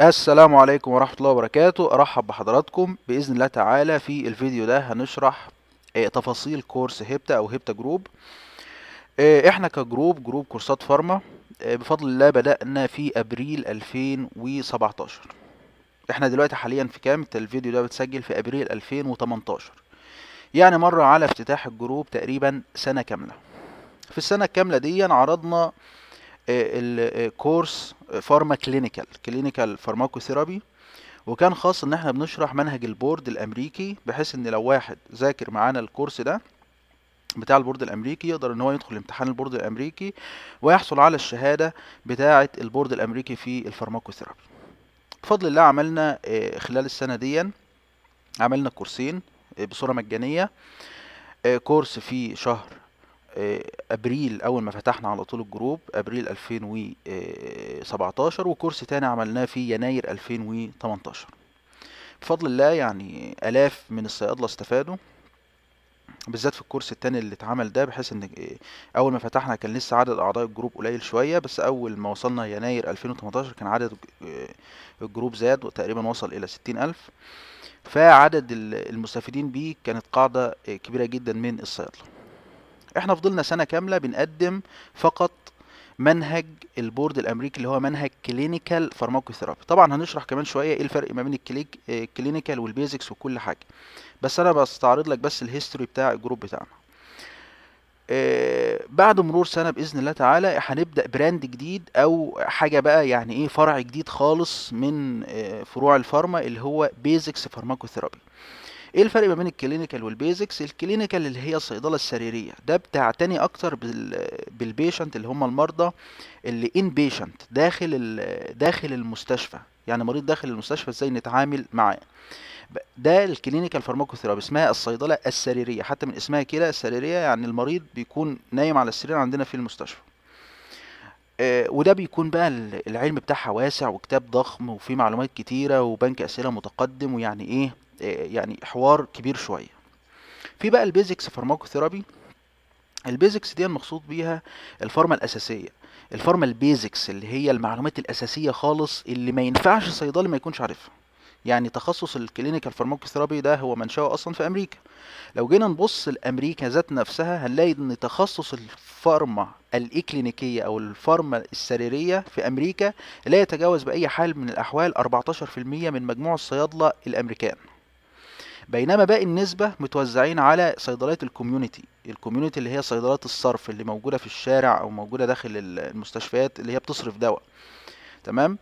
السلام عليكم ورحمة الله وبركاته أرحب بحضراتكم بإذن الله تعالى في الفيديو ده هنشرح آه، تفاصيل كورس هيبتا أو هيبتا جروب آه، إحنا كجروب جروب كورسات فارما آه، بفضل الله بدأنا في أبريل 2017 إحنا دلوقتي حاليا في كام الفيديو ده بتسجل في أبريل 2018 يعني مر على افتتاح الجروب تقريبا سنة كاملة في السنة الكاملة دي عرضنا الكورس فارما كلينيكال كلينيكال فارماكو ثيرابي وكان خاص ان احنا بنشرح منهج البورد الامريكي بحيث ان لو واحد ذاكر معانا الكورس ده بتاع البورد الامريكي يقدر ان هو يدخل امتحان البورد الامريكي ويحصل على الشهاده بتاعه البورد الامريكي في الفارماكو ثيرابي بفضل الله عملنا آه، خلال السنه دي عملنا كورسين آه، بصوره مجانيه كورس آه، في شهر آه، ابريل اول ما فتحنا على طول الجروب ابريل 2017 وكورس تاني عملناه في يناير 2018 بفضل الله يعني الاف من الصيادله استفادوا بالذات في الكورس التاني اللي اتعمل ده بحيث ان آه، اول ما فتحنا كان لسه عدد اعضاء الجروب قليل شويه بس اول ما وصلنا يناير 2018 كان عدد آه، الجروب زاد وتقريبا وصل الى 60000 فعدد المستفيدين بيه كانت قاعده كبيره جدا من الصيادله احنا فضلنا سنه كامله بنقدم فقط منهج البورد الامريكي اللي هو منهج كلينيكال فارماكوثيرابي طبعا هنشرح كمان شويه ايه الفرق ما بين الكلينيكال آه، والبيزكس وكل حاجه بس انا بستعرض لك بس الهيستوري بتاع الجروب بتاعنا آه، بعد مرور سنه باذن الله تعالى هنبدا براند جديد او حاجه بقى يعني ايه فرع جديد خالص من آه، فروع الفارما اللي هو بيزكس فارماكوثيرابي ايه الفرق ما بين الكلينيكال والبيزكس الكلينيكال اللي هي الصيدله السريريه ده بتعتني اكتر بالبيشنت اللي هم المرضى اللي ان بيشنت داخل داخل المستشفى يعني مريض داخل المستشفى ازاي نتعامل معاه ده الكلينيكال فارماكوثيرابي اسمها الصيدله السريريه حتى من اسمها كده السريريه يعني المريض بيكون نايم على السرير عندنا في المستشفى آه، وده بيكون بقى العلم بتاعها واسع وكتاب ضخم وفيه معلومات كتيرة وبنك أسئلة متقدم ويعني إيه يعني حوار كبير شويه في بقى البيزكس فارماكوثيرابي البيزكس دي المقصود بيها الفارما الاساسيه الفارما البيزكس اللي هي المعلومات الاساسيه خالص اللي ما ينفعش الصيدلي ما يكونش عارفها يعني تخصص الكلينيكال فارماكوثيرابي ده هو منشأه اصلا في امريكا لو جينا نبص لامريكا ذات نفسها هنلاقي ان تخصص الفارما الاكلينيكيه او الفارما السريريه في امريكا لا يتجاوز باي حال من الاحوال 14% من مجموع الصيادله الامريكان بينما باقي النسبة متوزعين على صيدلية الكوميونتي الكوميونتي اللي هي صيدلات الصرف اللي موجودة في الشارع أو موجودة داخل المستشفيات اللي هي بتصرف دواء تمام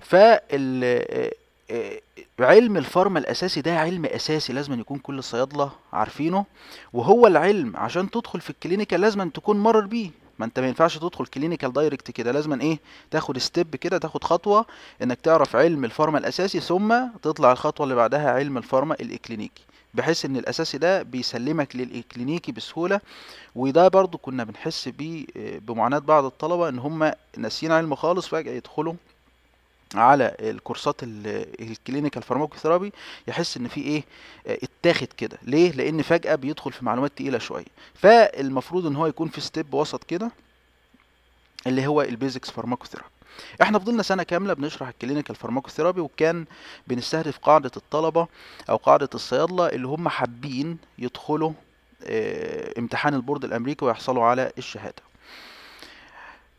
فال آه، آه، علم الفارما الاساسي ده علم اساسي لازم يكون كل صيادله عارفينه وهو العلم عشان تدخل في الكلينيكا لازم تكون مرر بيه ما انت ما ينفعش تدخل كلينيكال دايركت كده لازما ايه تاخد ستيب كده تاخد خطوه انك تعرف علم الفارما الاساسي ثم تطلع الخطوه اللي بعدها علم الفارما الاكلينيكي بحيث ان الاساسي ده بيسلمك للاكلينيكي بسهوله وده برضو كنا بنحس بيه آه، بمعاناه بعض الطلبه ان هم ناسيين علم خالص فجاه يدخلوا على الكورسات الكلينيكال فارماكوثيرابي يحس ان في ايه آه، اتاخد كده ليه لان فجاه بيدخل في معلومات تقيله شويه فالمفروض ان هو يكون في ستيب وسط كده اللي هو البيزكس فارماكوثيرابي احنا فضلنا سنه كامله بنشرح الكلينيكال فارماكوثيرابي وكان بنستهدف قاعده الطلبه او قاعده الصيادله اللي هم حابين يدخلوا آه، امتحان البورد الامريكي ويحصلوا على الشهاده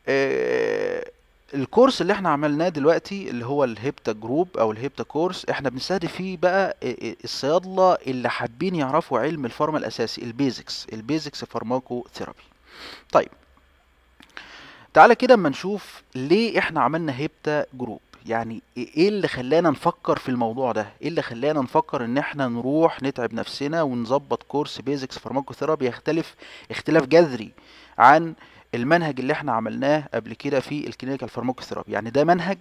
اه الكورس اللي احنا عملناه دلوقتي اللي هو الهيبتا جروب او الهيبتا كورس احنا بنستهدف فيه بقى الصيادله اللي حابين يعرفوا علم الفارما الاساسي البيزكس البيزكس فارماكو ثيرابي طيب تعالى كده اما نشوف ليه احنا عملنا هيبتا جروب يعني ايه،, ايه اللي خلانا نفكر في الموضوع ده ايه اللي خلانا نفكر ان احنا نروح نتعب نفسنا ونظبط كورس بيزكس فارماكو ثيرابي يختلف اختلاف جذري عن المنهج اللي احنا عملناه قبل كده في الكلينيكال فارماكوثيرابي يعني ده منهج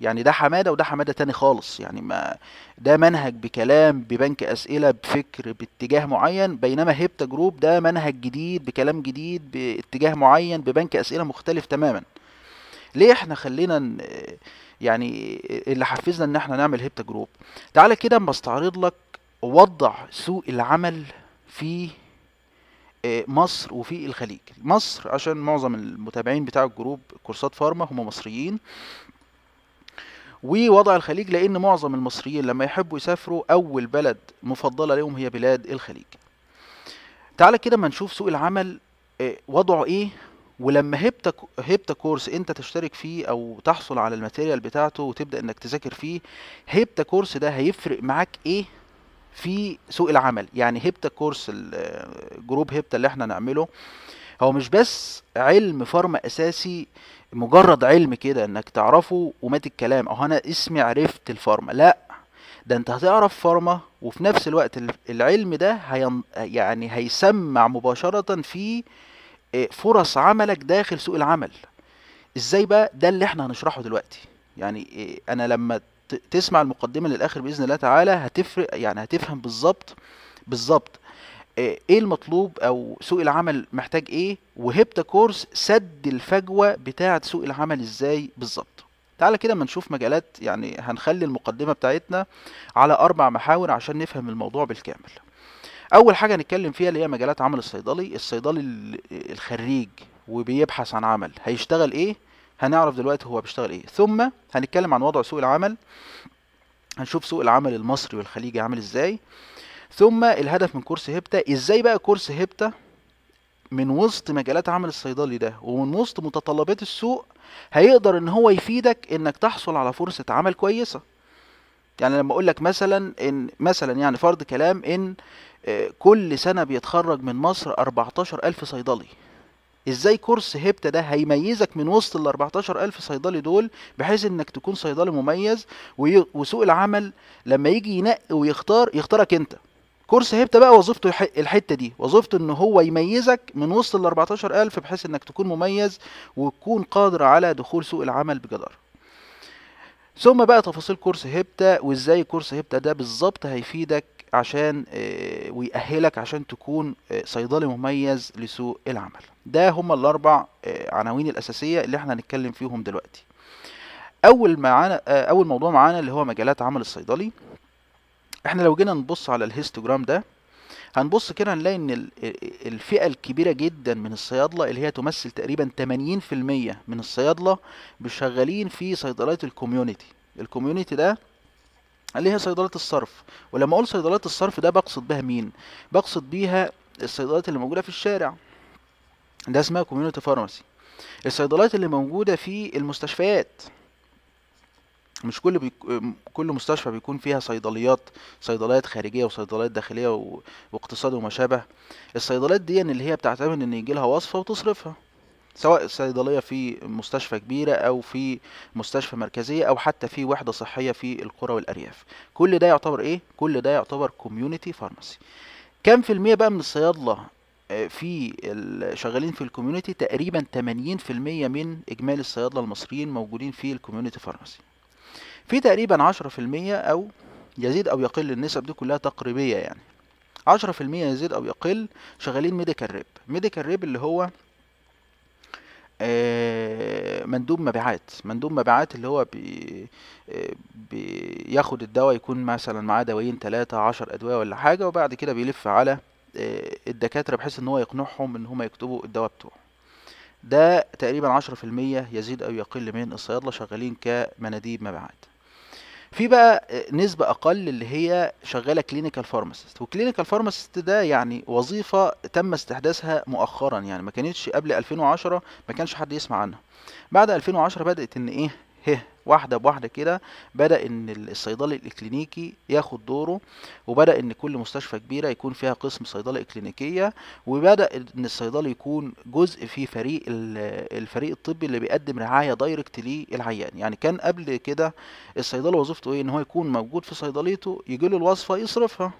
يعني ده حماده وده حماده تاني خالص يعني ما ده منهج بكلام ببنك اسئله بفكر باتجاه معين بينما هيبتا جروب ده منهج جديد بكلام جديد باتجاه معين ببنك اسئله مختلف تماما ليه احنا خلينا يعني اللي حفزنا ان احنا نعمل هيبتا جروب تعالى كده اما استعرض لك وضع سوق العمل في مصر وفي الخليج مصر عشان معظم المتابعين بتاع الجروب كورسات فارما هم مصريين ووضع الخليج لان معظم المصريين لما يحبوا يسافروا اول بلد مفضله لهم هي بلاد الخليج تعالى كده ما نشوف سوق العمل آه، وضعه ايه ولما هبت هبت كورس انت تشترك فيه او تحصل على الماتيريال بتاعته وتبدا انك تذاكر فيه هبت كورس ده هيفرق معاك ايه في سوق العمل يعني هيبتا كورس جروب هيبتا اللي احنا نعمله هو مش بس علم فارما اساسي مجرد علم كده انك تعرفه ومات الكلام او انا اسمي عرفت الفارما لا ده انت هتعرف فارما وفي نفس الوقت العلم ده هين يعني هيسمع مباشرة في آه، فرص عملك داخل سوق العمل ازاي بقى ده اللي احنا هنشرحه دلوقتي يعني آه، انا لما تسمع المقدمه للاخر باذن الله تعالى هتفرق يعني هتفهم بالظبط بالظبط آه، ايه المطلوب او سوق العمل محتاج ايه وهبتا كورس سد الفجوه بتاعه سوق العمل ازاي بالظبط تعالى كده ما نشوف مجالات يعني هنخلي المقدمه بتاعتنا على اربع محاور عشان نفهم الموضوع بالكامل اول حاجه هنتكلم فيها اللي هي مجالات عمل الصيدلي الصيدلي الخريج وبيبحث عن عمل هيشتغل ايه هنعرف دلوقتي هو بيشتغل ايه ثم هنتكلم عن وضع سوق العمل هنشوف سوق العمل المصري والخليجي عامل ازاي ثم الهدف من كورس هبتا ازاي بقى كورس هبتا من وسط مجالات عمل الصيدلي ده ومن وسط متطلبات السوق هيقدر ان هو يفيدك انك تحصل على فرصة عمل كويسة يعني لما اقول لك مثلا ان مثلا يعني فرض كلام ان آه، كل سنة بيتخرج من مصر 14000 صيدلي ازاي كورس هيبتا ده هيميزك من وسط ال 14000 صيدلي دول بحيث انك تكون صيدلي مميز وسوق العمل لما يجي ينقي ويختار يختارك انت كورس هيبتا بقى وظيفته الحته دي وظيفته ان هو يميزك من وسط ال 14000 بحيث انك تكون مميز وتكون قادر على دخول سوق العمل بجدارة ثم بقى تفاصيل كورس هيبتا وازاي كورس هيبتا ده بالظبط هيفيدك عشان آه، ويأهلك عشان تكون آه، صيدلي مميز لسوق العمل ده هما الأربع آه، عناوين الأساسية اللي احنا هنتكلم فيهم دلوقتي أول معانا أول موضوع معانا اللي هو مجالات عمل الصيدلي احنا لو جينا نبص على الهيستوجرام ده هنبص كده هنلاقي ان الفئه الكبيره جدا من الصيادله اللي هي تمثل تقريبا 80% من الصيادله شغالين في صيدليه الكوميونيتي الكوميونيتي ده اللي هي صيدلة الصرف ولما أقول صيدلات الصرف ده بقصد بها مين؟ بقصد بيها الصيدلات اللي موجودة في الشارع ده اسمها كوميونيتي فارماسي الصيدلات اللي موجودة في المستشفيات مش كل بيك... كل مستشفى بيكون فيها صيدليات صيدليات خارجيه وصيدليات داخليه و... واقتصاد وما شابه الصيدليات دي اللي هي بتعتمد ان يجي لها وصفه وتصرفها سواء صيدليه في مستشفى كبيره او في مستشفى مركزيه او حتى في وحده صحيه في القرى والارياف كل ده يعتبر ايه كل ده يعتبر كوميونتي فارماسي كام في المية بقى من الصيادلة آه، في شغالين في الكوميونتي تقريبا 80% من اجمالي الصيادلة المصريين موجودين في الكوميونتي فارماسي في تقريبا 10% او يزيد او يقل النسب دي كلها تقريبيه يعني 10% يزيد او يقل شغالين ميديكال ريب ميديكال ريب اللي هو آه، مندوب مبيعات مندوب مبيعات اللي هو بي آه، بياخد الدواء يكون مثلا معاه دوايين تلاتة عشر أدوية ولا حاجة وبعد كده بيلف على آه، الدكاترة بحيث إن هو يقنعهم إن هما يكتبوا الدواء بتوعه ده تقريبا عشرة في المية يزيد أو يقل من الصيادلة شغالين كمناديب مبيعات في بقى نسبة أقل اللي هي شغالة كلينيكال فارماسيست وكلينيكال فارماسيست ده يعني وظيفة تم استحداثها مؤخرا يعني ما كانتش قبل 2010 ما كانش حد يسمع عنها بعد 2010 بدأت إن إيه واحده بواحده كده بدا ان الصيدلي الاكلينيكي ياخد دوره وبدا ان كل مستشفى كبيره يكون فيها قسم صيدله اكلينيكيه وبدا ان الصيدلي يكون جزء في فريق الفريق الطبي اللي بيقدم رعايه دايركت للعيان يعني كان قبل كده الصيدلي وظيفته ايه ان هو يكون موجود في صيدليته يجي له الوصفه يصرفها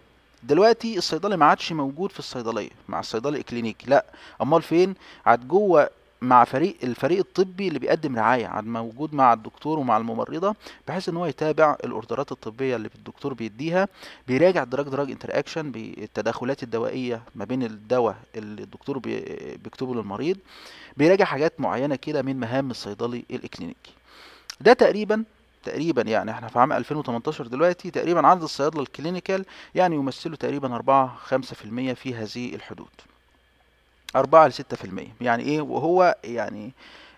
دلوقتي الصيدلي ما عادش موجود في الصيدليه مع الصيدلي الكلينيكي لا امال فين عاد جوه مع فريق الفريق الطبي اللي بيقدم رعايه عن موجود مع الدكتور ومع الممرضه بحيث ان هو يتابع الاوردرات الطبيه اللي الدكتور بيديها بيراجع الدراج دراج انتراكشن بالتداخلات الدوائيه ما بين الدواء اللي الدكتور بيكتبه للمريض بيراجع حاجات معينه كده من مهام الصيدلي الاكلينيكي ده تقريبا تقريبا يعني احنا في عام 2018 دلوقتي تقريبا عدد الصيادله الكلينيكال يعني يمثلوا تقريبا 4 5% في هذه الحدود 4 ل 6% يعني ايه وهو يعني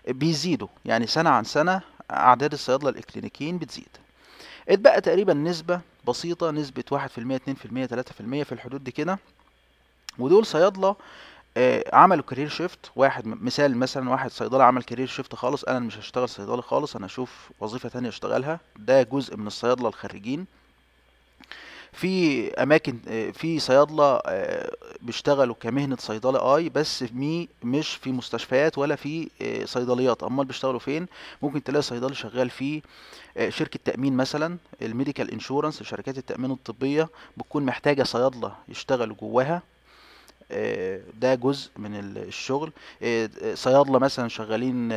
بيزيدوا يعني سنة عن سنة أعداد الصيادلة الإكلينيكيين بتزيد اتبقى تقريبا نسبة بسيطة نسبة 1% 2% 3% في الحدود دي كده ودول صيادلة آه، عملوا كارير شيفت واحد مثال مثلا واحد صيدلة عمل كارير شيفت خالص انا مش هشتغل صيدلي خالص انا اشوف وظيفه تانية اشتغلها ده جزء من الصيادله الخريجين في اماكن آه، في صيادله آه، بيشتغلوا كمهنه صيدله اي بس مي مش في مستشفيات ولا في آه، صيدليات امال بيشتغلوا فين ممكن تلاقي صيدلي شغال في شركه تامين مثلا الميديكال انشورنس شركات التامين الطبيه بتكون محتاجه صيادله يشتغلوا جواها ده جزء من الشغل صيادله مثلا شغالين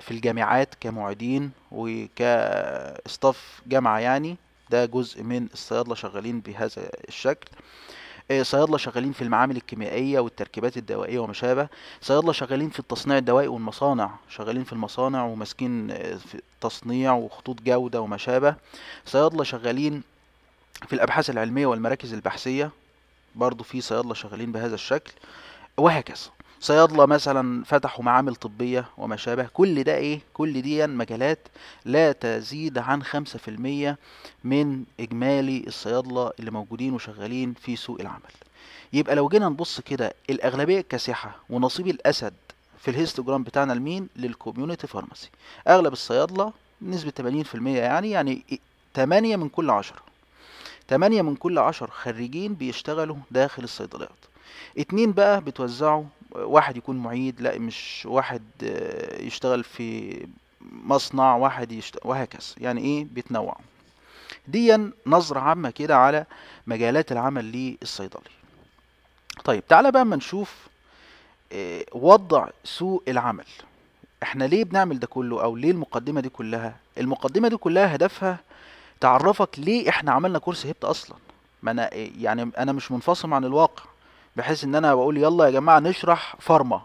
في الجامعات كمعيدين وكاستاف جامعه يعني ده جزء من الصيادله شغالين بهذا الشكل آه، صيادله شغالين في المعامل الكيميائيه والتركيبات الدوائيه وما شابه صيادله شغالين في التصنيع الدوائي والمصانع شغالين في المصانع وماسكين آه، في تصنيع وخطوط جوده وما شابه صيادله شغالين في الابحاث العلميه والمراكز البحثيه برضو في صيادله شغالين بهذا الشكل وهكذا صيادله مثلا فتحوا معامل طبيه وما شابه كل ده ايه كل دي مجالات لا تزيد عن خمسة في المية من اجمالي الصيادله اللي موجودين وشغالين في سوق العمل يبقى لو جينا نبص كده الاغلبيه الكاسحه ونصيب الاسد في الهيستوجرام بتاعنا لمين للكوميونتي فارماسي اغلب الصيادله في 80% يعني يعني 8 من كل 10 8 من كل 10 خريجين بيشتغلوا داخل الصيدليات اتنين بقى بتوزعوا واحد يكون معيد لا مش واحد آه، يشتغل في مصنع واحد يشتغل وهكذا يعني ايه بيتنوعوا ديا نظرة عامة كده على مجالات العمل للصيدلي طيب تعالى بقى اما نشوف آه، وضع سوق العمل احنا ليه بنعمل ده كله او ليه المقدمة دي كلها المقدمة دي كلها هدفها تعرفك ليه احنا عملنا كورس هبت اصلا ما انا آه، يعني انا مش منفصل عن الواقع بحيث ان انا بقول يلا يا جماعه نشرح فارما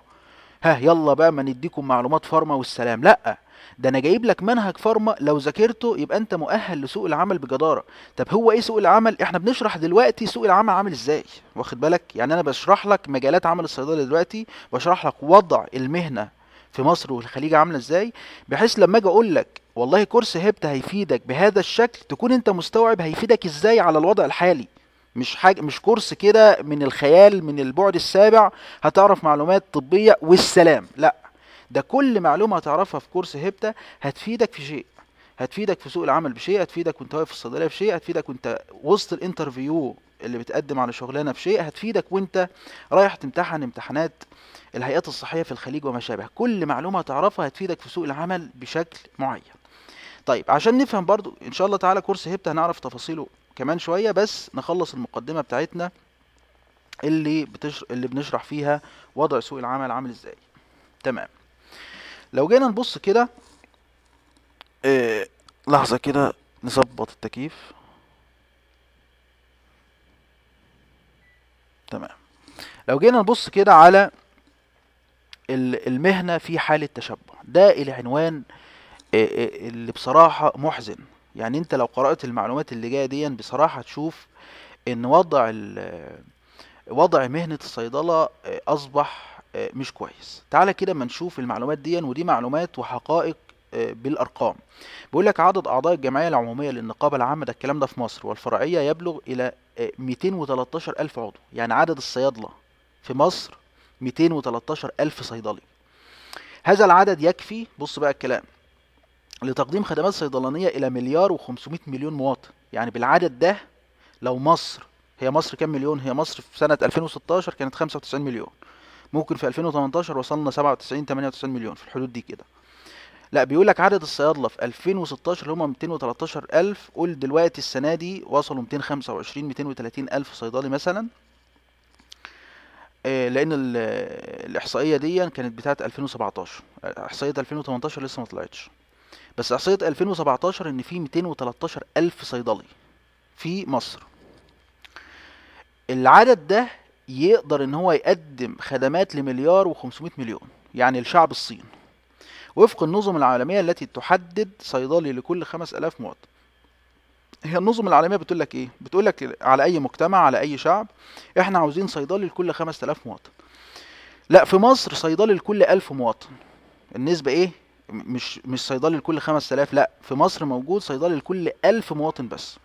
ها يلا بقى ما نديكم معلومات فارما والسلام لا ده انا جايب لك منهج فارما لو ذاكرته يبقى انت مؤهل لسوق العمل بجداره طب هو ايه سوق العمل احنا بنشرح دلوقتي سوق العمل عامل ازاي واخد بالك يعني انا بشرح لك مجالات عمل الصيدله دلوقتي بشرح لك وضع المهنه في مصر والخليج عامله ازاي بحيث لما اجي اقول لك والله كورس هبت هيفيدك بهذا الشكل تكون انت مستوعب هيفيدك ازاي على الوضع الحالي مش حاجه مش كورس كده من الخيال من البعد السابع هتعرف معلومات طبيه والسلام لا ده كل معلومه هتعرفها في كورس هبته هتفيدك في شيء هتفيدك في سوق العمل بشيء هتفيدك وانت واقف في الصيدليه بشيء هتفيدك وانت وسط الانترفيو اللي بتقدم على شغلانه بشيء هتفيدك وانت رايح تمتحن امتحانات الهيئات الصحيه في الخليج وما شابه كل معلومه تعرفها هتفيدك في سوق العمل بشكل معين طيب عشان نفهم برضو ان شاء الله تعالى كورس هبت هنعرف تفاصيله كمان شويه بس نخلص المقدمه بتاعتنا اللي بتشر... اللي بنشرح فيها وضع سوق العمل عامل ازاي تمام لو جينا نبص كده إيه... لحظه كده نظبط التكييف تمام لو جينا نبص كده على المهنه في حاله تشبع ده العنوان آه، آه، اللي بصراحه محزن يعني انت لو قرأت المعلومات اللي جايه دي بصراحه تشوف ان وضع وضع مهنه الصيدله اصبح مش كويس تعالى كده ما نشوف المعلومات دي ودي معلومات وحقائق بالارقام بيقول لك عدد اعضاء الجمعيه العموميه للنقابه العامه ده الكلام ده في مصر والفرعيه يبلغ الى 213 الف عضو يعني عدد الصيادله في مصر 213 الف صيدلي هذا العدد يكفي بص بقى الكلام لتقديم خدمات صيدلانية إلى مليار و500 مليون مواطن يعني بالعدد ده لو مصر هي مصر كام مليون هي مصر في سنة 2016 كانت 95 مليون ممكن في 2018 وصلنا 97 98 مليون في الحدود دي كده لا بيقول لك عدد الصيادله في 2016 هم 213 الف قول دلوقتي السنه دي وصلوا 225 230 الف صيدلي مثلا آه، لان الاحصائيه دي كانت بتاعه 2017 احصائيه 2018 لسه ما طلعتش بس احصائيه 2017 ان في 213 الف صيدلي في مصر العدد ده يقدر ان هو يقدم خدمات لمليار و500 مليون يعني الشعب الصين وفق النظم العالميه التي تحدد صيدلي لكل 5000 مواطن هي النظم العالميه بتقول لك ايه بتقول لك على اي مجتمع على اي شعب احنا عاوزين صيدلي لكل 5000 مواطن لا في مصر صيدلي لكل 1000 مواطن النسبه ايه مش مش صيدلي لكل 5000 لا في مصر موجود صيدلي لكل 1000 مواطن بس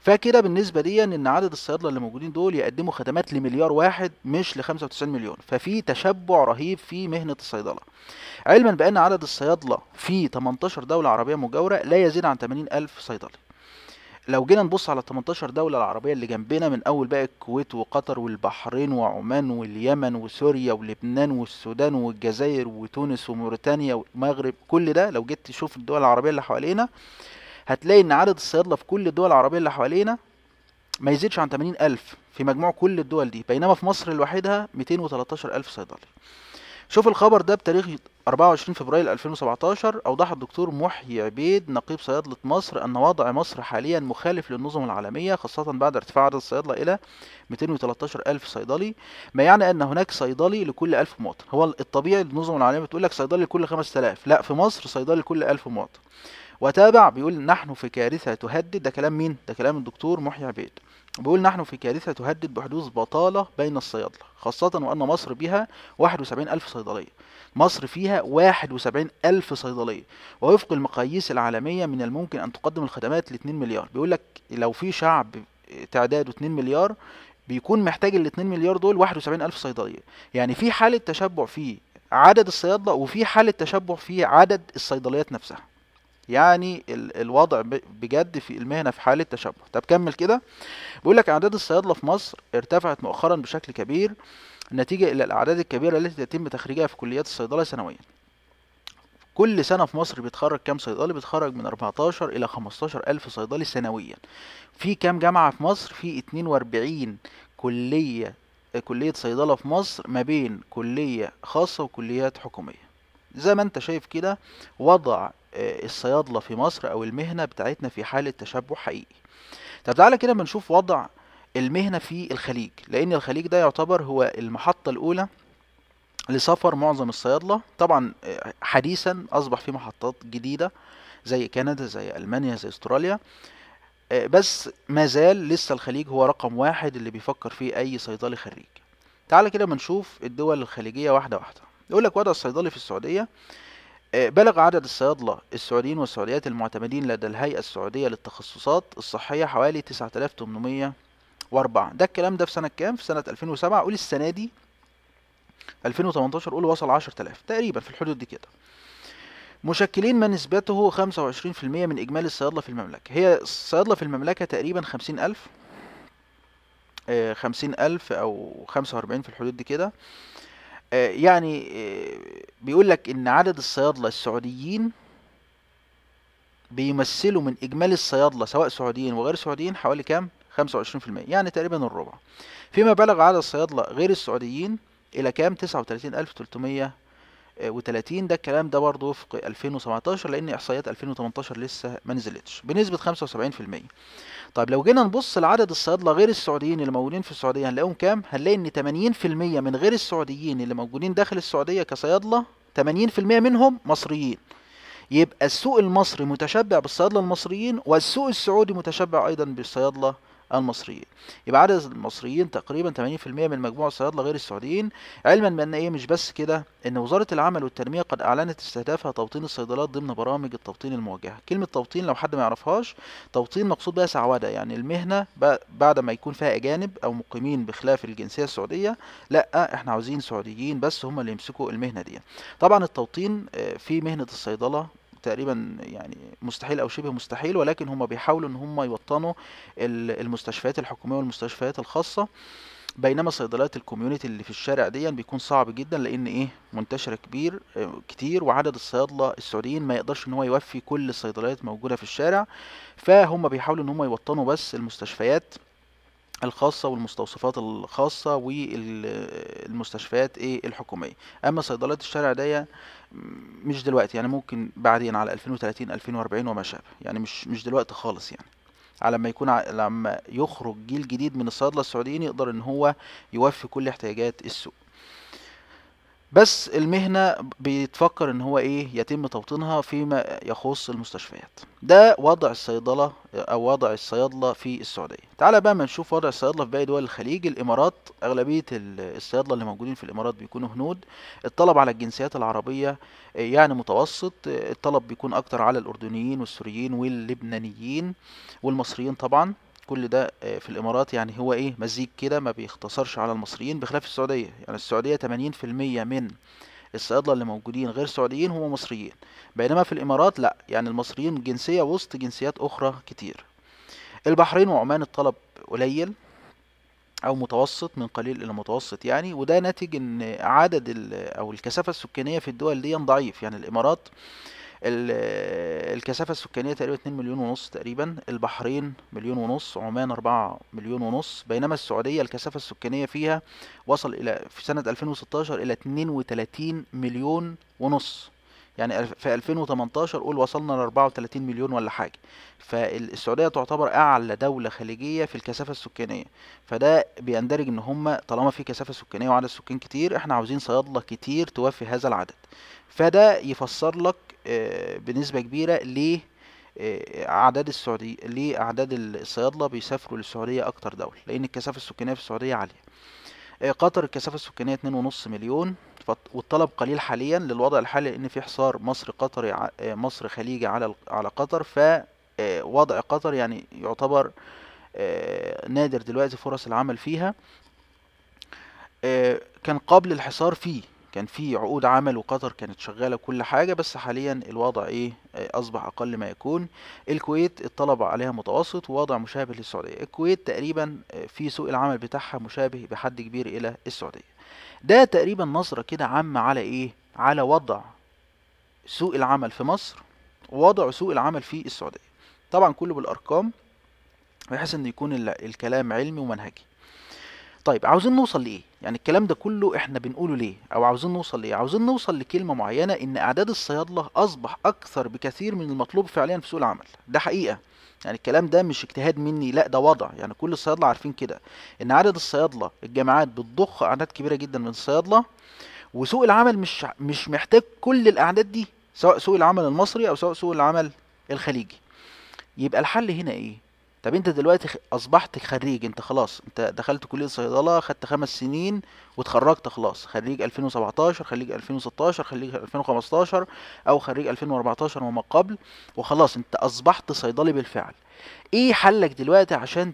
فكده بالنسبه ليا ان عدد الصيادله اللي موجودين دول يقدموا خدمات لمليار واحد مش ل 95 مليون ففي تشبع رهيب في مهنه الصيدله علما بان عدد الصيادله في 18 دوله عربيه مجاوره لا يزيد عن 80 الف صيدلي لو جينا نبص على 18 دولة العربية اللي جنبنا من أول بقى الكويت وقطر والبحرين وعمان واليمن وسوريا ولبنان والسودان والجزائر وتونس وموريتانيا والمغرب كل ده لو جيت تشوف الدول العربية اللي حوالينا هتلاقي إن عدد الصيادلة في كل الدول العربية اللي حوالينا ما يزيدش عن 80 ألف في مجموع كل الدول دي بينما في مصر لوحدها 213 ألف صيدلي شوف الخبر ده بتاريخ 24 فبراير 2017 أوضح الدكتور محيي عبيد نقيب صيادلة مصر أن وضع مصر حاليا مخالف للنظم العالمية خاصة بعد ارتفاع عدد الصيادلة إلى 213 ألف صيدلي ما يعني أن هناك صيدلي لكل ألف مواطن هو الطبيعي النظم العالمية بتقول لك صيدلي لكل 5000 لا في مصر صيدلي لكل ألف مواطن وتابع بيقول نحن في كارثة تهدد ده كلام مين؟ ده كلام الدكتور محيي عبيد بيقول نحن في كارثة تهدد بحدوث بطالة بين الصيادلة خاصة وأن مصر بها 71 ألف صيدلية مصر فيها 71 ألف صيدلية ووفق المقاييس العالمية من الممكن أن تقدم الخدمات ل 2 مليار بيقول لك لو في شعب تعداده 2 مليار بيكون محتاج ال 2 مليار دول 71 ألف صيدلية يعني في حالة تشبع في عدد الصيادلة وفي حالة تشبع في عدد الصيدليات نفسها يعني الوضع بجد في المهنه في حاله تشبع طب كمل كده بيقول لك اعداد الصيادله في مصر ارتفعت مؤخرا بشكل كبير نتيجه الى الاعداد الكبيره التي يتم تخريجها في كليات الصيدله سنويا كل سنة في مصر بيتخرج كام صيدلي؟ بيتخرج من 14 إلى 15 ألف صيدلي سنويا. في كام جامعة في مصر؟ في 42 كلية كلية صيدلة في مصر ما بين كلية خاصة وكليات حكومية. زي ما أنت شايف كده وضع آه، الصيادله في مصر او المهنه بتاعتنا في حاله تشبع حقيقي طب تعالى كده بنشوف وضع المهنه في الخليج لان الخليج ده يعتبر هو المحطه الاولى لسفر معظم الصيادله طبعا آه، حديثا اصبح في محطات جديده زي كندا زي المانيا زي استراليا آه، بس ما زال لسه الخليج هو رقم واحد اللي بيفكر فيه اي صيدلي خريج تعالى كده بنشوف الدول الخليجيه واحده واحده يقول لك وضع الصيدلي في السعوديه آه، بلغ عدد الصيادلة السعوديين والسعوديات المعتمدين لدى الهيئة السعودية للتخصصات الصحية حوالي 9804 ده الكلام ده في سنة كام؟ في سنة 2007 قول السنة دي 2018 قول وصل 10000 تقريبا في الحدود دي كده مشكلين ما نسبته 25% من إجمالي الصيادلة في المملكة هي الصيادلة في المملكة تقريبا 50000 50000 آه، أو 45 في الحدود دي كده آه، يعني آه، بيقول لك ان عدد الصيادله السعوديين بيمثلوا من اجمالي الصيادله سواء سعوديين وغير سعوديين حوالي كام 25% يعني تقريبا الربع فيما بلغ عدد الصيادله غير السعوديين الى كام 39300 و30 ده الكلام ده برضه وفق 2017 لان احصائيات 2018 لسه ما نزلتش بنسبه 75% طيب لو جينا نبص لعدد الصيادله غير السعوديين اللي موجودين في السعوديه هنلاقيهم كام هنلاقي ان 80% من غير السعوديين اللي موجودين داخل السعوديه كصيادله 80% منهم مصريين يبقى السوق المصري متشبع بالصيادله المصريين والسوق السعودي متشبع ايضا بالصيادله المصريين يبقى عدد المصريين تقريبا 80% من مجموع الصيادله غير السعوديين علما بان ايه مش بس كده ان وزاره العمل والتنميه قد اعلنت استهدافها توطين الصيدلات ضمن برامج التوطين الموجهه كلمه توطين لو حد ما يعرفهاش توطين مقصود بها سعوده يعني المهنه بعد ما يكون فيها اجانب او مقيمين بخلاف الجنسيه السعوديه لا احنا عاوزين سعوديين بس هم اللي يمسكوا المهنه دي طبعا التوطين آه، في مهنه الصيدله تقريبا يعني مستحيل او شبه مستحيل ولكن هم بيحاولوا ان هم يوطنوا المستشفيات الحكوميه والمستشفيات الخاصه بينما صيدليات الكوميونتي اللي في الشارع دي بيكون صعب جدا لان ايه منتشره كبير آه، كتير وعدد الصيادله السعوديين ما يقدرش ان هو يوفي كل الصيدليات موجوده في الشارع فهم بيحاولوا ان هم يوطنوا بس المستشفيات الخاصة والمستوصفات الخاصة والمستشفيات ايه الحكومية اما صيدلات الشارع دي مش دلوقتي يعني ممكن بعدين على 2030 2040 وما شابه يعني مش مش دلوقتي خالص يعني على ما يكون لما يخرج جيل جديد من الصيادله السعوديين يقدر ان هو يوفي كل احتياجات السوق بس المهنه بيتفكر ان هو ايه يتم توطينها فيما يخص المستشفيات ده وضع الصيدله او وضع الصيادله في السعوديه تعالى بقى ما نشوف وضع الصيادله في باقي دول الخليج الامارات اغلبيه الصيادله اللي موجودين في الامارات بيكونوا هنود الطلب على الجنسيات العربيه آه، يعني متوسط آه، الطلب بيكون اكتر على الاردنيين والسوريين واللبنانيين والمصريين طبعا كل ده آه، في الامارات يعني هو ايه مزيج كده ما بيختصرش على المصريين بخلاف السعوديه يعني السعوديه 80% من الصيادله اللي موجودين غير سعوديين هم مصريين بينما في الامارات لا يعني المصريين جنسيه وسط جنسيات اخرى كتير البحرين وعمان الطلب قليل او متوسط من قليل الى متوسط يعني وده ناتج ان عدد او الكثافه السكانيه في الدول دي ضعيف يعني الامارات الكثافة السكانية تقريبا 2 مليون ونص تقريبا البحرين مليون ونص عمان 4 مليون ونص بينما السعودية الكثافة السكانية فيها وصل إلى في سنة 2016 إلى 32 مليون ونص يعني في 2018 قول وصلنا ل 34 مليون ولا حاجه فالسعوديه تعتبر اعلى دوله خليجيه في الكثافه السكانيه فده بيندرج ان هم طالما في كثافه سكانيه وعدد سكان كتير احنا عاوزين صيادله كتير توفي هذا العدد فده يفسر لك آه، بنسبه كبيره ليه آه، اعداد السعودي ليه اعداد الصيادله بيسافروا للسعوديه اكتر دوله لان الكثافه السكانيه في السعوديه عاليه آه، قطر الكثافه السكانيه 2.5 مليون والطلب قليل حاليا للوضع الحالي لان في حصار مصر قطري آه، مصر خليجي على على قطر فوضع آه، قطر يعني يعتبر آه، نادر دلوقتي فرص العمل فيها كان قبل الحصار فيه كان في عقود عمل وقطر كانت شغاله كل حاجه بس حاليا الوضع ايه اصبح اقل ما يكون الكويت الطلب عليها متوسط ووضع مشابه للسعوديه الكويت تقريبا في سوق العمل بتاعها مشابه بحد كبير الى السعوديه ده تقريبا نظرة كده عامة على ايه على وضع سوق العمل في مصر ووضع سوق العمل في السعودية طبعا كله بالارقام بحيث ان يكون الكلام علمي ومنهجي طيب عاوزين نوصل لايه يعني الكلام ده كله احنا بنقوله ليه او عاوزين نوصل لايه عاوزين نوصل لكلمه معينه ان اعداد الصيادله اصبح اكثر بكثير من المطلوب فعليا في سوق العمل ده حقيقه يعني الكلام ده مش اجتهاد مني لا ده وضع يعني كل الصيادله عارفين كده ان عدد الصيادله الجامعات بتضخ اعداد كبيره جدا من الصيادله وسوق العمل مش مش محتاج كل الاعداد دي سواء سوق العمل المصري او سواء سوق العمل الخليجي يبقى الحل هنا ايه طب انت دلوقتي اصبحت خريج انت خلاص انت دخلت كليه صيدله خدت خمس سنين وتخرجت خلاص خريج 2017 خريج 2016 خريج 2015 او خريج 2014 وما قبل وخلاص انت اصبحت صيدلي بالفعل ايه حلك دلوقتي عشان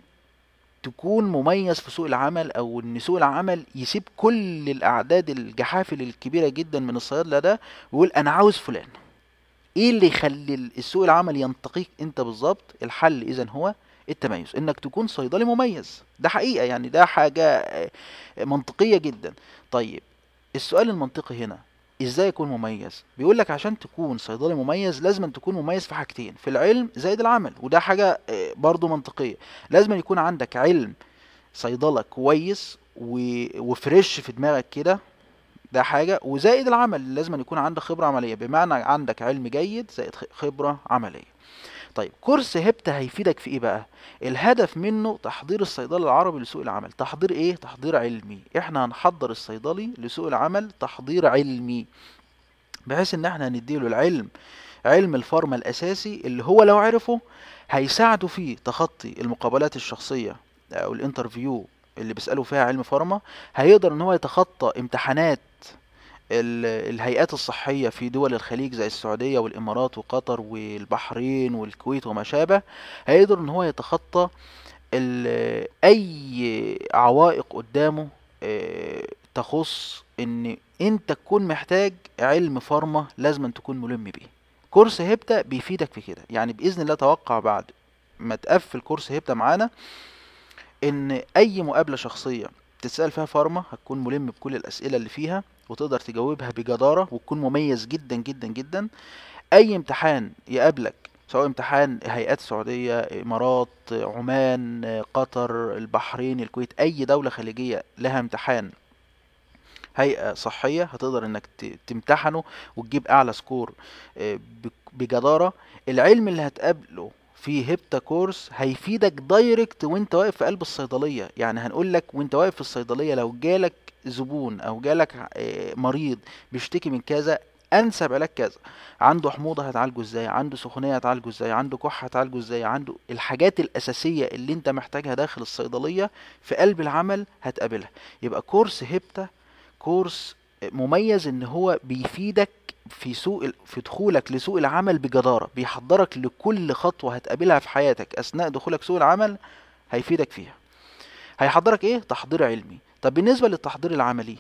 تكون مميز في سوق العمل او ان سوق العمل يسيب كل الاعداد الجحافل الكبيره جدا من الصيادله ده ويقول انا عاوز فلان ايه اللي يخلي سوق العمل ينتقيك انت بالظبط الحل اذا هو التميز انك تكون صيدلي مميز ده حقيقه يعني ده حاجه آه، منطقيه جدا طيب السؤال المنطقي هنا ازاي يكون مميز بيقول لك عشان تكون صيدلي مميز لازم تكون مميز في حاجتين في العلم زائد العمل وده حاجه آه، برضو منطقيه لازم يكون عندك علم صيدله كويس وفريش في دماغك كده ده حاجه وزائد العمل لازم يكون عندك خبره عمليه بمعنى عندك علم جيد زائد خبره عمليه طيب كورس هبت هيفيدك في ايه بقى الهدف منه تحضير الصيدلي العربي لسوق العمل تحضير ايه تحضير علمي احنا هنحضر الصيدلي لسوق العمل تحضير علمي بحيث ان احنا هنديله العلم علم الفارما الاساسي اللي هو لو عرفه هيساعده في تخطي المقابلات الشخصيه او الانترفيو اللي بيساله فيها علم فارما هيقدر ان هو يتخطى امتحانات الهيئات الصحية في دول الخليج زي السعودية والإمارات وقطر والبحرين والكويت وما شابه هيقدر إن هو يتخطى أي عوائق قدامه آه، تخص إن أنت تكون محتاج علم فارما لازم أن تكون ملم بيه كورس هبتا بيفيدك في كده يعني بإذن الله توقع بعد ما تقفل كورس هبتا معانا إن أي مقابلة شخصية بتتسال فيها فارما هتكون ملم بكل الاسئله اللي فيها وتقدر تجاوبها بجداره وتكون مميز جدا جدا جدا اي امتحان يقابلك سواء امتحان هيئات السعودية إمارات عمان قطر البحرين الكويت أي دولة خليجية لها امتحان هيئة صحية هتقدر انك تمتحنه وتجيب اعلى سكور آه، بجدارة العلم اللي هتقابله في هيبتا كورس هيفيدك دايركت وانت واقف في قلب الصيدليه يعني هنقول لك وانت واقف في الصيدليه لو جالك زبون او جالك آه، مريض بيشتكي من كذا انسب علاج كذا عنده حموضه هتعالجه ازاي عنده سخونيه هتعالجه ازاي عنده كحه هتعالجه ازاي عنده الحاجات الاساسيه اللي انت محتاجها داخل الصيدليه في قلب العمل هتقابلها يبقى كورس هيبتا كورس آه، مميز ان هو بيفيدك في سوق في دخولك لسوق العمل بجداره بيحضرك لكل خطوه هتقابلها في حياتك اثناء دخولك سوق العمل هيفيدك فيها هيحضرك ايه تحضير علمي طب بالنسبه للتحضير العملي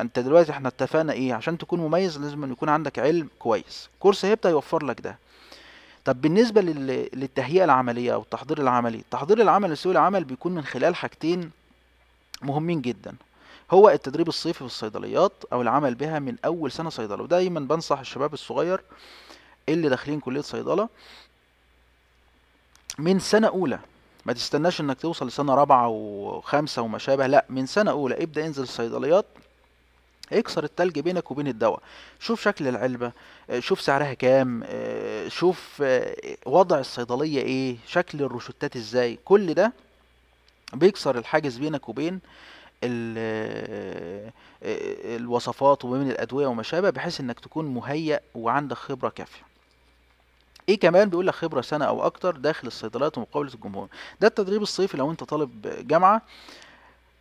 انت دلوقتي احنا اتفقنا ايه عشان تكون مميز لازم ان يكون عندك علم كويس كورس هيبتا يوفر لك ده طب بالنسبه لل... للتهيئه العمليه او التحضير العملي التحضير العملي لسوق العمل بيكون من خلال حاجتين مهمين جدا هو التدريب الصيفي في الصيدليات او العمل بها من اول سنه صيدله ودايما بنصح الشباب الصغير اللي داخلين كليه صيدله من سنه اولى ما تستناش انك توصل لسنه رابعه وخامسه وما شابه لا من سنه اولى ابدا انزل الصيدليات اكسر التلج بينك وبين الدواء شوف شكل العلبة آه، شوف سعرها كام آه، شوف آه، وضع الصيدلية ايه شكل الروشتات ازاي كل ده بيكسر الحاجز بينك وبين آه، الوصفات ومن الادويه وما شابه بحيث انك تكون مهيأ وعندك خبره كافيه ايه كمان بيقول لك خبره سنه او اكتر داخل الصيدليات ومقابله الجمهور ده التدريب الصيفي لو انت طالب جامعه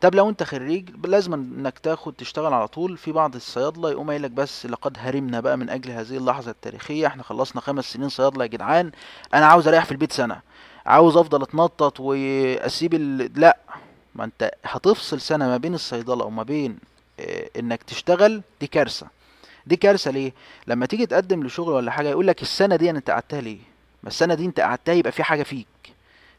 طب لو انت خريج لازم انك تاخد تشتغل على طول في بعض الصيادله يقوم قايل لك بس لقد هرمنا بقى من اجل هذه اللحظه التاريخيه احنا خلصنا خمس سنين صيادله يا جدعان انا عاوز اريح في البيت سنه عاوز افضل اتنطط واسيب ال... لا ما انت هتفصل سنه ما بين الصيدله وما بين آه، انك تشتغل دي كارثه دي كارثه ليه لما تيجي تقدم لشغل ولا حاجه يقول لك السنه دي انت قعدتها ليه ما السنه دي انت قعدتها يبقى في حاجه فيك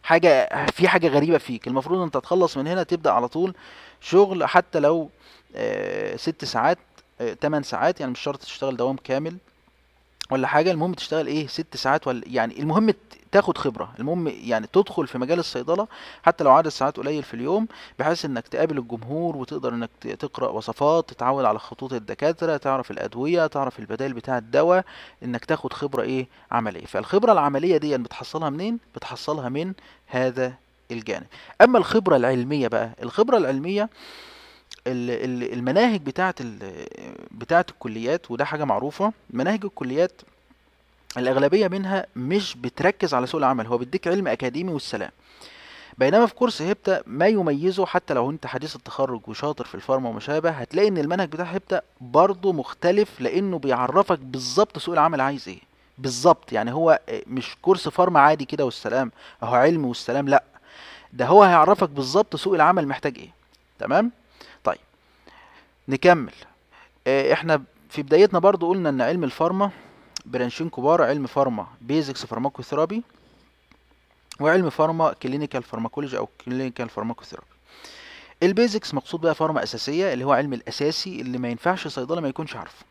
حاجه في حاجه غريبه فيك المفروض انت تخلص من هنا تبدا على طول شغل حتى لو آه، ست ساعات 8 آه، ساعات يعني مش شرط تشتغل دوام كامل ولا حاجه المهم تشتغل ايه ست ساعات ولا يعني المهم تاخد خبره المهم يعني تدخل في مجال الصيدله حتى لو عدد ساعات قليل في اليوم بحيث انك تقابل الجمهور وتقدر انك تقرا وصفات تتعود على خطوط الدكاتره تعرف الادويه تعرف البدائل بتاع الدواء انك تاخد خبره ايه عمليه فالخبره العمليه دي بتحصلها منين بتحصلها من هذا الجانب اما الخبره العلميه بقى الخبره العلميه المناهج بتاعه بتاعه الكليات وده حاجه معروفه مناهج الكليات الاغلبيه منها مش بتركز على سوق العمل هو بيديك علم اكاديمي والسلام بينما في كورس هبتا ما يميزه حتى لو انت حديث التخرج وشاطر في الفارما وما شابه هتلاقي ان المنهج بتاع هبتا برضه مختلف لانه بيعرفك بالظبط سوق العمل عايز ايه بالظبط يعني هو مش كورس فارما عادي كده والسلام اهو علم والسلام لا ده هو هيعرفك بالظبط سوق العمل محتاج ايه تمام نكمل آه، احنا في بدايتنا برضو قلنا ان علم الفارما برانشين كبار علم فارما بيزكس فارماكوثيرابي وعلم فارما كلينيكال فارماكولوجي او كلينيكال فارماكوثيرابي البيزكس مقصود بقى فارما اساسيه اللي هو علم الاساسي اللي ما ينفعش صيدله ما يكونش عارفه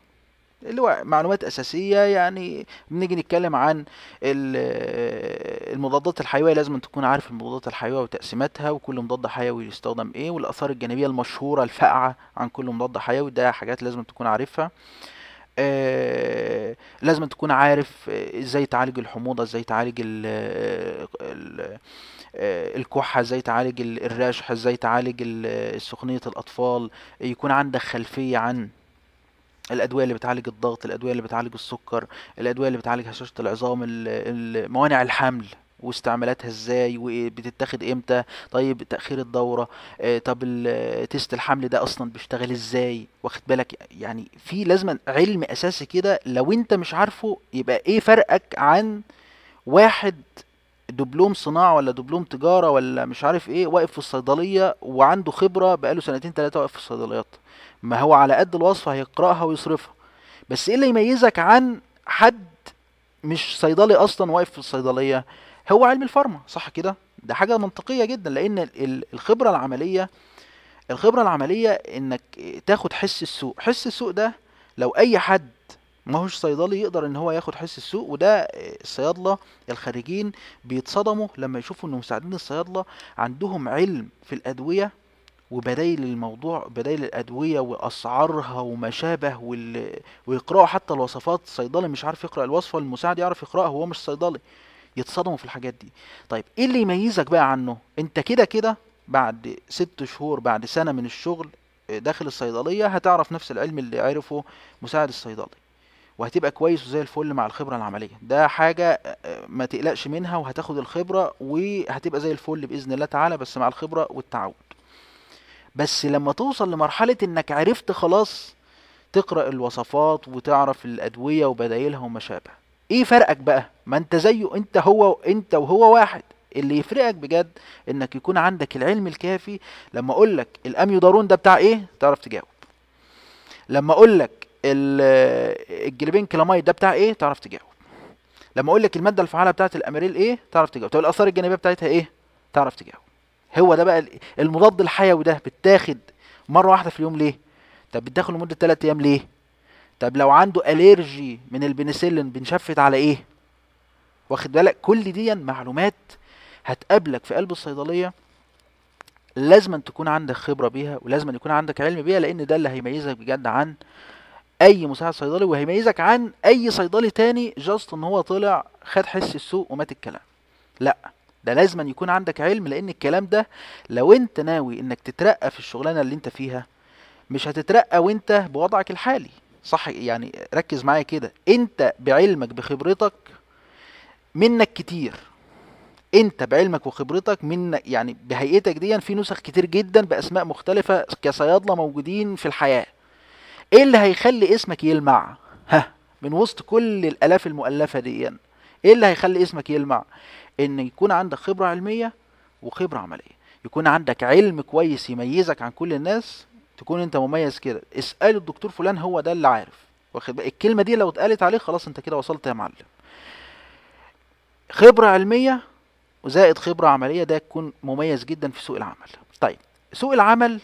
اللي هو معلومات اساسيه يعني بنيجي نتكلم عن المضادات الحيويه لازم تكون عارف المضادات الحيويه وتقسيماتها وكل مضاد حيوي يستخدم ايه والاثار الجانبيه المشهوره الفاقعه عن كل مضاد حيوي ده حاجات لازم تكون عارفها آه لازم تكون عارف ازاي تعالج الحموضه ازاي تعالج ال ال آه، الكحه ازاي تعالج الرشح ازاي تعالج سخونيه الاطفال يكون عندك خلفيه عن الادويه اللي بتعالج الضغط الادويه اللي بتعالج السكر الادويه اللي بتعالج هشاشه العظام موانع الحمل واستعمالاتها ازاي وبتتاخد امتى طيب تاخير الدوره آه، طب تيست الحمل ده اصلا بيشتغل ازاي واخد بالك يعني في لازم علم اساسي كده لو انت مش عارفه يبقى ايه فرقك عن واحد دبلوم صناعة ولا دبلوم تجارة ولا مش عارف ايه واقف في الصيدلية وعنده خبرة بقاله سنتين تلاتة واقف في الصيدليات ما هو على قد الوصفه هيقراها ويصرفها بس ايه اللي يميزك عن حد مش صيدلي اصلا واقف في الصيدليه هو علم الفارما صح كده ده حاجه منطقيه جدا لان الخبره العمليه الخبره العمليه انك تاخد حس السوق حس السوق ده لو اي حد ما هوش صيدلي يقدر ان هو ياخد حس السوق وده الصيادله الخارجين بيتصدموا لما يشوفوا ان مساعدين الصيادله عندهم علم في الادويه وبدايل الموضوع بدايل الادويه واسعارها وما شابه وال... ويقراوا حتى الوصفات الصيدلي مش عارف يقرا الوصفه المساعد يعرف يقراها هو مش صيدلي يتصدموا في الحاجات دي طيب ايه اللي يميزك بقى عنه انت كده كده بعد ست شهور بعد سنه من الشغل آه، داخل الصيدليه هتعرف نفس العلم اللي عرفه مساعد الصيدلي وهتبقى كويس وزي الفل مع الخبره العمليه ده حاجه آه، آه، ما تقلقش منها وهتاخد الخبره وهتبقى زي الفل باذن الله تعالى بس مع الخبره والتعود بس لما توصل لمرحلة انك عرفت خلاص تقرأ الوصفات وتعرف الأدوية وبدايلها وما شابه ايه فرقك بقى ما انت زيه انت هو انت وهو واحد اللي يفرقك بجد انك يكون عندك العلم الكافي لما اقول لك الاميودارون ده بتاع ايه تعرف تجاوب لما اقول لك الجليبين كلامايد ده بتاع ايه تعرف تجاوب لما اقول لك الماده الفعاله بتاعه الاماريل ايه تعرف تجاوب طب الاثار الجانبيه بتاعتها ايه تعرف تجاوب هو ده بقى المضاد الحيوي ده بتاخد مره واحده في اليوم ليه طب بتاخده لمده 3 ايام ليه طب لو عنده اليرجي من البنسلين بنشفت على ايه واخد بالك كل دي معلومات هتقابلك في قلب الصيدليه لازم تكون عندك خبره بيها ولازم يكون عندك علم بيها لان ده اللي هيميزك بجد عن اي مساعد صيدلي وهيميزك عن اي صيدلي تاني جاست ان هو طلع خد حس السوق ومات الكلام لا ده لازم أن يكون عندك علم لان الكلام ده لو انت ناوي انك تترقى في الشغلانه اللي انت فيها مش هتترقى وانت بوضعك الحالي صح يعني ركز معايا كده انت بعلمك بخبرتك منك كتير انت بعلمك وخبرتك من يعني بهيئتك دي في نسخ كتير جدا باسماء مختلفه كصيادله موجودين في الحياه ايه اللي هيخلي اسمك يلمع ها من وسط كل الالاف المؤلفه دي ايه اللي هيخلي اسمك يلمع ان يكون عندك خبره علميه وخبره عمليه يكون عندك علم كويس يميزك عن كل الناس تكون انت مميز كده اسال الدكتور فلان هو ده اللي عارف واخد الكلمه دي لو اتقالت عليه خلاص انت كده وصلت يا معلم خبره علميه وزائد خبره عمليه ده تكون مميز جدا في سوق العمل طيب سوق العمل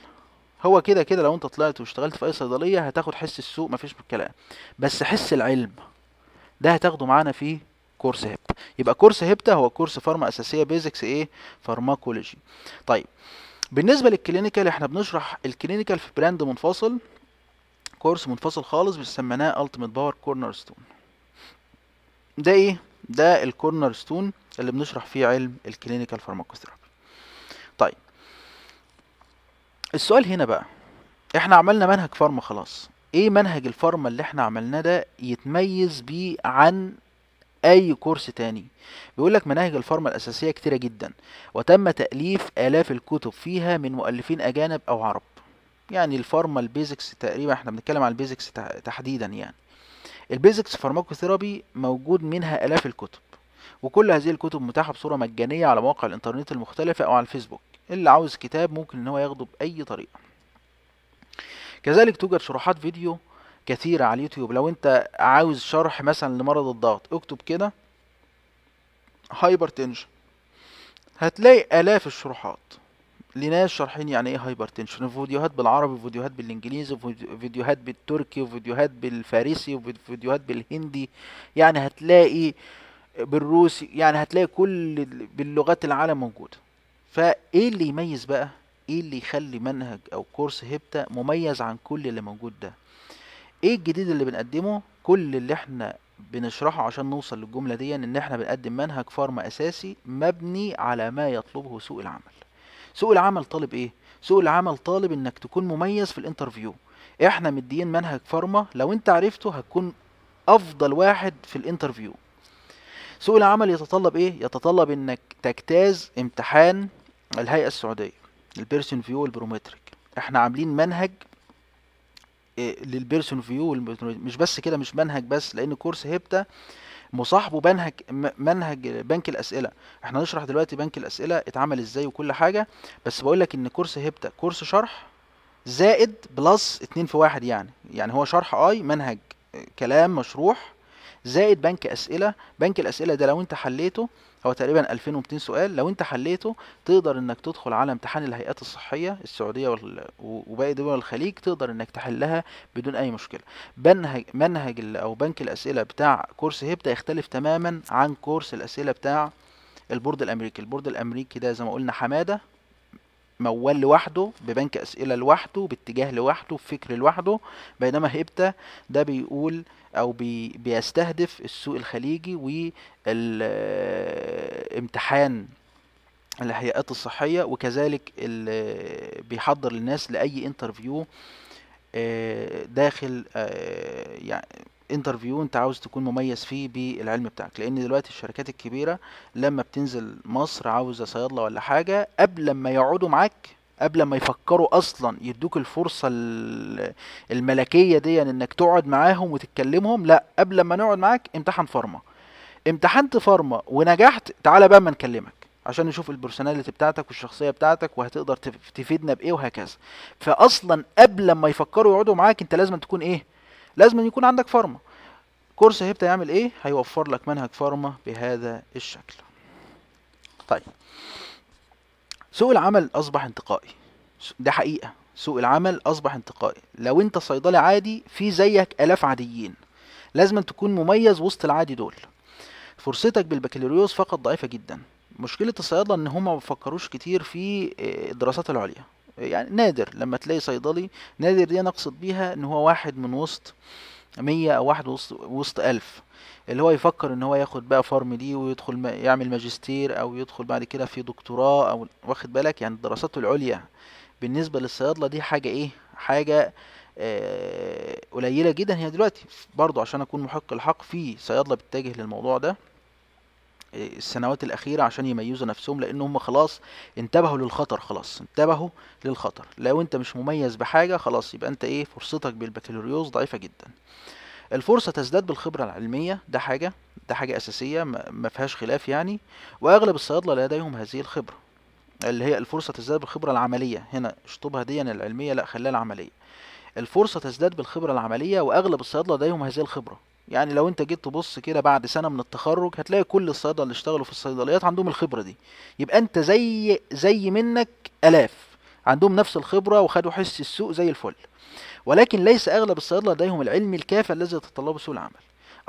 هو كده كده لو انت طلعت واشتغلت في اي صيدليه هتاخد حس السوق مفيش بالكلام بس حس العلم ده هتاخده معانا في كورس هبتا يبقى كورس هبتا هو كورس فارما اساسيه بيزكس ايه فارماكولوجي طيب بالنسبه للكلينيكال احنا بنشرح الكلينيكال في براند منفصل كورس منفصل خالص سميناه التيميت باور كورنر ستون ده ايه ده الكورنر ستون اللي بنشرح فيه علم الكلينيكال فارماكوثيرابي طيب السؤال هنا بقى احنا عملنا منهج فارما خلاص ايه منهج الفارما اللي احنا عملناه ده يتميز بيه عن اي كورس تاني بيقول لك مناهج الفارما الاساسيه كتيره جدا وتم تاليف الاف الكتب فيها من مؤلفين اجانب او عرب يعني الفارما البيزكس تقريبا احنا بنتكلم على البيزكس تحديدا يعني البيزكس فارماكوثيرابي موجود منها الاف الكتب وكل هذه الكتب متاحه بصوره مجانيه على مواقع الانترنت المختلفه او على الفيسبوك اللي عاوز كتاب ممكن ان هو ياخده باي طريقه كذلك توجد شروحات فيديو كثيرة على اليوتيوب لو انت عاوز شرح مثلا لمرض الضغط اكتب كده هايبر تنشن هتلاقي الاف الشروحات لناس شارحين يعني ايه هايبر تنشن فيديوهات بالعربي وفيديوهات بالانجليزي وفيديوهات بالتركي وفيديوهات بالفارسي وفيديوهات بالهندي يعني هتلاقي بالروسي يعني هتلاقي كل باللغات العالم موجوده فايه اللي يميز بقى ايه اللي يخلي منهج او كورس هبتا مميز عن كل اللي موجود ده ايه الجديد اللي بنقدمه كل اللي احنا بنشرحه عشان نوصل للجملة دي ان احنا بنقدم منهج فارما اساسي مبني على ما يطلبه سوق العمل سوق العمل طالب ايه سوق العمل طالب انك تكون مميز في الانترفيو احنا مديين منهج فارما لو انت عرفته هتكون افضل واحد في الانترفيو سوق العمل يتطلب ايه يتطلب انك تجتاز امتحان الهيئة السعودية البيرسون فيو والبرومتريك احنا عاملين منهج للبيرسون فيو مش بس كده مش منهج بس لان كورس هبتا مصاحبه منهج منهج بنك الاسئله احنا هنشرح دلوقتي بنك الاسئله اتعمل ازاي وكل حاجه بس بقول لك ان كورس هبتا كورس شرح زائد بلس اتنين في واحد يعني يعني هو شرح اي منهج كلام مشروح زائد بنك اسئله بنك الاسئله ده لو انت حليته هو تقريبا 2200 سؤال لو انت حليته تقدر انك تدخل على امتحان الهيئات الصحيه السعوديه وباقي دول الخليج تقدر انك تحلها بدون اي مشكله منهج منهج او بنك الاسئله بتاع كورس هيبتا يختلف تماما عن كورس الاسئله بتاع البورد الامريكي البورد الامريكي ده زي ما قلنا حماده موال لوحده ببنك اسئله لوحده باتجاه لوحده بفكر لوحده بينما هيبتا ده بيقول او بي بيستهدف السوق الخليجي والامتحان الهيئات الصحيه وكذلك بيحضر الناس لاي انترفيو آه، داخل آه، يعني انترفيو انت عاوز تكون مميز فيه بالعلم بتاعك لان دلوقتي الشركات الكبيره لما بتنزل مصر عاوزه صيادله ولا حاجه قبل ما يقعدوا معاك قبل ما يفكروا اصلا يدوك الفرصه الملكيه دي يعني انك تقعد معاهم وتتكلمهم لا قبل ما نقعد معاك امتحن فارما امتحنت فارما ونجحت تعالى بقى ما نكلمك عشان نشوف البرسوناليتي بتاعتك والشخصيه بتاعتك وهتقدر تفيدنا بايه وهكذا فاصلا قبل ما يفكروا يقعدوا معاك انت لازم تكون ايه لازم أن يكون عندك فارما كورس هيبتا يعمل ايه هيوفر لك منهج فارما بهذا الشكل طيب سوق العمل اصبح انتقائي ده حقيقه سوق العمل اصبح انتقائي لو انت صيدلي عادي في زيك الاف عاديين لازم تكون مميز وسط العادي دول فرصتك بالبكالوريوس فقط ضعيفه جدا مشكله الصيادله ان هم ما بيفكروش كتير في آه، الدراسات العليا يعني نادر لما تلاقي صيدلي نادر دي انا اقصد بيها ان هو واحد من وسط مية او واحد وسط وسط الف اللي هو يفكر ان هو ياخد بقى فارم دي ويدخل يعمل ماجستير او يدخل بعد كده في دكتوراه او واخد بالك يعني الدراسات العليا بالنسبه للصيادله دي حاجه ايه حاجه آه، قليله جدا هي دلوقتي برضو عشان اكون محق الحق في صيادله بتتجه للموضوع ده السنوات الأخيرة عشان يميزوا نفسهم لأن هم خلاص انتبهوا للخطر خلاص انتبهوا للخطر لو أنت مش مميز بحاجة خلاص يبقى أنت إيه فرصتك بالبكالوريوس ضعيفة جدا الفرصة تزداد بالخبرة العلمية ده حاجة ده حاجة أساسية ما فيهاش خلاف يعني وأغلب الصيادلة لديهم هذه الخبرة اللي هي الفرصة تزداد بالخبرة العملية هنا اشطبها دي العلمية لا خليها العملية الفرصة تزداد بالخبرة العملية وأغلب الصيادلة لديهم هذه الخبرة يعني لو انت جيت تبص كده بعد سنه من التخرج هتلاقي كل الصيادله اللي اشتغلوا في الصيدليات عندهم الخبره دي يبقى انت زي زي منك الاف عندهم نفس الخبره وخدوا حس السوق زي الفل ولكن ليس اغلب الصيادله لديهم العلم الكافي الذي يتطلبه سوق العمل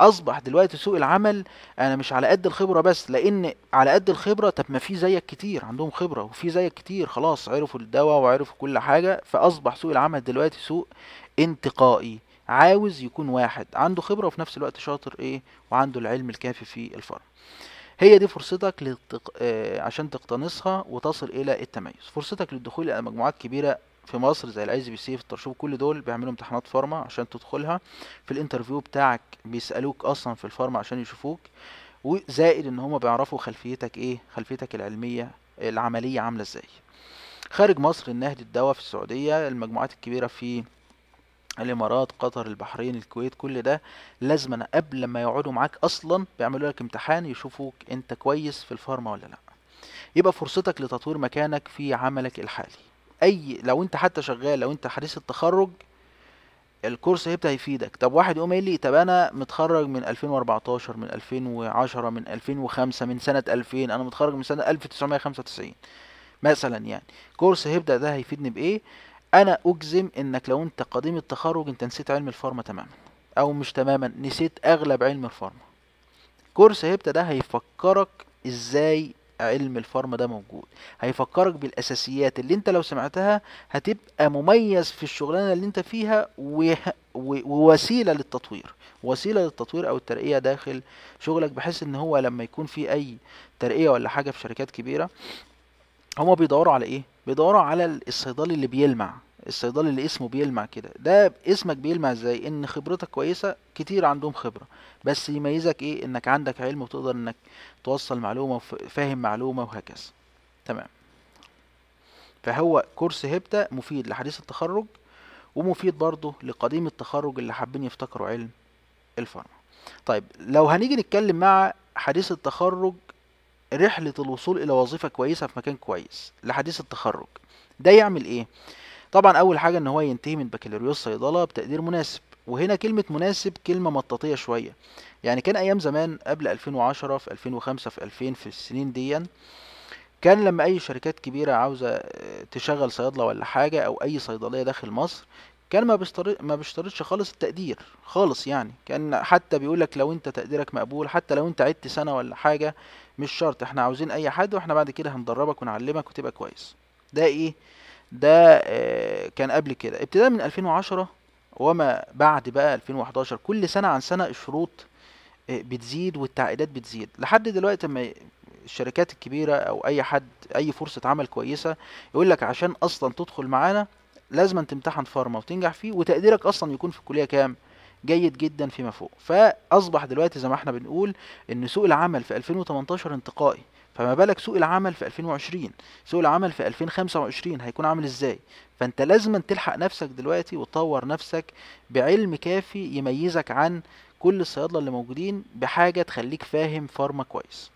اصبح دلوقتي سوق العمل انا مش على قد الخبره بس لان على قد الخبره طب ما في زيك كتير عندهم خبره وفي زيك كتير خلاص عرفوا الدواء وعرفوا كل حاجه فاصبح سوق العمل دلوقتي سوق انتقائي عاوز يكون واحد عنده خبره وفي نفس الوقت شاطر ايه وعنده العلم الكافي في الفرع هي دي فرصتك لتق... آه عشان تقتنصها وتصل الى التميز فرصتك للدخول الى مجموعات كبيره في مصر زي الاي بي سي في الترشيب كل دول بيعملوا امتحانات فارما عشان تدخلها في الانترفيو بتاعك بيسالوك اصلا في الفارما عشان يشوفوك وزائد ان هما بيعرفوا خلفيتك ايه خلفيتك العلميه العمليه عامله ازاي خارج مصر النهد الدواء في السعوديه المجموعات الكبيره في الامارات قطر البحرين الكويت كل ده لازما قبل ما يقعدوا معاك اصلا بيعملوا لك امتحان يشوفوك انت كويس في الفارما ولا لا يبقى فرصتك لتطوير مكانك في عملك الحالي اي لو انت حتى شغال لو انت حديث التخرج الكورس هيبدا هيفيدك طب واحد يقوم يقول لي طب انا متخرج من 2014 من 2010 من 2005 من سنه 2000 انا متخرج من سنه 1995 مثلا يعني كورس هيبدا ده هيفيدني بايه انا اجزم انك لو انت قديم التخرج انت نسيت علم الفارما تماما او مش تماما نسيت اغلب علم الفارما كورس هيبتا ده هيفكرك ازاي علم الفارما ده موجود هيفكرك بالاساسيات اللي انت لو سمعتها هتبقى مميز في الشغلانه اللي انت فيها و... ووسيله للتطوير وسيله للتطوير او الترقيه داخل شغلك بحيث ان هو لما يكون في اي ترقيه ولا حاجه في شركات كبيره هما بيدوروا على ايه بيدوروا على الصيدلي اللي بيلمع الصيدلي اللي اسمه بيلمع كده ده اسمك بيلمع ازاي ان خبرتك كويسه كتير عندهم خبره بس يميزك ايه انك عندك علم وتقدر انك توصل معلومه وفاهم معلومه وهكذا تمام فهو كورس هبتا مفيد لحديث التخرج ومفيد برضه لقديم التخرج اللي حابين يفتكروا علم الفارما طيب لو هنيجي نتكلم مع حديث التخرج رحلة الوصول إلى وظيفة كويسة في مكان كويس لحديث التخرج ده يعمل إيه؟ طبعا اول حاجه ان هو ينتهي من بكالوريوس صيدله بتقدير مناسب وهنا كلمة مناسب كلمة مطاطية شوية يعني كان أيام زمان قبل 2010 في 2005 في 2000 في السنين دي كان لما أي شركات كبيرة عاوزة آه، تشغل صيادلة ولا حاجة أو أي صيدلية داخل مصر كان ما ما بيشترطش خالص التقدير خالص يعني كان حتى بيقولك لو انت تقديرك مقبول حتى لو انت عدت سنة ولا حاجة مش شرط احنا عاوزين اي حد واحنا بعد كده هندربك ونعلمك وتبقى كويس ده ايه ده آه، كان قبل كده ابتداء من 2010 وما بعد بقى 2011 كل سنة عن سنة الشروط آه، بتزيد والتعقيدات بتزيد لحد دلوقتي ما الشركات الكبيرة أو أي حد أي فرصة عمل كويسة يقول لك عشان أصلا تدخل معانا لازم تمتحن فارما وتنجح فيه وتقديرك أصلا يكون في الكلية كام؟ جيد جدا فيما فوق فأصبح دلوقتي زي ما احنا بنقول إن سوق العمل في 2018 انتقائي فما بالك سوق العمل في 2020 سوق العمل في 2025 هيكون عامل ازاي فانت لازم تلحق نفسك دلوقتي وتطور نفسك بعلم كافي يميزك عن كل الصيادله اللي موجودين بحاجه تخليك فاهم فارما كويس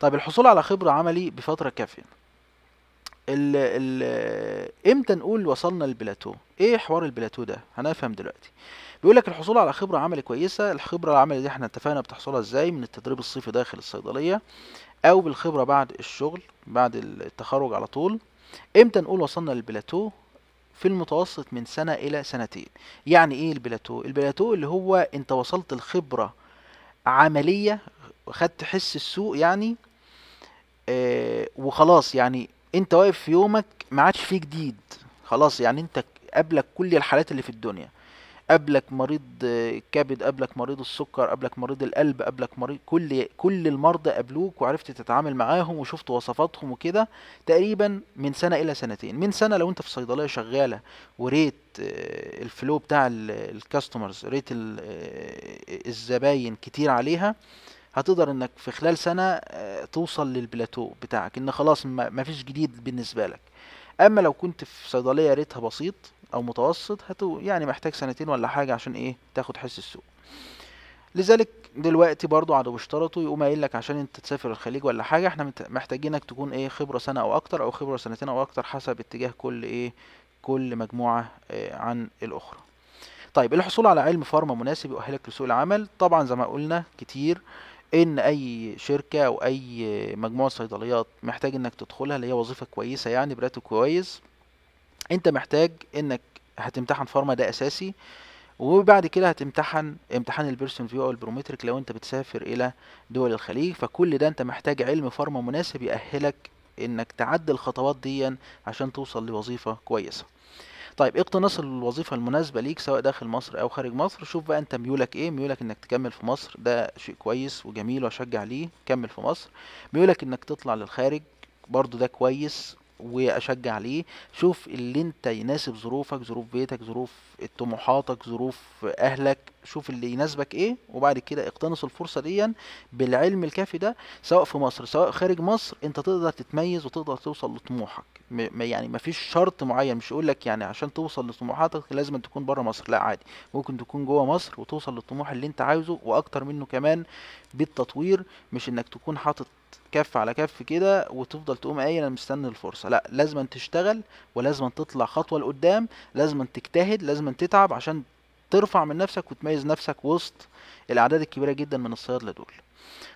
طيب الحصول على خبره عملي بفتره كافيه ال ال امتى نقول وصلنا للبلاتو ايه حوار البلاتو ده هنفهم دلوقتي بيقول لك الحصول على خبره عمل كويسه الخبره العمليه دي احنا اتفقنا بتحصلها ازاي من التدريب الصيفي داخل الصيدليه او بالخبره بعد الشغل بعد التخرج على طول امتى نقول وصلنا للبلاتو في المتوسط من سنه الى سنتين يعني ايه البلاتو البلاتو اللي هو انت وصلت الخبره عمليه وخدت حس السوق يعني آه وخلاص يعني انت واقف في يومك ما عادش فيه جديد خلاص يعني انت قابلك كل الحالات اللي في الدنيا قبلك مريض كبد قبلك مريض السكر قبلك مريض القلب قبلك مريض كل كل المرضى قابلوك وعرفت تتعامل معاهم وشفت وصفاتهم وكده تقريبا من سنه الى سنتين من سنه لو انت في صيدليه شغاله وريت آه، الفلو بتاع الكاستمرز ريت آه، الزباين كتير عليها هتقدر انك في خلال سنه آه، توصل للبلاتو بتاعك ان خلاص مفيش جديد بالنسبه لك اما لو كنت في صيدليه ريتها بسيط او متوسط هتو يعني محتاج سنتين ولا حاجة عشان ايه تاخد حس السوق لذلك دلوقتي برضو عدو بيشترطوا يقوم قايل لك عشان انت تسافر الخليج ولا حاجة احنا محتاجينك تكون ايه خبرة سنة او اكتر او خبرة سنتين او اكتر حسب اتجاه كل ايه كل مجموعة ايه عن الاخرى طيب الحصول على علم فارما مناسب يؤهلك لسوق العمل طبعا زي ما قلنا كتير ان اي شركه او اي مجموعه صيدليات محتاج انك تدخلها اللي هي وظيفه كويسه يعني براتب كويس انت محتاج انك هتمتحن فارما ده اساسي وبعد كده هتمتحن امتحان البيرسون فيو او البروميتريك لو انت بتسافر الى دول الخليج فكل ده انت محتاج علم فارما مناسب يأهلك انك تعدي الخطوات دي عشان توصل لوظيفه كويسه طيب اقتناص الوظيفه المناسبه ليك سواء داخل مصر او خارج مصر شوف بقى انت ميولك ايه ميولك انك تكمل في مصر ده شيء كويس وجميل واشجع ليه كمل في مصر ميولك انك تطلع للخارج برضو ده كويس واشجع ليه شوف اللي انت يناسب ظروفك ظروف بيتك ظروف طموحاتك ظروف اهلك شوف اللي يناسبك ايه وبعد كده اقتنص الفرصه دي بالعلم الكافي ده سواء في مصر سواء خارج مصر انت تقدر تتميز وتقدر توصل لطموحك م يعني مفيش شرط معين مش اقول لك يعني عشان توصل لطموحاتك لازم تكون بره مصر لا عادي ممكن تكون جوه مصر وتوصل للطموح اللي انت عايزه واكتر منه كمان بالتطوير مش انك تكون حاطط كف على كف كده وتفضل تقوم قايل انا مستني الفرصه لا لازم تشتغل ولازم تطلع خطوه لقدام لازم تجتهد لازم تتعب عشان ترفع من نفسك وتميز نفسك وسط الاعداد الكبيره جدا من الصيادله دول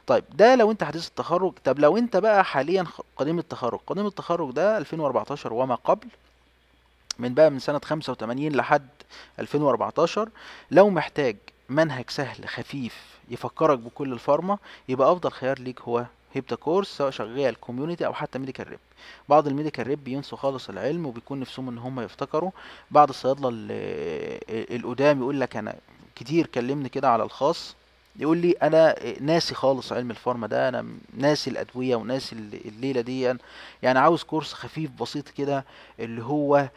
طيب ده لو انت حديث التخرج طب لو انت بقى حاليا قديم التخرج قديم التخرج ده 2014 وما قبل من بقى من سنه 85 لحد 2014 لو محتاج منهج سهل خفيف يفكرك بكل الفارما يبقى افضل خيار ليك هو هيبتا كورس سواء شغال كوميونتي او حتى ميديكال ريب بعض الميديكال ريب بينسوا خالص العلم وبيكون نفسهم ان هم يفتكروا بعض الصيادله القدام يقول لك انا كتير كلمني كده على الخاص يقول لي انا ناسي خالص علم الفارما ده انا ناسي الادويه وناسي الليله دي يعني, يعني عاوز كورس خفيف بسيط كده اللي هو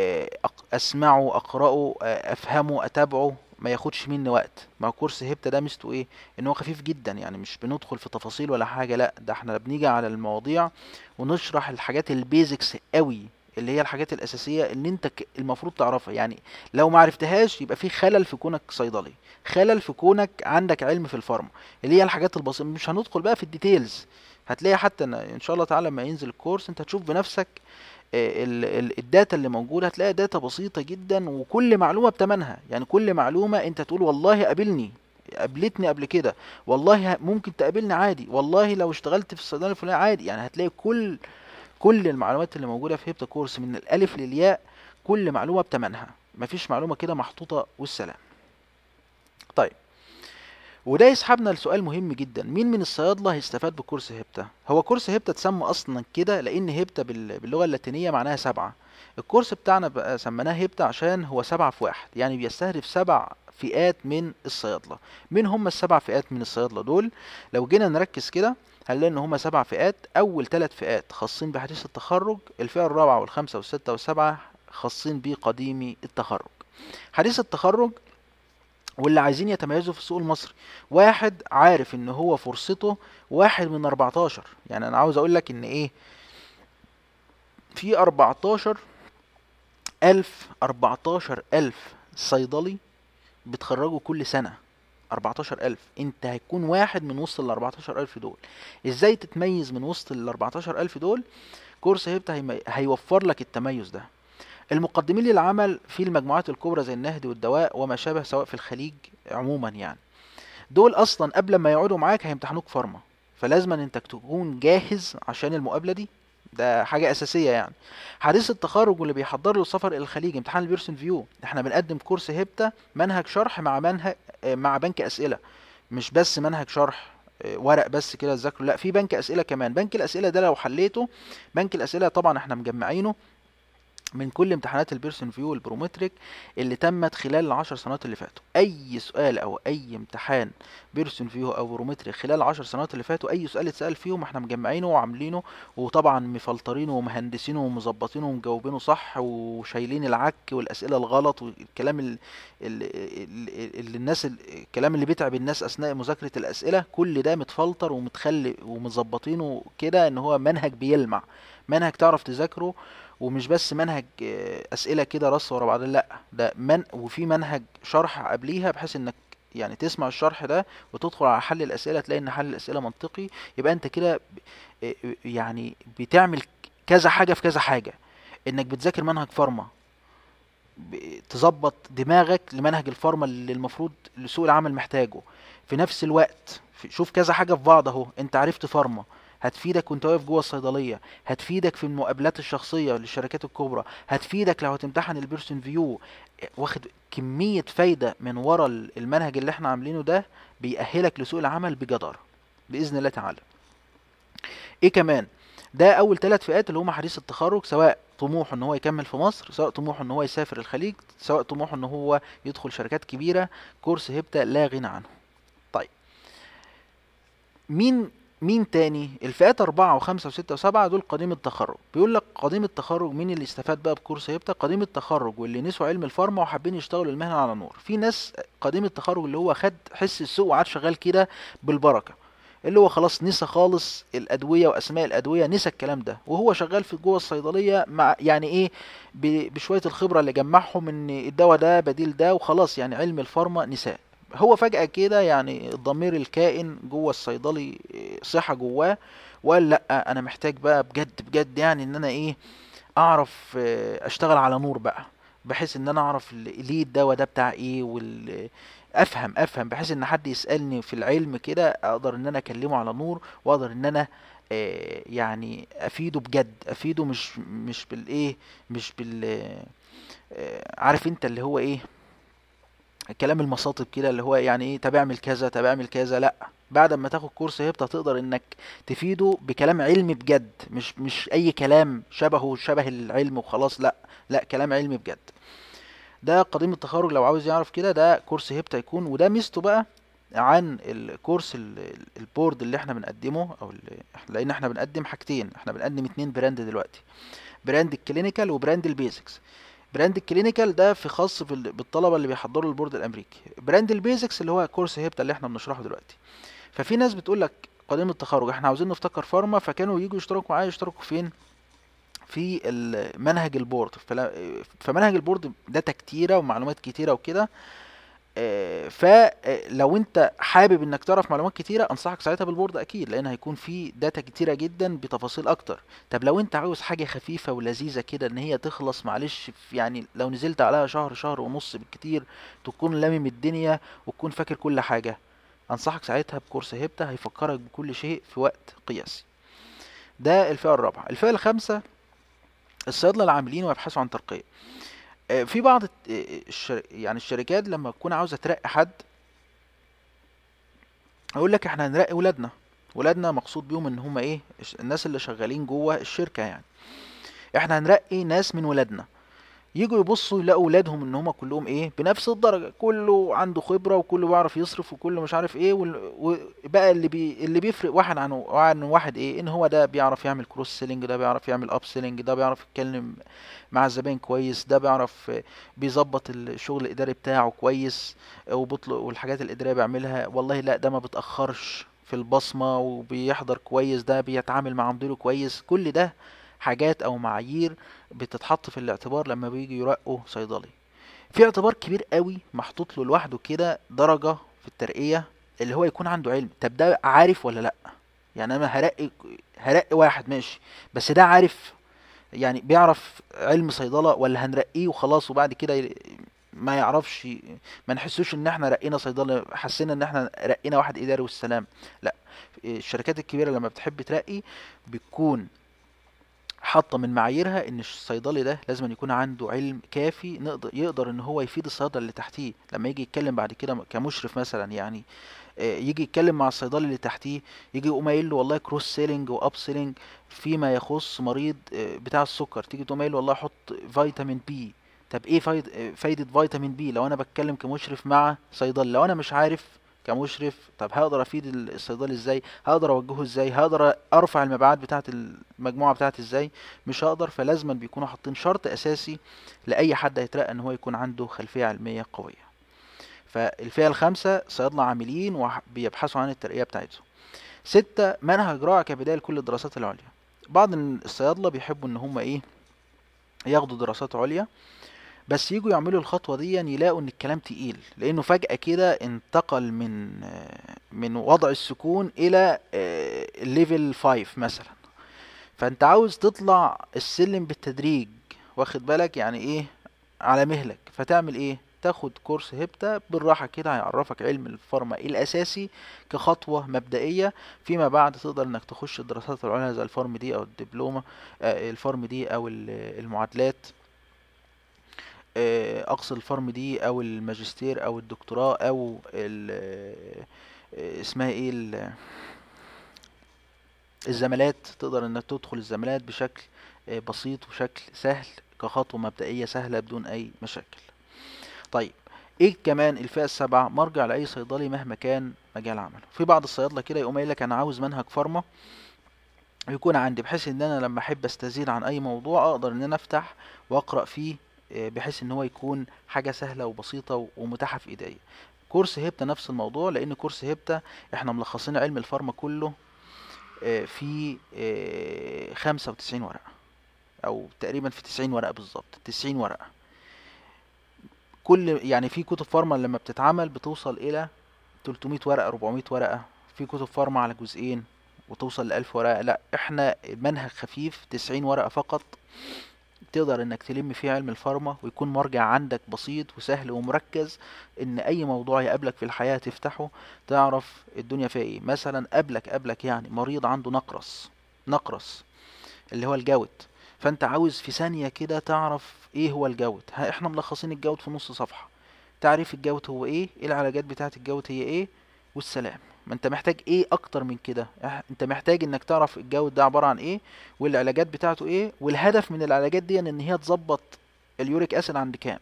آه، اسمعه اقراه آه، افهمه اتابعه ما ياخدش مني وقت ما هو كورس هبتا ده ميزته ايه ان هو خفيف جدا يعني مش بندخل في تفاصيل ولا حاجه لا ده احنا بنيجي على المواضيع ونشرح الحاجات البيزكس قوي اللي هي الحاجات الاساسيه اللي انت المفروض تعرفها يعني لو ما عرفتهاش يبقى في خلل في كونك صيدلي خلل في كونك عندك علم في الفارما اللي هي الحاجات البسيطه مش هندخل بقى في الديتيلز هتلاقي حتى ان شاء الله تعالى لما ينزل الكورس انت هتشوف بنفسك الداتا اللي موجوده هتلاقي داتا بسيطه جدا وكل معلومه بتمنها يعني كل معلومه انت تقول والله قابلني قابلتني قبل كده والله ممكن تقابلني عادي والله لو اشتغلت في الصيدله الفلانيه عادي يعني هتلاقي كل كل المعلومات اللي موجوده في هيبتا كورس من الالف للياء كل معلومه بتمنها مفيش معلومه كده محطوطه والسلام طيب وده يسحبنا لسؤال مهم جدا مين من الصيادله هيستفاد بكورس هيبتا هو كورس هيبتا اتسمى اصلا كده لان هيبتا باللغه اللاتينيه معناها سبعه الكورس بتاعنا بقى سميناه هيبتا عشان هو سبعة في واحد يعني بيستهدف سبع فئات من الصيادله مين هم السبع فئات من الصيادله دول لو جينا نركز كده هنلاقي ان هم سبع فئات اول ثلاث فئات خاصين بحديث التخرج الفئه الرابعه والخامسه والسته والسبعه خاصين بقديمي التخرج حديث التخرج واللي عايزين يتميزوا في السوق المصري واحد عارف ان هو فرصته واحد من 14 يعني انا عاوز اقول لك ان ايه في 14 ألف 14 ألف صيدلي بتخرجوا كل سنة 14 ألف أنت هتكون واحد من وسط ال 14 ألف دول إزاي تتميز من وسط ال 14 ألف دول كورس هيبتا هيوفر لك التميز ده المقدمين للعمل في المجموعات الكبرى زي النهد والدواء وما شابه سواء في الخليج عموما يعني دول اصلا قبل ما يقعدوا معاك هيمتحنوك فارما فلازم انك تكون جاهز عشان المقابله دي ده حاجة أساسية يعني حديث التخرج واللي بيحضر له السفر إلى الخليج امتحان البيرسون فيو احنا بنقدم كورس هبتة منهج شرح مع منهج آه، مع بنك أسئلة مش بس منهج شرح آه، ورق بس كده تذاكره لا في بنك اسئله كمان بنك الاسئله ده لو حليته بنك الاسئله طبعا احنا مجمعينه من كل امتحانات البيرسون فيو والبرومتريك اللي تمت خلال العشر سنوات اللي فاتوا اي سؤال او اي امتحان بيرسون فيو او برومتريك خلال العشر سنوات اللي فاتوا اي سؤال اتسال فيهم احنا مجمعينه وعاملينه وطبعا مفلترينه ومهندسينه ومظبطينه ومجاوبينه صح وشايلين العك والاسئله الغلط والكلام اللي, اللي الناس الكلام اللي بيتعب الناس اثناء مذاكره الاسئله كل ده متفلتر ومتخلي ومظبطينه كده ان هو منهج بيلمع منهج تعرف تذاكره ومش بس منهج آه، اسئله كده رص ورا بعض لا ده من وفي منهج شرح قبليها بحيث انك يعني تسمع الشرح ده وتدخل على حل الاسئله تلاقي ان حل الاسئله منطقي يبقى انت كده آه، آه، يعني بتعمل كذا حاجه في كذا حاجه انك بتذاكر منهج فارما تظبط دماغك لمنهج الفارما اللي المفروض لسوق العمل محتاجه في نفس الوقت شوف كذا حاجه في بعض اهو انت عرفت فارما هتفيدك وانت واقف جوه الصيدليه هتفيدك في المقابلات الشخصيه للشركات الكبرى هتفيدك لو هتمتحن البيرسون فيو واخد كميه فايده من ورا المنهج اللي احنا عاملينه ده بيأهلك لسوق العمل بجدار باذن الله تعالى ايه كمان ده اول ثلاث فئات اللي هم حديث التخرج سواء طموحه ان هو يكمل في مصر سواء طموحه ان هو يسافر الخليج سواء طموحه ان هو يدخل شركات كبيره كورس هبته لا غنى عنه طيب مين مين تاني الفئات أربعة وخمسة وستة وسبعة دول قديم التخرج بيقول لك قديم التخرج مين اللي استفاد بقى بكورس هيبتا قديم التخرج واللي نسوا علم الفارما وحابين يشتغلوا المهنة على نور في ناس قديم التخرج اللي هو خد حس السوق وقعد شغال كده بالبركة اللي هو خلاص نسى خالص الادويه واسماء الادويه نسى الكلام ده وهو شغال في جوه الصيدليه مع يعني ايه بشويه الخبره اللي جمعهم ان الدواء ده بديل ده وخلاص يعني علم الفارما نساه هو فجأة كده يعني الضمير الكائن جوه الصيدلي آه، صحى جواه وقال لأ أنا محتاج بقى بجد بجد يعني إن أنا إيه أعرف آه، أشتغل على نور بقى بحيث إن أنا أعرف ليه الدواء ده بتاع إيه وال آه، افهم افهم بحيث ان حد يسالني في العلم كده اقدر ان انا اكلمه على نور واقدر ان انا يعني افيده بجد افيده مش مش بالايه مش بال عارف انت اللي هو ايه الكلام المصاطب كده اللي هو يعني ايه طب اعمل كذا طب اعمل كذا لا بعد ما تاخد كورس هبطه تقدر انك تفيده بكلام علمي بجد مش مش اي كلام شبهه شبه العلم وخلاص لا لا كلام علمي بجد ده قديم التخرج لو عاوز يعرف كده ده كورس هبطه يكون وده ميزته بقى عن الكورس البورد اللي احنا بنقدمه او لان احنا بنقدم حاجتين احنا بنقدم اتنين براند دلوقتي براند الكلينيكال وبراند البيزكس براند الكلينيكال ده في خاص بالطلبه اللي بيحضروا البورد الامريكي براند البيزكس اللي هو كورس هيبتا اللي احنا بنشرحه دلوقتي ففي ناس بتقول لك قديم التخرج احنا عاوزين نفتكر فارما فكانوا يجوا يشتركوا معايا يشتركوا فين في منهج البورد فمنهج البورد ده تكتيره ومعلومات كتيره وكده فلو آه، انت حابب انك تعرف معلومات كتيره انصحك ساعتها بالبورد اكيد لان هيكون في داتا كتيره جدا بتفاصيل اكتر طب لو انت عاوز حاجه خفيفه ولذيذه كده ان هي تخلص معلش يعني لو نزلت عليها شهر شهر ونص بالكتير تكون لامم الدنيا وتكون فاكر كل حاجه انصحك ساعتها بكورس هيبتا هيفكرك بكل شيء في وقت قياسي ده الفئه الرابعه الفئه الخامسه الصيادله العاملين ويبحثوا عن ترقيه آه، في بعض آه، الشر... يعني الشركات لما تكون عاوزه ترقي حد اقول لك احنا هنرقي ولادنا ولادنا مقصود بيهم ان هم ايه الناس اللي شغالين جوه الشركه يعني احنا هنرقي ناس من ولادنا يجوا يبصوا يلاقوا اولادهم ان هم كلهم ايه بنفس الدرجه كله عنده خبره وكله بيعرف يصرف وكله مش عارف ايه وبقى اللي بي اللي بيفرق واحد عن عن واحد ايه ان هو ده بيعرف يعمل كروس سيلينج ده بيعرف يعمل اب سيلينج ده بيعرف يتكلم مع الزبائن كويس ده بيعرف بيظبط الشغل الاداري بتاعه كويس وبطلق والحاجات الاداريه بيعملها والله لا ده ما بتاخرش في البصمه وبيحضر كويس ده بيتعامل مع مديره كويس كل ده حاجات او معايير بتتحط في الاعتبار لما بيجي يرقوا صيدلي في اعتبار كبير قوي محطوط له لوحده كده درجه في الترقيه اللي هو يكون عنده علم طب ده عارف ولا لا يعني انا هرقي هرقي واحد ماشي بس ده عارف يعني بيعرف علم صيدله ولا هنرقيه وخلاص وبعد كده ما يعرفش ما نحسوش ان احنا رقينا صيدله حسينا ان احنا رقينا واحد اداري والسلام لا الشركات الكبيره لما بتحب ترقي بتكون حاطه من معاييرها ان الصيدلي ده لازم أن يكون عنده علم كافي نقدر يقدر ان هو يفيد الصيدلي اللي تحتيه لما يجي يتكلم بعد كده كمشرف مثلا يعني آه، يجي يتكلم مع الصيدلي اللي تحتيه يجي يقوم قايل له والله كروس سيلينج واب سيلينج فيما يخص مريض آه، بتاع السكر تيجي تقوم قايل له والله حط فيتامين بي طب ايه آه، فايدة فيتامين بي لو انا بتكلم كمشرف مع صيدلي لو انا مش عارف كمشرف طب هقدر افيد الصيدلي ازاي هقدر اوجهه ازاي هقدر ارفع المبيعات بتاعه المجموعه بتاعتي ازاي مش هقدر فلازما بيكونوا حاطين شرط اساسي لاي حد هيترقى ان هو يكون عنده خلفيه علميه قويه فالفئه الخامسه صيادله عاملين وبيبحثوا عن الترقيه بتاعتهم ستة منهج رائع كبداية لكل الدراسات العليا بعض الصيادلة بيحبوا ان هم ايه ياخدوا دراسات عليا بس يجوا يعملوا الخطوه دي يعني يلاقوا ان الكلام تقيل لانه فجاه كده انتقل من من وضع السكون الى ليفل آه، 5 مثلا فانت عاوز تطلع السلم بالتدريج واخد بالك يعني ايه على مهلك فتعمل ايه تاخد كورس هبتا بالراحه كده هيعرفك علم الفارما الاساسي كخطوه مبدئيه فيما بعد تقدر انك تخش الدراسات العليا زي الفارم دي او الدبلومه آه، الفارم دي او المعادلات آه، اقصى الفرم دي او الماجستير او الدكتوراه او آه، اسمها ايه الزمالات تقدر انك تدخل الزمالات بشكل آه، بسيط وشكل سهل كخطوة مبدئية سهلة بدون اي مشاكل طيب ايه كمان الفئة السابعة مرجع لأي صيدلي مهما كان مجال عمله في بعض الصيادلة كده يقوم قايل لك أنا عاوز منهج فارما يكون عندي بحيث ان انا لما احب استزيد عن اي موضوع اقدر ان انا افتح واقرا فيه آه، بحيث ان هو يكون حاجه سهله وبسيطه ومتاحه في ايديا كورس هيبتا نفس الموضوع لان كورس هيبتا احنا ملخصين علم الفارما كله آه، في 95 آه، ورقه او تقريبا في 90 ورقه بالظبط 90 ورقه كل يعني في كتب فارما لما بتتعمل بتوصل الى 300 ورقه 400 ورقه في كتب فارما على جزئين وتوصل ل 1000 ورقه لا احنا منهج خفيف 90 ورقه فقط تقدر انك تلم فيه علم الفارما ويكون مرجع عندك بسيط وسهل ومركز ان اي موضوع يقابلك في الحياة تفتحه تعرف الدنيا فيها ايه مثلا قابلك قابلك يعني مريض عنده نقرس نقرس اللي هو الجوت فانت عاوز في ثانية كده تعرف ايه هو الجوت احنا ملخصين الجوت في نص صفحة تعريف الجوت هو ايه, إيه العلاجات بتاعة الجوت هي ايه والسلام ما انت محتاج ايه اكتر من كده انت محتاج انك تعرف الجو ده عباره عن ايه والعلاجات بتاعته ايه والهدف من العلاجات دي ان هي تظبط اليوريك اسيد عند كام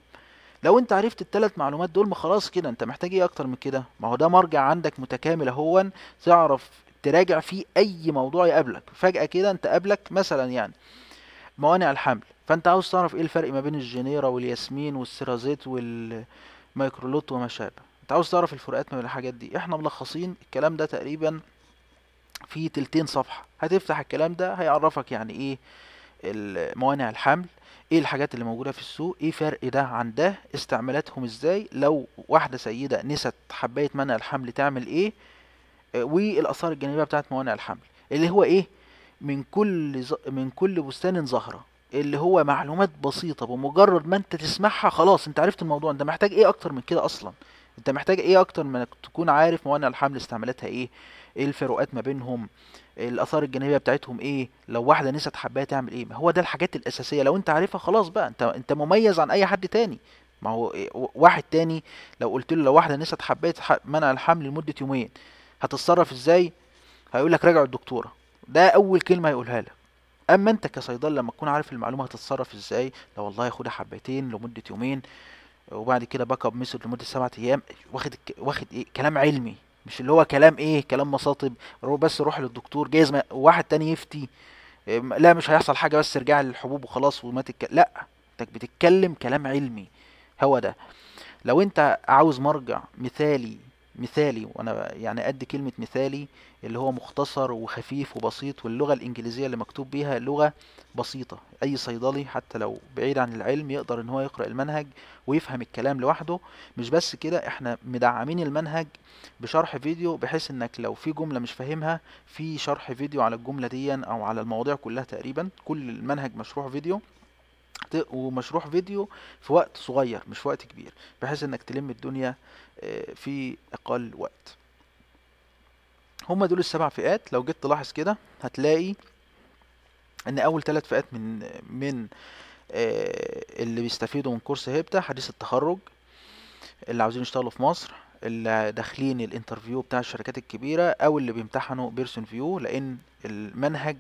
لو انت عرفت التلات معلومات دول ما خلاص كده انت محتاج ايه اكتر من كده ما هو ده مرجع عندك متكامل اهون تعرف تراجع فيه اي موضوع يقابلك فجاه كده انت قابلك مثلا يعني موانع الحمل فانت عاوز تعرف ايه الفرق ما بين الجنيرة والياسمين والسيرازيت والميكرولوت وما شابه انت عاوز تعرف الفروقات ما بين الحاجات دي احنا ملخصين الكلام ده تقريبا في تلتين صفحة هتفتح الكلام ده هيعرفك يعني ايه موانع الحمل ايه الحاجات اللي موجودة في السوق ايه فرق ده عن ده استعمالاتهم ازاي لو واحدة سيدة نست حباية منع الحمل تعمل ايه والاثار الجانبية بتاعت موانع الحمل اللي هو ايه من كل ز... من كل بستان زهرة اللي هو معلومات بسيطة بمجرد ما انت تسمعها خلاص انت عرفت الموضوع انت محتاج ايه اكتر من كده اصلا انت محتاج ايه اكتر من انك تكون عارف موانع الحمل استعمالاتها ايه ايه الفروقات ما بينهم الاثار الجانبيه بتاعتهم ايه لو واحده نسيت حبايه تعمل ايه ما هو ده الحاجات الاساسيه لو انت عارفها خلاص بقى انت انت مميز عن اي حد تاني ما هو إيه، واحد تاني لو قلت له لو واحده نسيت حبايه منع الحمل لمده يومين هتتصرف ازاي هيقول لك راجع الدكتوره ده اول كلمه هيقولها لك اما انت كصيدله لما تكون عارف المعلومه هتتصرف ازاي لو والله خدها حبتين لمده يومين وبعد كده باك اب ميثود لمده سبعة ايام واخد واخد ايه كلام علمي مش اللي هو كلام ايه كلام مصاطب بس روح للدكتور جايز واحد تاني يفتي لا مش هيحصل حاجه بس ارجع للحبوب وخلاص وما تتك... لا انت بتتكلم كلام علمي هو ده لو انت عاوز مرجع مثالي مثالي وانا يعني ادي كلمه مثالي اللي هو مختصر وخفيف وبسيط واللغه الانجليزيه اللي مكتوب بيها لغه بسيطه اي صيدلي حتى لو بعيد عن العلم يقدر ان هو يقرا المنهج ويفهم الكلام لوحده مش بس كده احنا مدعمين المنهج بشرح فيديو بحيث انك لو في جمله مش فاهمها في شرح فيديو على الجمله دي او على المواضيع كلها تقريبا كل المنهج مشروح فيديو ومشروح فيديو في وقت صغير مش في وقت كبير بحيث انك تلم الدنيا آه، في اقل وقت هما دول السبع فئات لو جيت تلاحظ كده هتلاقي ان اول ثلاث فئات من من آه، اللي بيستفيدوا من كورس هيبتا حديث التخرج اللي عاوزين يشتغلوا في مصر اللي داخلين الانترفيو بتاع الشركات الكبيرة أو اللي بيمتحنوا بيرسون فيو لأن المنهج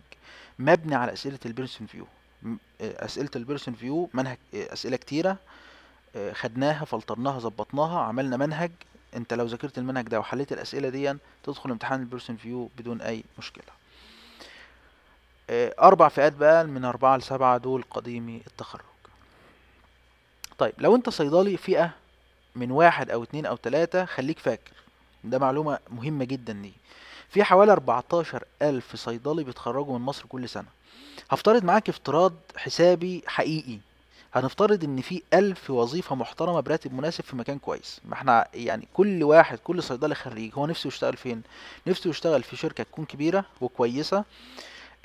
مبني على أسئلة البيرسون فيو آه، أسئلة البيرسون فيو منهج أسئلة كتيرة خدناها فلترناها ظبطناها عملنا منهج انت لو ذاكرت المنهج ده وحليت الاسئله دي تدخل امتحان البيرسون فيو بدون اي مشكله آه، اربع فئات بقى من اربعة لسبعة دول قديمي التخرج طيب لو انت صيدلي فئة من واحد او اتنين او تلاتة خليك فاكر ده معلومة مهمة جدا دي في حوالي 14 ألف صيدلي بيتخرجوا من مصر كل سنة هفترض معاك افتراض حسابي حقيقي هنفترض ان في ألف وظيفه محترمه براتب مناسب في مكان كويس ما احنا يعني كل واحد كل صيدلي خريج هو نفسه يشتغل فين نفسه يشتغل في شركه تكون كبيره وكويسه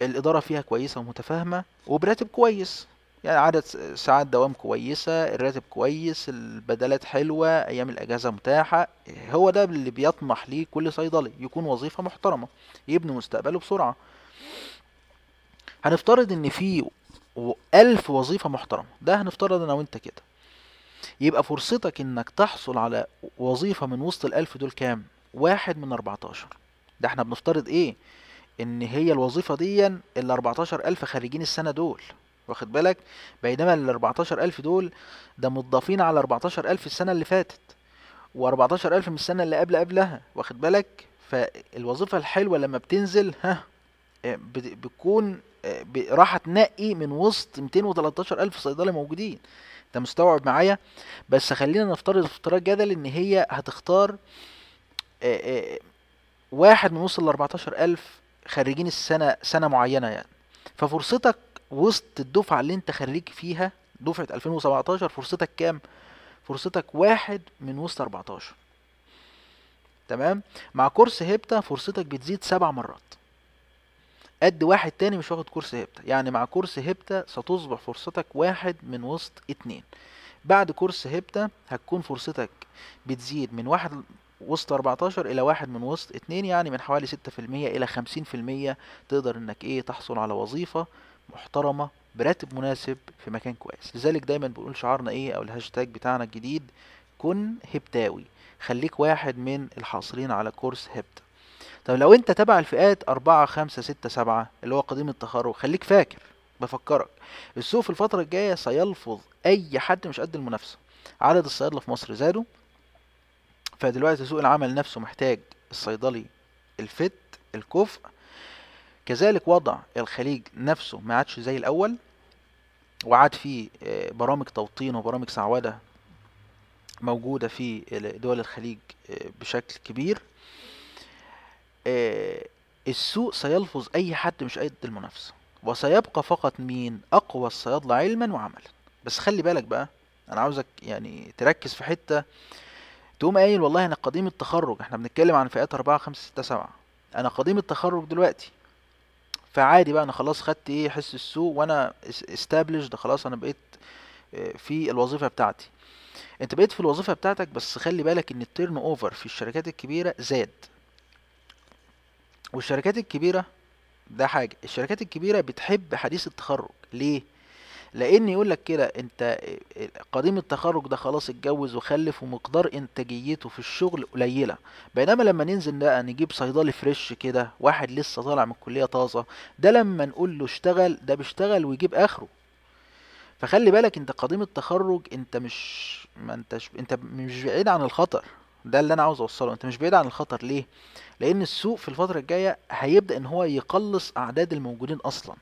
الاداره فيها كويسه ومتفاهمه وبراتب كويس يعني عدد ساعات دوام كويسة الراتب كويس البدلات حلوة أيام الأجازة متاحة هو ده اللي بيطمح ليه كل صيدلي يكون وظيفة محترمة يبني مستقبله بسرعة هنفترض إن في ألف وظيفة محترمة ده هنفترض أنا وأنت كده يبقى فرصتك إنك تحصل على وظيفة من وسط الألف دول كام؟ واحد من 14 ده احنا بنفترض إيه؟ إن هي الوظيفة دي ال 14000 خريجين السنة دول واخد بالك؟ بينما ال 14000 دول ده متضافين على 14000 السنة اللي فاتت و14000 من السنة اللي قبل قبلها واخد بالك؟ فالوظيفة الحلوة لما بتنزل ها آه، بتكون راح تنقي من وسط 213 الف صيدلي موجودين انت مستوعب معايا بس خلينا نفترض افتراض جدل ان هي هتختار واحد من وسط ال 14 الف خريجين السنه سنه معينه يعني ففرصتك وسط الدفعه اللي انت خريج فيها دفعه 2017 فرصتك كام فرصتك واحد من وسط 14 تمام مع كورس هيبتا فرصتك بتزيد سبع مرات قد واحد تاني مش واخد كورس هبتة يعني مع كورس هبتة ستصبح فرصتك واحد من وسط اتنين بعد كورس هبتة هتكون فرصتك بتزيد من واحد وسط 14 إلى واحد من وسط اتنين يعني من حوالي ستة في المية إلى خمسين في المية تقدر إنك إيه تحصل على وظيفة محترمة براتب مناسب في مكان كويس لذلك دايما بنقول شعارنا إيه أو الهاشتاج بتاعنا الجديد كن هبتاوي خليك واحد من الحاصلين على كورس هبته طب لو انت تبع الفئات 4 5 6 7 اللي هو قديم التخرج خليك فاكر بفكرك السوق في الفترة الجاية سيلفظ أي حد مش قد المنافسة عدد الصيادلة في مصر زادوا فدلوقتي سوق العمل نفسه محتاج الصيدلي الفت الكفء كذلك وضع الخليج نفسه ما عادش زي الأول وعاد في آه، برامج توطين وبرامج سعودة موجودة في دول الخليج آه، بشكل كبير آه، السوق سيلفظ أي حد مش قد المنافسة وسيبقى فقط مين أقوى الصيادلة علما وعملا بس خلي بالك بقى أنا عاوزك يعني تركز في حتة تقوم قايل والله أنا قديم التخرج احنا بنتكلم عن فئات أربعة خمسة ستة سبعة أنا قديم التخرج دلوقتي فعادي بقى أنا خلاص خدت إيه حس السوق وأنا استابلش ده خلاص أنا بقيت آه، في الوظيفة بتاعتي انت بقيت في الوظيفة بتاعتك بس خلي بالك ان التيرن اوفر في الشركات الكبيرة زاد والشركات الكبيرة ده حاجة الشركات الكبيرة بتحب حديث التخرج ليه؟ لأن يقولك كده أنت قديم التخرج ده خلاص اتجوز وخلف ومقدار إنتاجيته في الشغل قليلة بينما لما ننزل بقى نجيب صيدلي فريش كده واحد لسه طالع من الكلية طازة ده لما نقول له اشتغل ده بيشتغل ويجيب آخره فخلي بالك انت قديم التخرج انت مش ما انتش انت مش بعيد عن الخطر ده اللي انا عاوز اوصله انت مش بعيد عن الخطر ليه لان السوق في الفتره الجايه هيبدا ان هو يقلص اعداد الموجودين اصلا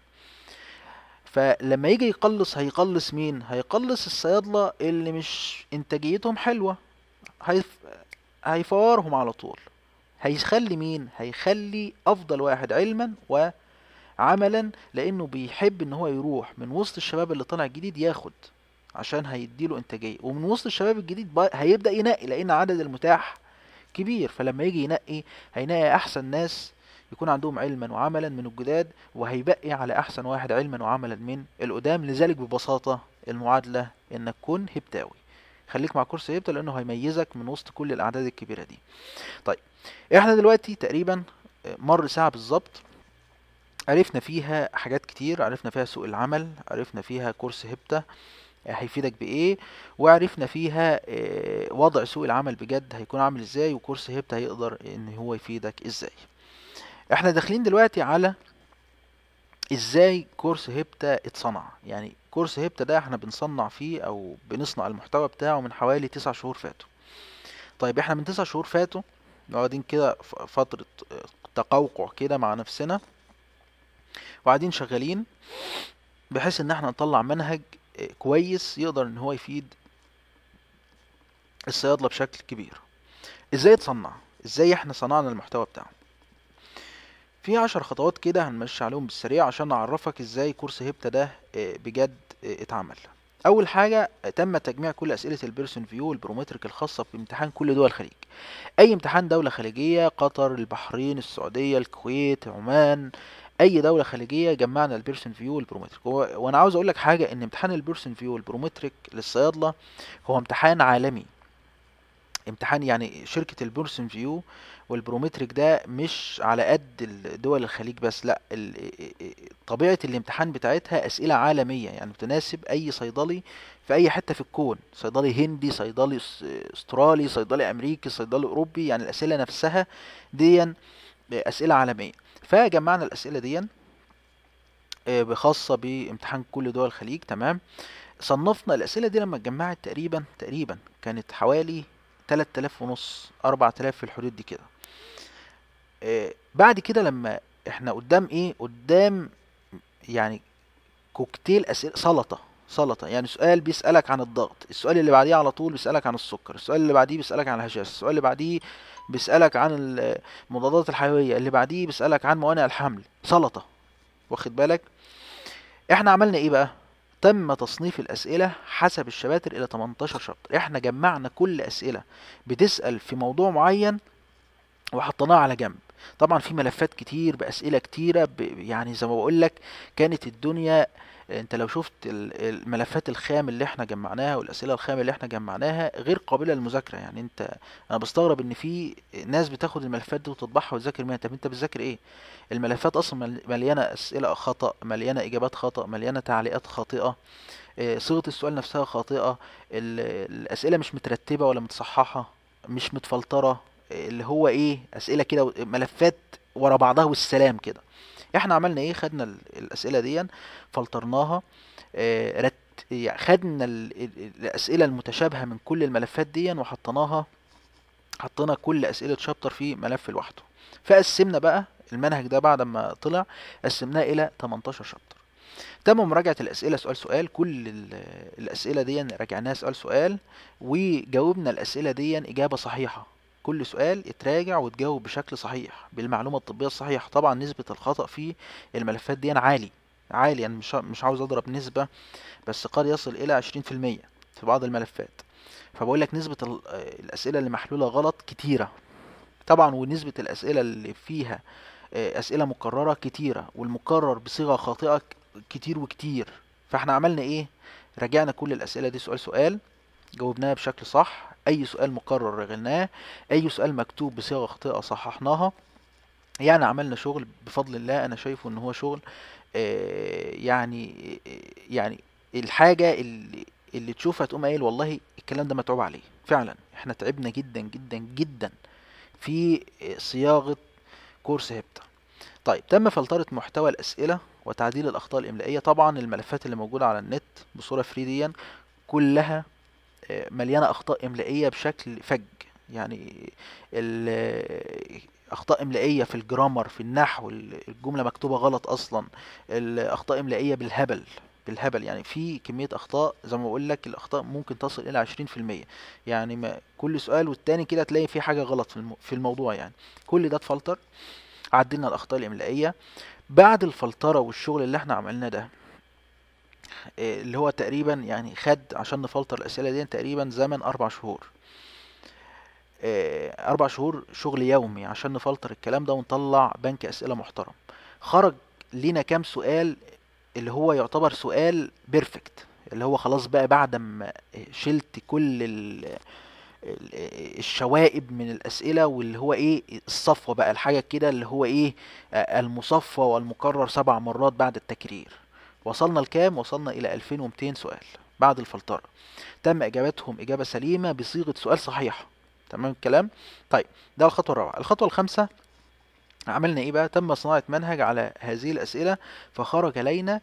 فلما يجي يقلص هيقلص مين هيقلص الصيادله اللي مش انتاجيتهم حلوه هيف... هيفورهم على طول هيخلي مين هيخلي افضل واحد علما وعملا لانه بيحب ان هو يروح من وسط الشباب اللي طالع جديد ياخد عشان هيديله انتاجيه ومن وسط الشباب الجديد هيبدا ينقي لان عدد المتاح كبير فلما يجي ينقي هينقي احسن ناس يكون عندهم علما وعملا من الجداد وهيبقي على احسن واحد علما وعملا من القدام لذلك ببساطه المعادله انك كن هبتاوي خليك مع كورس هبتا لانه هيميزك من وسط كل الاعداد الكبيره دي طيب احنا دلوقتي تقريبا آه، مر ساعه بالظبط عرفنا فيها حاجات كتير عرفنا فيها سوق العمل عرفنا فيها كورس هبتا هيفيدك بايه وعرفنا فيها آه، وضع سوق العمل بجد هيكون عامل ازاي وكورس هيبت هيقدر ان هو يفيدك ازاي احنا داخلين دلوقتي على ازاي كورس هيبتا اتصنع يعني كورس هيبتا ده احنا بنصنع فيه او بنصنع المحتوى بتاعه من حوالي تسع شهور فاتوا طيب احنا من تسع شهور فاتوا وبعدين كده فترة آه، تقوقع كده مع نفسنا وقاعدين شغالين بحيث ان احنا نطلع منهج كويس يقدر ان هو يفيد الصيادله بشكل كبير ازاي تصنع ازاي احنا صنعنا المحتوى بتاعه في عشر خطوات كده هنمشي عليهم بالسريع عشان نعرفك ازاي كورس هبتا ده آه، بجد آه، اتعمل اول حاجه آه، تم تجميع كل اسئله البيرسون فيو والبروميترك الخاصه بامتحان كل دول الخليج اي امتحان دوله خليجيه قطر البحرين السعوديه الكويت عمان اي دوله خليجيه جمعنا البيرسون فيو والبرومتريك وانا عاوز اقول لك حاجه ان امتحان البيرسون فيو والبرومتريك للصيادله هو امتحان عالمي امتحان يعني شركة البيرسون فيو والبرومتريك ده مش على قد دول الخليج بس لا طبيعة الامتحان بتاعتها أسئلة عالمية يعني بتناسب أي صيدلي في أي حتة في الكون صيدلي هندي صيدلي استرالي صيدلي أمريكي صيدلي أوروبي يعني الأسئلة نفسها دي أسئلة عالمية فجمعنا الاسئله دي آه، خاصه بامتحان كل دول الخليج تمام صنفنا الاسئله دي لما اتجمعت تقريبا تقريبا كانت حوالي 3000 ونص 4000 في الحدود دي كده آه، بعد كده لما احنا قدام ايه قدام يعني كوكتيل اسئله سلطه سلطه يعني سؤال بيسالك عن الضغط السؤال اللي بعديه على طول بيسالك عن السكر السؤال اللي بعديه بيسالك عن الهشاشه السؤال اللي بعديه بيسالك عن المضادات الحيويه اللي بعديه بيسالك عن موانع الحمل سلطه واخد بالك احنا عملنا ايه بقى تم تصنيف الأسئلة حسب الشباتر إلى 18 شابتر احنا جمعنا كل أسئلة بتسأل في موضوع معين وحطيناها على جنب طبعا في ملفات كتير باسئله كتيره يعني زي ما بقول لك كانت الدنيا انت لو شفت الملفات الخام اللي احنا جمعناها والاسئله الخام اللي احنا جمعناها غير قابله للمذاكره يعني انت انا بستغرب ان في ناس بتاخد الملفات دي وتطبعها وتذاكر منها طب انت بتذاكر ايه الملفات اصلا مليانه اسئله خطا مليانه اجابات خطا مليانه تعليقات خاطئه آه، صيغه السؤال نفسها خاطئه الاسئله مش مترتبه ولا متصححه مش متفلتره اللي هو ايه اسئله كده ملفات ورا بعضها والسلام كده احنا عملنا ايه خدنا الاسئله دي فلترناها آه، رت يعني خدنا الاسئله المتشابهه من كل الملفات دي وحطيناها حطينا كل اسئله شابتر في ملف لوحده فقسمنا بقى المنهج ده بعد ما طلع قسمناه الى 18 شابتر تم مراجعة الأسئلة سؤال سؤال كل الأسئلة دي راجعناها سؤال سؤال وجاوبنا الأسئلة دي إجابة صحيحة كل سؤال اتراجع وتجاوب بشكل صحيح بالمعلومة الطبية الصحيحة طبعا نسبة الخطأ في الملفات دي عالي عالي يعني مش مش عاوز اضرب نسبة بس قد يصل الى عشرين في المية في بعض الملفات فبقول لك نسبة الأسئلة اللي محلولة غلط كتيرة طبعا ونسبة الأسئلة اللي فيها آه، أسئلة مكررة كتيرة والمكرر بصيغة خاطئة كتير وكتير فاحنا عملنا ايه راجعنا كل الأسئلة دي سؤال سؤال جاوبناها بشكل صح اي سؤال مكرر رغيناه اي سؤال مكتوب بصيغه خاطئه صححناها يعني عملنا شغل بفضل الله انا شايفه ان هو شغل آه، يعني آه، يعني الحاجه اللي اللي تشوفها تقوم قايل والله الكلام ده متعوب عليه فعلا احنا تعبنا جدا جدا جدا في صياغه كورس هبتا طيب تم فلترة محتوى الأسئلة وتعديل الأخطاء الإملائية طبعا الملفات اللي موجودة على النت بصورة فري ديا كلها مليانه اخطاء املائيه بشكل فج يعني اخطاء املائيه في الجرامر في النحو الجمله مكتوبه غلط اصلا الاخطاء املائيه بالهبل بالهبل يعني في كميه اخطاء زي ما بقول لك الاخطاء ممكن تصل الى 20% يعني ما كل سؤال والتاني كده تلاقي في حاجه غلط في الموضوع يعني كل ده اتفلتر عدلنا الاخطاء الاملائيه بعد الفلتره والشغل اللي احنا عملناه ده آه، اللي هو تقريبا يعني خد عشان نفلتر الأسئلة دي تقريبا زمن أربع شهور آه، أربع شهور شغل يومي عشان نفلتر الكلام ده ونطلع بنك أسئلة محترم خرج لينا كام سؤال اللي هو يعتبر سؤال بيرفكت اللي هو خلاص بقى بعد ما شلت كل الشوائب من الأسئلة واللي هو إيه الصفوة بقى الحاجة كده اللي هو إيه المصفى والمكرر سبع مرات بعد التكرير وصلنا لكام وصلنا الى 2200 سؤال بعد الفلتره تم اجابتهم اجابه سليمه بصيغه سؤال صحيح تمام الكلام طيب ده الخطوه الرابعه الخطوه الخامسه عملنا ايه بقى تم صناعه منهج على هذه الاسئله فخرج لينا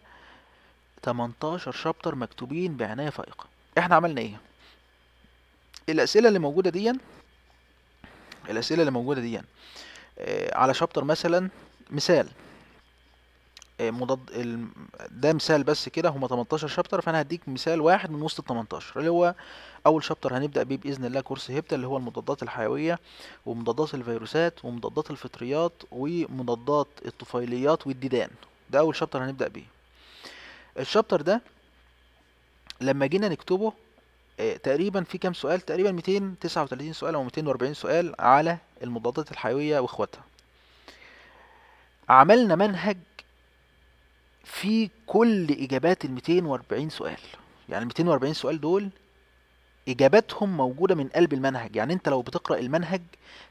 18 شابتر مكتوبين بعنايه فائقه احنا عملنا ايه الاسئله اللي موجوده دي الاسئله اللي موجوده دي آه، على شابتر مثلا مثال آه، مضاد ده مثال بس كده هما 18 شابتر فانا هديك مثال واحد من وسط ال 18 اللي هو اول شابتر هنبدا بيه باذن الله كورس هيبتا اللي هو المضادات الحيويه ومضادات الفيروسات ومضادات الفطريات ومضادات الطفيليات والديدان ده اول شابتر هنبدا بيه الشابتر ده لما جينا نكتبه آه، تقريبا في كام سؤال تقريبا 239 سؤال او 240 سؤال على المضادات الحيويه واخواتها عملنا منهج في كل إجابات ال 240 سؤال يعني ال 240 سؤال دول إجاباتهم موجودة من قلب المنهج يعني أنت لو بتقرأ المنهج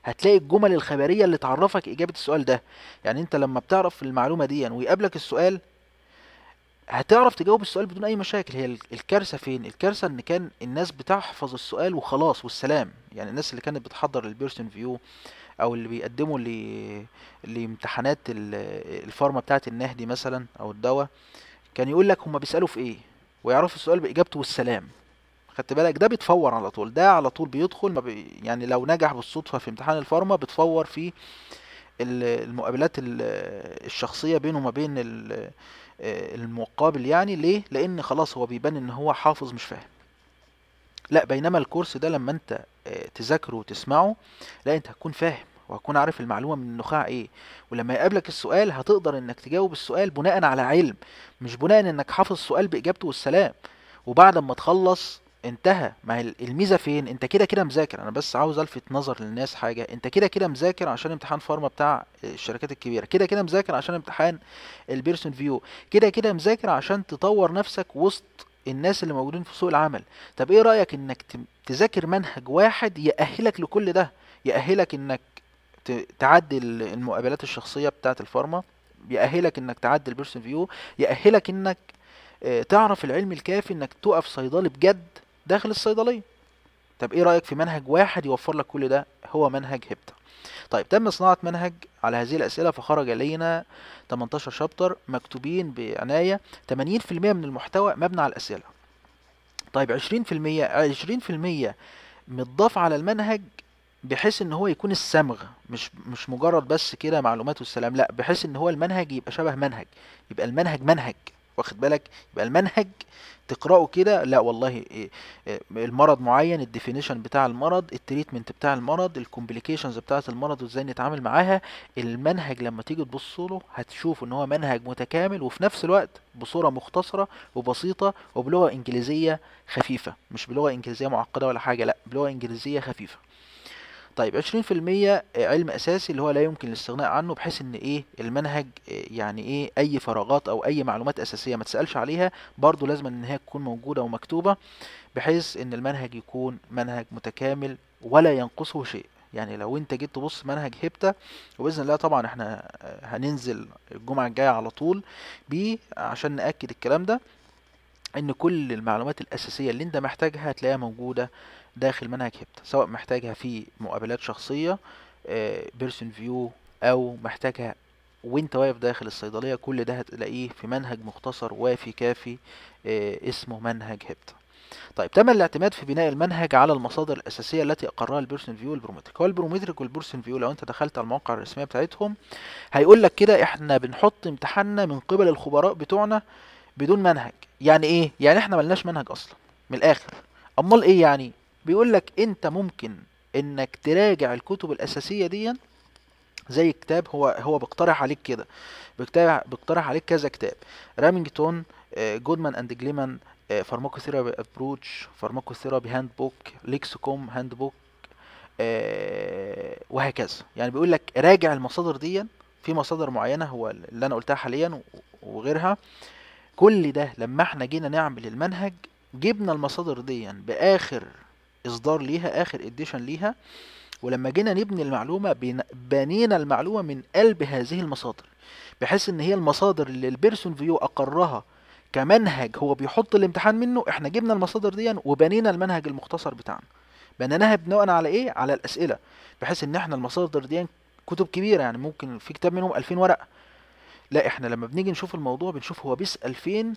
هتلاقي الجمل الخبرية اللي تعرفك إجابة السؤال ده يعني أنت لما بتعرف المعلومة دي يعني ويقابلك السؤال هتعرف تجاوب السؤال بدون اي مشاكل هي الكارثه فين الكارثه ان كان الناس بتحفظ السؤال وخلاص والسلام يعني الناس اللي كانت بتحضر البيرسون فيو او اللي بيقدموا لامتحانات الفارما بتاعه النهدي مثلا او الدواء كان يقول لك هم بيسالوا في ايه ويعرفوا السؤال باجابته والسلام خدت بالك ده بيتفور على طول ده على طول بيدخل ما بي يعني لو نجح بالصدفه في امتحان الفارما بتفور في المقابلات الشخصيه بينه وما بين المقابل يعني ليه لان خلاص هو بيبان ان هو حافظ مش فاهم لا بينما الكورس ده لما انت تذاكره وتسمعه لا انت هتكون فاهم وهتكون عارف المعلومه من النخاع ايه ولما يقابلك السؤال هتقدر انك تجاوب السؤال بناء على علم مش بناء انك حافظ السؤال باجابته والسلام وبعد ما تخلص انتهى ما الميزه فين انت كده كده مذاكر انا بس عاوز الفت نظر للناس حاجه انت كده كده مذاكر عشان امتحان فارما بتاع الشركات الكبيره كده كده مذاكر عشان امتحان البيرسون فيو كده كده مذاكر عشان تطور نفسك وسط الناس اللي موجودين في سوق العمل طب ايه رايك انك تذاكر منهج واحد يأهلك لكل ده يأهلك انك تعدي المقابلات الشخصيه بتاعه الفارما يأهلك انك تعدي البيرسون فيو يأهلك انك آه، تعرف العلم الكافي انك تقف صيدلي بجد داخل الصيدليه طب ايه رايك في منهج واحد يوفر لك كل ده هو منهج هبتا طيب تم صناعة منهج على هذه الأسئلة فخرج لينا 18 شابتر مكتوبين بعناية 80% من المحتوى مبني على الأسئلة طيب 20% 20% متضاف على المنهج بحيث ان هو يكون الصمغ مش مش مجرد بس كده معلومات والسلام لا بحيث ان هو المنهج يبقى شبه منهج يبقى المنهج منهج واخد بالك يبقى المنهج تقراه كده لا والله إيه، إيه، المرض معين الديفينيشن بتاع المرض التريتمنت بتاع المرض الكومبليكيشنز بتاعه المرض وازاي نتعامل معاها المنهج لما تيجي تبص له هتشوف ان هو منهج متكامل وفي نفس الوقت بصوره مختصره وبسيطه وبلغه انجليزيه خفيفه مش بلغه انجليزيه معقده ولا حاجه لا بلغه انجليزيه خفيفه طيب 20% علم اساسي اللي هو لا يمكن الاستغناء عنه بحيث ان ايه المنهج يعني ايه اي فراغات او اي معلومات اساسيه ما تسالش عليها برضو لازم ان هي تكون موجوده ومكتوبه بحيث ان المنهج يكون منهج متكامل ولا ينقصه شيء يعني لو انت جيت تبص منهج هبته وباذن الله طبعا احنا هننزل الجمعه الجايه على طول بيه عشان ناكد الكلام ده ان كل المعلومات الاساسيه اللي انت محتاجها هتلاقيها موجوده داخل منهج هبتا سواء محتاجها في مقابلات شخصية بيرسون آه، فيو او محتاجها وانت واقف داخل الصيدلية كل ده هتلاقيه في منهج مختصر وافي كافي آه، اسمه منهج هبتا طيب تم الاعتماد في بناء المنهج على المصادر الاساسيه التي اقرها البيرسون فيو والبروميتريك هو البروميتريك والبيرسون فيو لو انت دخلت على المواقع الرسميه بتاعتهم هيقول لك كده احنا بنحط امتحاننا من قبل الخبراء بتوعنا بدون منهج يعني ايه يعني احنا ملناش منهج اصلا من الاخر امال ايه يعني بيقول لك انت ممكن انك تراجع الكتب الاساسيه دي زي كتاب هو هو بيقترح عليك كده بيقترح عليك كذا كتاب رامينجتون آه، جودمان اند جليمان فارماكوثيرابي ابروتش فارماكوثيرابي هاند بوك ليكسكوم هاند بوك وهكذا يعني بيقول لك راجع المصادر دي في مصادر معينه هو اللي انا قلتها حاليا وغيرها كل ده لما احنا جينا نعمل المنهج جبنا المصادر دي باخر اصدار ليها اخر اديشن ليها ولما جينا نبني المعلومه بنينا المعلومه من قلب هذه المصادر بحيث ان هي المصادر اللي البيرسون فيو اقرها كمنهج هو بيحط الامتحان منه احنا جبنا المصادر دي وبنينا المنهج المختصر بتاعنا بنيناها بناء على ايه على الاسئله بحيث ان احنا المصادر دي كتب كبيره يعني ممكن في كتاب منهم 2000 ورقه لا احنا لما بنيجي نشوف الموضوع بنشوف هو بيسال فين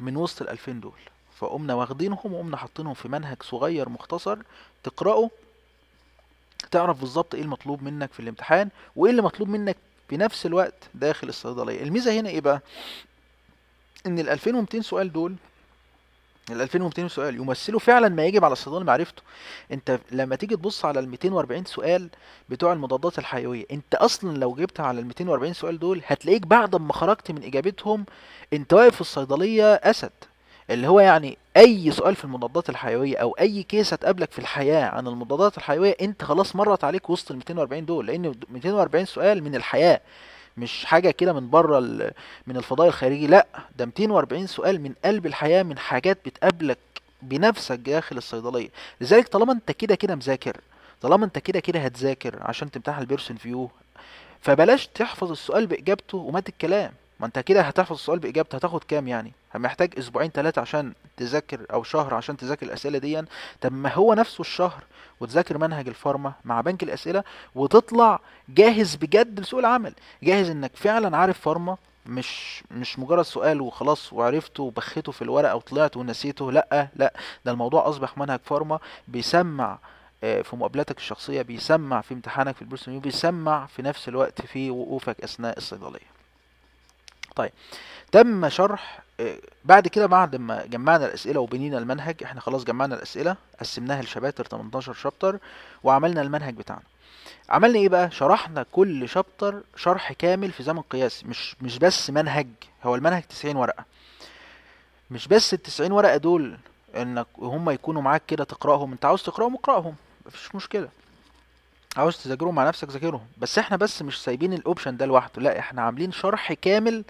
من وسط ال 2000 دول فقمنا واخدينهم وقمنا حاطينهم في منهج صغير مختصر تقراه تعرف بالظبط ايه المطلوب منك في الامتحان وايه اللي مطلوب منك في نفس الوقت داخل الصيدليه الميزه هنا ايه بقى ان ال 2200 سؤال دول ال 2200 سؤال يمثلوا فعلا ما يجب على الصيدلي معرفته انت لما تيجي تبص على ال 240 سؤال بتوع المضادات الحيويه انت اصلا لو جبت على ال 240 سؤال دول هتلاقيك بعد ما خرجت من اجابتهم انت واقف في الصيدليه اسد اللي هو يعني اي سؤال في المضادات الحيويه او اي كيس هتقابلك في الحياه عن المضادات الحيويه انت خلاص مرت عليك وسط ال 240 دول لان 240 سؤال من الحياه مش حاجة كده من بره من الفضاء الخارجي لا ده 240 سؤال من قلب الحياة من حاجات بتقابلك بنفسك داخل الصيدلية لذلك طالما انت كده كده مذاكر طالما انت كده كده هتذاكر عشان تمتحن البيرسون فيو فبلاش تحفظ السؤال بإجابته ومات الكلام ما انت كده هتحفظ السؤال باجابته هتاخد كام يعني محتاج اسبوعين ثلاثه عشان تذاكر او شهر عشان تذاكر الاسئله دي طب ما هو نفسه الشهر وتذاكر منهج الفارما مع بنك الاسئله وتطلع جاهز بجد لسوق العمل جاهز انك فعلا عارف فارما مش مش مجرد سؤال وخلاص وعرفته وبخيته في الورقه وطلعت ونسيته لا لا ده الموضوع اصبح منهج فارما بيسمع آه، في مقابلاتك الشخصيه بيسمع في امتحانك في البرسونيو بيسمع في نفس الوقت في وقوفك اثناء الصيدليه طيب تم شرح آه، بعد كده بعد ما جمعنا الاسئله وبنينا المنهج احنا خلاص جمعنا الاسئله قسمناها لشباتر 18 شابتر وعملنا المنهج بتاعنا عملنا ايه بقى شرحنا كل شابتر شرح كامل في زمن قياسي مش مش بس منهج هو المنهج 90 ورقه مش بس ال 90 ورقه دول انك هم يكونوا معاك كده تقراهم انت عاوز تقراهم اقراهم مفيش مشكله عاوز تذاكرهم مع نفسك ذاكرهم بس احنا بس مش سايبين الاوبشن ده لوحده لا احنا عاملين شرح كامل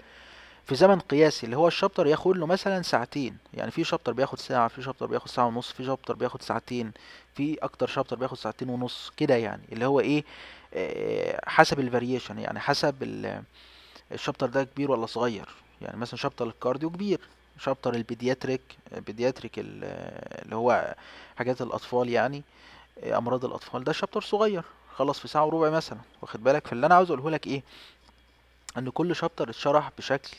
في زمن قياسي اللي هو الشابتر ياخد له مثلا ساعتين يعني في شابتر بياخد ساعة في شابتر بياخد ساعة ونص في شابتر بياخد ساعتين في اكتر شابتر بياخد ساعتين ونص كده يعني اللي هو ايه آه، حسب الفاريشن يعني حسب الشابتر ده كبير ولا صغير يعني مثلا شابتر الكارديو كبير شابتر البيدياتريك بيدياتريك اللي هو حاجات الاطفال يعني امراض الاطفال ده شابتر صغير خلص في ساعه وربع مثلا واخد بالك فاللي انا عاوز اقوله لك ايه ان كل شابتر اتشرح بشكل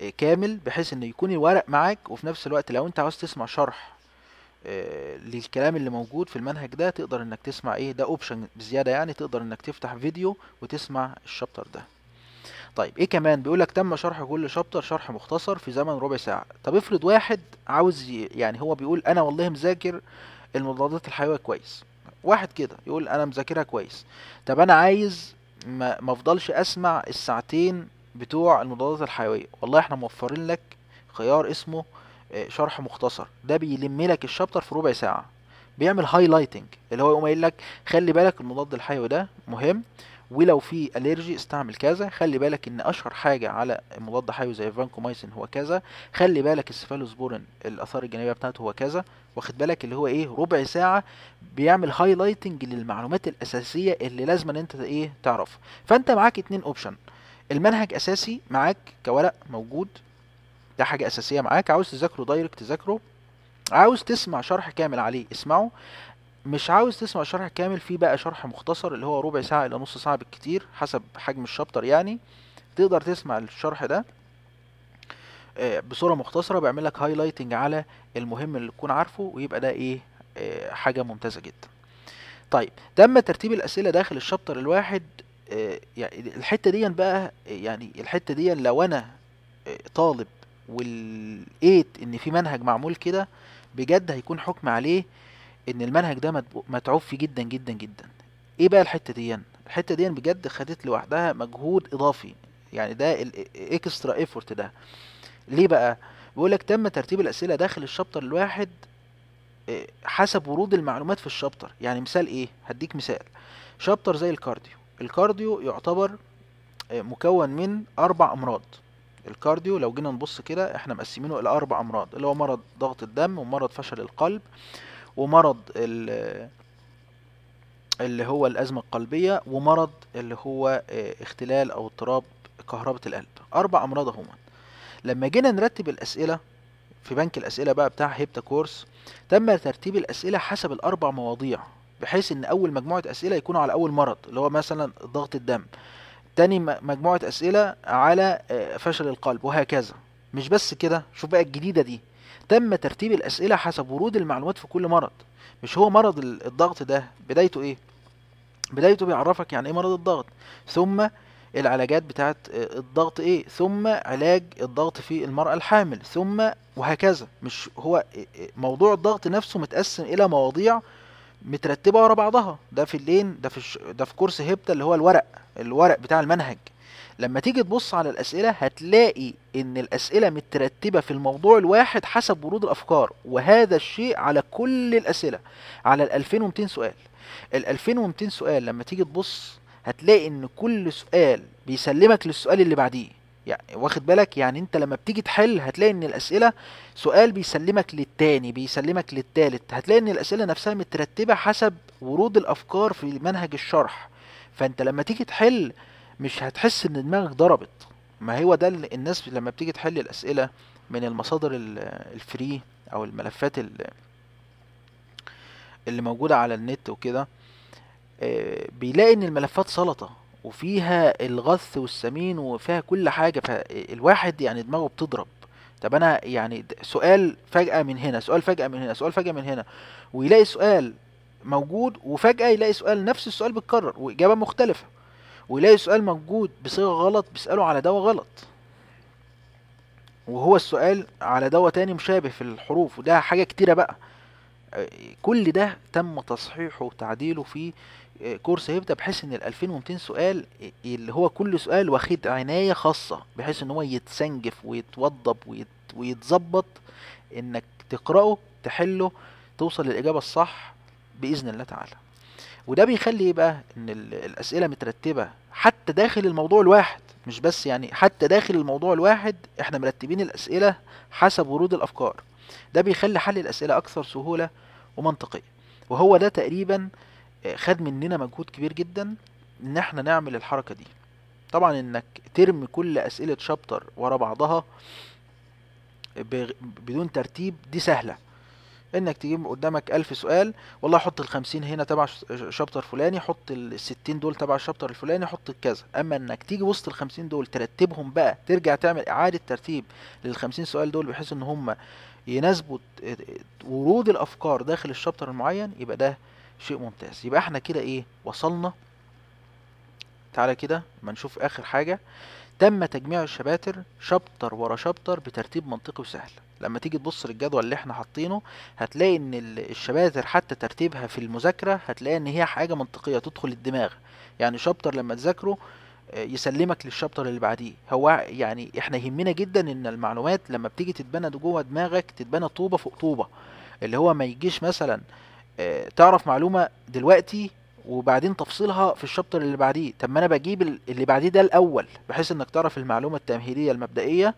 آه، كامل بحيث ان يكون الورق معاك وفي نفس الوقت لو انت عاوز تسمع شرح آه، للكلام اللي موجود في المنهج ده تقدر انك تسمع ايه ده اوبشن بزياده يعني تقدر انك تفتح فيديو وتسمع الشابتر ده طيب ايه كمان بيقولك تم شرح كل شابتر شرح مختصر في زمن ربع ساعه طب افرض واحد عاوز يعني هو بيقول انا والله مذاكر المضادات الحيويه كويس واحد كده يقول انا مذاكرها كويس طب انا عايز ما افضلش اسمع الساعتين بتوع المضادات الحيويه والله احنا موفرين لك خيار اسمه آه، شرح مختصر ده بيلم لك الشابتر في ربع ساعه بيعمل هايلايتنج اللي هو يقوم قايل لك خلي بالك المضاد الحيوي ده مهم ولو في الرجي استعمل كذا خلي بالك ان اشهر حاجه على مضاد حيوي زي فانكومايسين هو كذا خلي بالك السيفالوسبورين الاثار الجانبيه بتاعته هو كذا واخد بالك اللي هو ايه ربع ساعه بيعمل هايلايتنج للمعلومات الاساسيه اللي لازم ان انت ايه تعرفها فانت معاك اتنين اوبشن المنهج اساسي معاك كورق موجود ده حاجه اساسيه معاك عاوز تذاكره دايركت تذاكره عاوز تسمع شرح كامل عليه اسمعه مش عاوز تسمع شرح كامل في بقى شرح مختصر اللي هو ربع ساعة إلى نص ساعة بالكتير حسب حجم الشابتر يعني تقدر تسمع الشرح ده آه، بصورة مختصرة بعمل لك هايلايتنج على المهم اللي تكون عارفه ويبقى ده إيه آه، حاجة ممتازة جدا طيب تم ترتيب الأسئلة داخل الشابتر الواحد آه، يعني الحتة دي بقى يعني الحتة دي لو أنا طالب ولقيت إن في منهج معمول كده بجد هيكون حكم عليه ان المنهج ده متعوب فيه جدا جدا جدا ايه بقى الحته دي الحته دي بجد خدت لوحدها مجهود اضافي يعني ده الاكسترا ايفورت ده ليه بقى بيقول لك تم ترتيب الاسئله داخل الشابتر الواحد آه، حسب ورود المعلومات في الشابتر يعني مثال ايه هديك مثال شابتر زي الكارديو الكارديو يعتبر آه، مكون من اربع امراض الكارديو لو جينا نبص كده احنا مقسمينه الى اربع امراض اللي هو مرض ضغط الدم ومرض فشل القلب ومرض اللي هو الأزمة القلبية ومرض اللي هو آه، اختلال أو اضطراب كهربة القلب أربع أمراض هما لما جينا نرتب الأسئلة في بنك الأسئلة بقى بتاع هيبتا كورس تم ترتيب الأسئلة حسب الأربع مواضيع بحيث إن أول مجموعة أسئلة يكونوا على أول مرض اللي هو مثلا ضغط الدم تاني مجموعة أسئلة على آه، فشل القلب وهكذا مش بس كده شوف بقى الجديدة دي تم ترتيب الأسئلة حسب ورود المعلومات في كل مرض مش هو مرض الضغط ده بدايته إيه؟ بدايته بيعرفك يعني إيه مرض الضغط ثم العلاجات بتاعت آه، الضغط ايه ثم علاج الضغط في المرأة الحامل ثم وهكذا مش هو آه، آه، موضوع الضغط نفسه متقسم الى مواضيع مترتبة ورا بعضها ده في اللين ده في ده في كورس هبتا اللي هو الورق الورق بتاع المنهج لما تيجي تبص على الأسئلة هتلاقي إن الأسئلة مترتبة في الموضوع الواحد حسب ورود الأفكار وهذا الشيء على كل الأسئلة على ال 2200 سؤال ال 2200 سؤال لما تيجي تبص هتلاقي إن كل سؤال بيسلمك للسؤال اللي بعديه يعني واخد بالك يعني انت لما بتيجي تحل هتلاقي ان الاسئله سؤال بيسلمك للتاني بيسلمك للتالت هتلاقي ان الاسئله نفسها مترتبه حسب ورود الافكار في منهج الشرح فانت لما تيجي تحل مش هتحس ان دماغك ضربت ما هو ده الناس لما بتيجي تحل الاسئله من المصادر الفري او الملفات اللي موجوده على النت وكده آه، بيلاقي ان الملفات سلطه وفيها الغث والسمين وفيها كل حاجه فالواحد يعني دماغه بتضرب طب انا يعني سؤال فجأة من هنا سؤال فجأة من هنا سؤال فجأة من هنا ويلاقي سؤال موجود وفجأة يلاقي سؤال نفس السؤال بيتكرر وإجابة مختلفة ويلاقي سؤال موجود بصيغه غلط بيساله على دواء غلط وهو السؤال على دواء تاني مشابه في الحروف وده حاجه كتيره بقى آه، كل ده تم تصحيحه وتعديله في آه، كورس هيبدا بحيث ان ال 2200 سؤال آه، اللي هو كل سؤال واخد عنايه خاصه بحيث ان هو يتسنجف ويتوضب ويتظبط انك تقراه تحله توصل للاجابه الصح باذن الله تعالى وده بيخلي بقى ان الاسئله مترتبه حتى داخل الموضوع الواحد مش بس يعني حتى داخل الموضوع الواحد احنا مرتبين الاسئله حسب ورود الافكار ده بيخلي حل الاسئله اكثر سهوله ومنطقيه وهو ده تقريبا آه، خد مننا مجهود كبير جدا ان احنا نعمل الحركه دي طبعا انك ترمي كل اسئله شابتر ورا بعضها بدون ترتيب دي سهله انك تجيب قدامك ألف سؤال والله حط الخمسين هنا تبع شابتر فلاني حط الستين دول تبع الشابتر الفلاني حط كذا اما انك تيجي وسط الخمسين دول ترتبهم بقى ترجع تعمل اعادة ترتيب للخمسين سؤال دول بحيث ان هم يناسبوا ورود الافكار داخل الشابتر المعين يبقى ده شيء ممتاز يبقى احنا كده ايه وصلنا تعالى كده ما نشوف اخر حاجة تم تجميع الشباتر شابتر ورا شابتر بترتيب منطقي وسهل لما تيجي تبص للجدول اللي احنا حاطينه هتلاقي ان الشباتر حتى ترتيبها في المذاكره هتلاقي ان هي حاجه منطقيه تدخل الدماغ يعني شابتر لما تذاكره آه، يسلمك للشابتر اللي بعديه هو يعني احنا يهمنا جدا ان المعلومات لما بتيجي تتبنى جوه دماغك تتبنى طوبه فوق طوبه اللي هو ما يجيش مثلا آه، تعرف معلومه دلوقتي وبعدين تفصيلها في الشابتر اللي بعديه طب ما انا بجيب اللي بعديه ده الاول بحيث انك تعرف المعلومه التمهيديه المبدئيه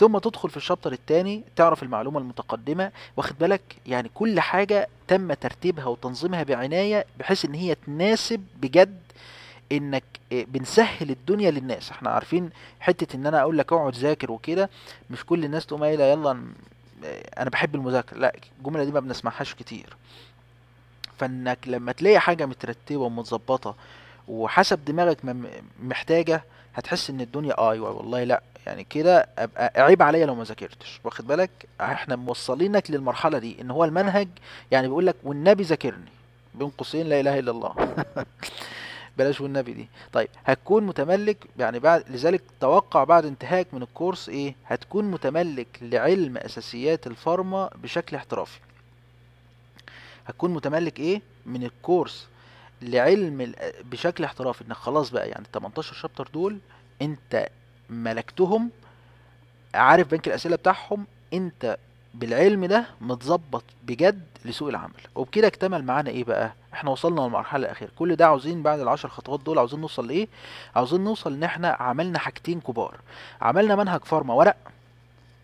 ثم تدخل في الشابتر الثاني تعرف المعلومه المتقدمه واخد بالك يعني كل حاجه تم ترتيبها وتنظيمها بعنايه بحيث ان هي تناسب بجد انك آه، بنسهل الدنيا للناس احنا عارفين حته ان انا اقول لك اقعد ذاكر وكده مش كل الناس تقوم قايله يلا آه، انا بحب المذاكره لا الجمله دي ما بنسمعهاش كتير فانك لما تلاقي حاجه مترتبه ومتظبطه وحسب دماغك محتاجه هتحس ان الدنيا آه، ايوه والله لا يعني كده ابقى عيب عليا لو ما ذاكرتش واخد بالك احنا موصلينك للمرحله دي ان هو المنهج يعني بيقول لك والنبي ذاكرني بين قوسين لا اله الا الله بلاش والنبي دي طيب هتكون متملك يعني بعد لذلك توقع بعد انتهائك من الكورس ايه هتكون متملك لعلم اساسيات الفارما بشكل احترافي هتكون متملك ايه من الكورس لعلم بشكل احترافي انك خلاص بقى يعني 18 شابتر دول انت ملكتهم عارف بنك الاسئله بتاعهم انت بالعلم ده متظبط بجد لسوق العمل وبكده اكتمل معانا ايه بقى احنا وصلنا للمرحله الاخيره كل ده عاوزين بعد العشر خطوات دول عاوزين نوصل لايه عاوزين نوصل ان احنا عملنا حاجتين كبار عملنا منهج فارما ورق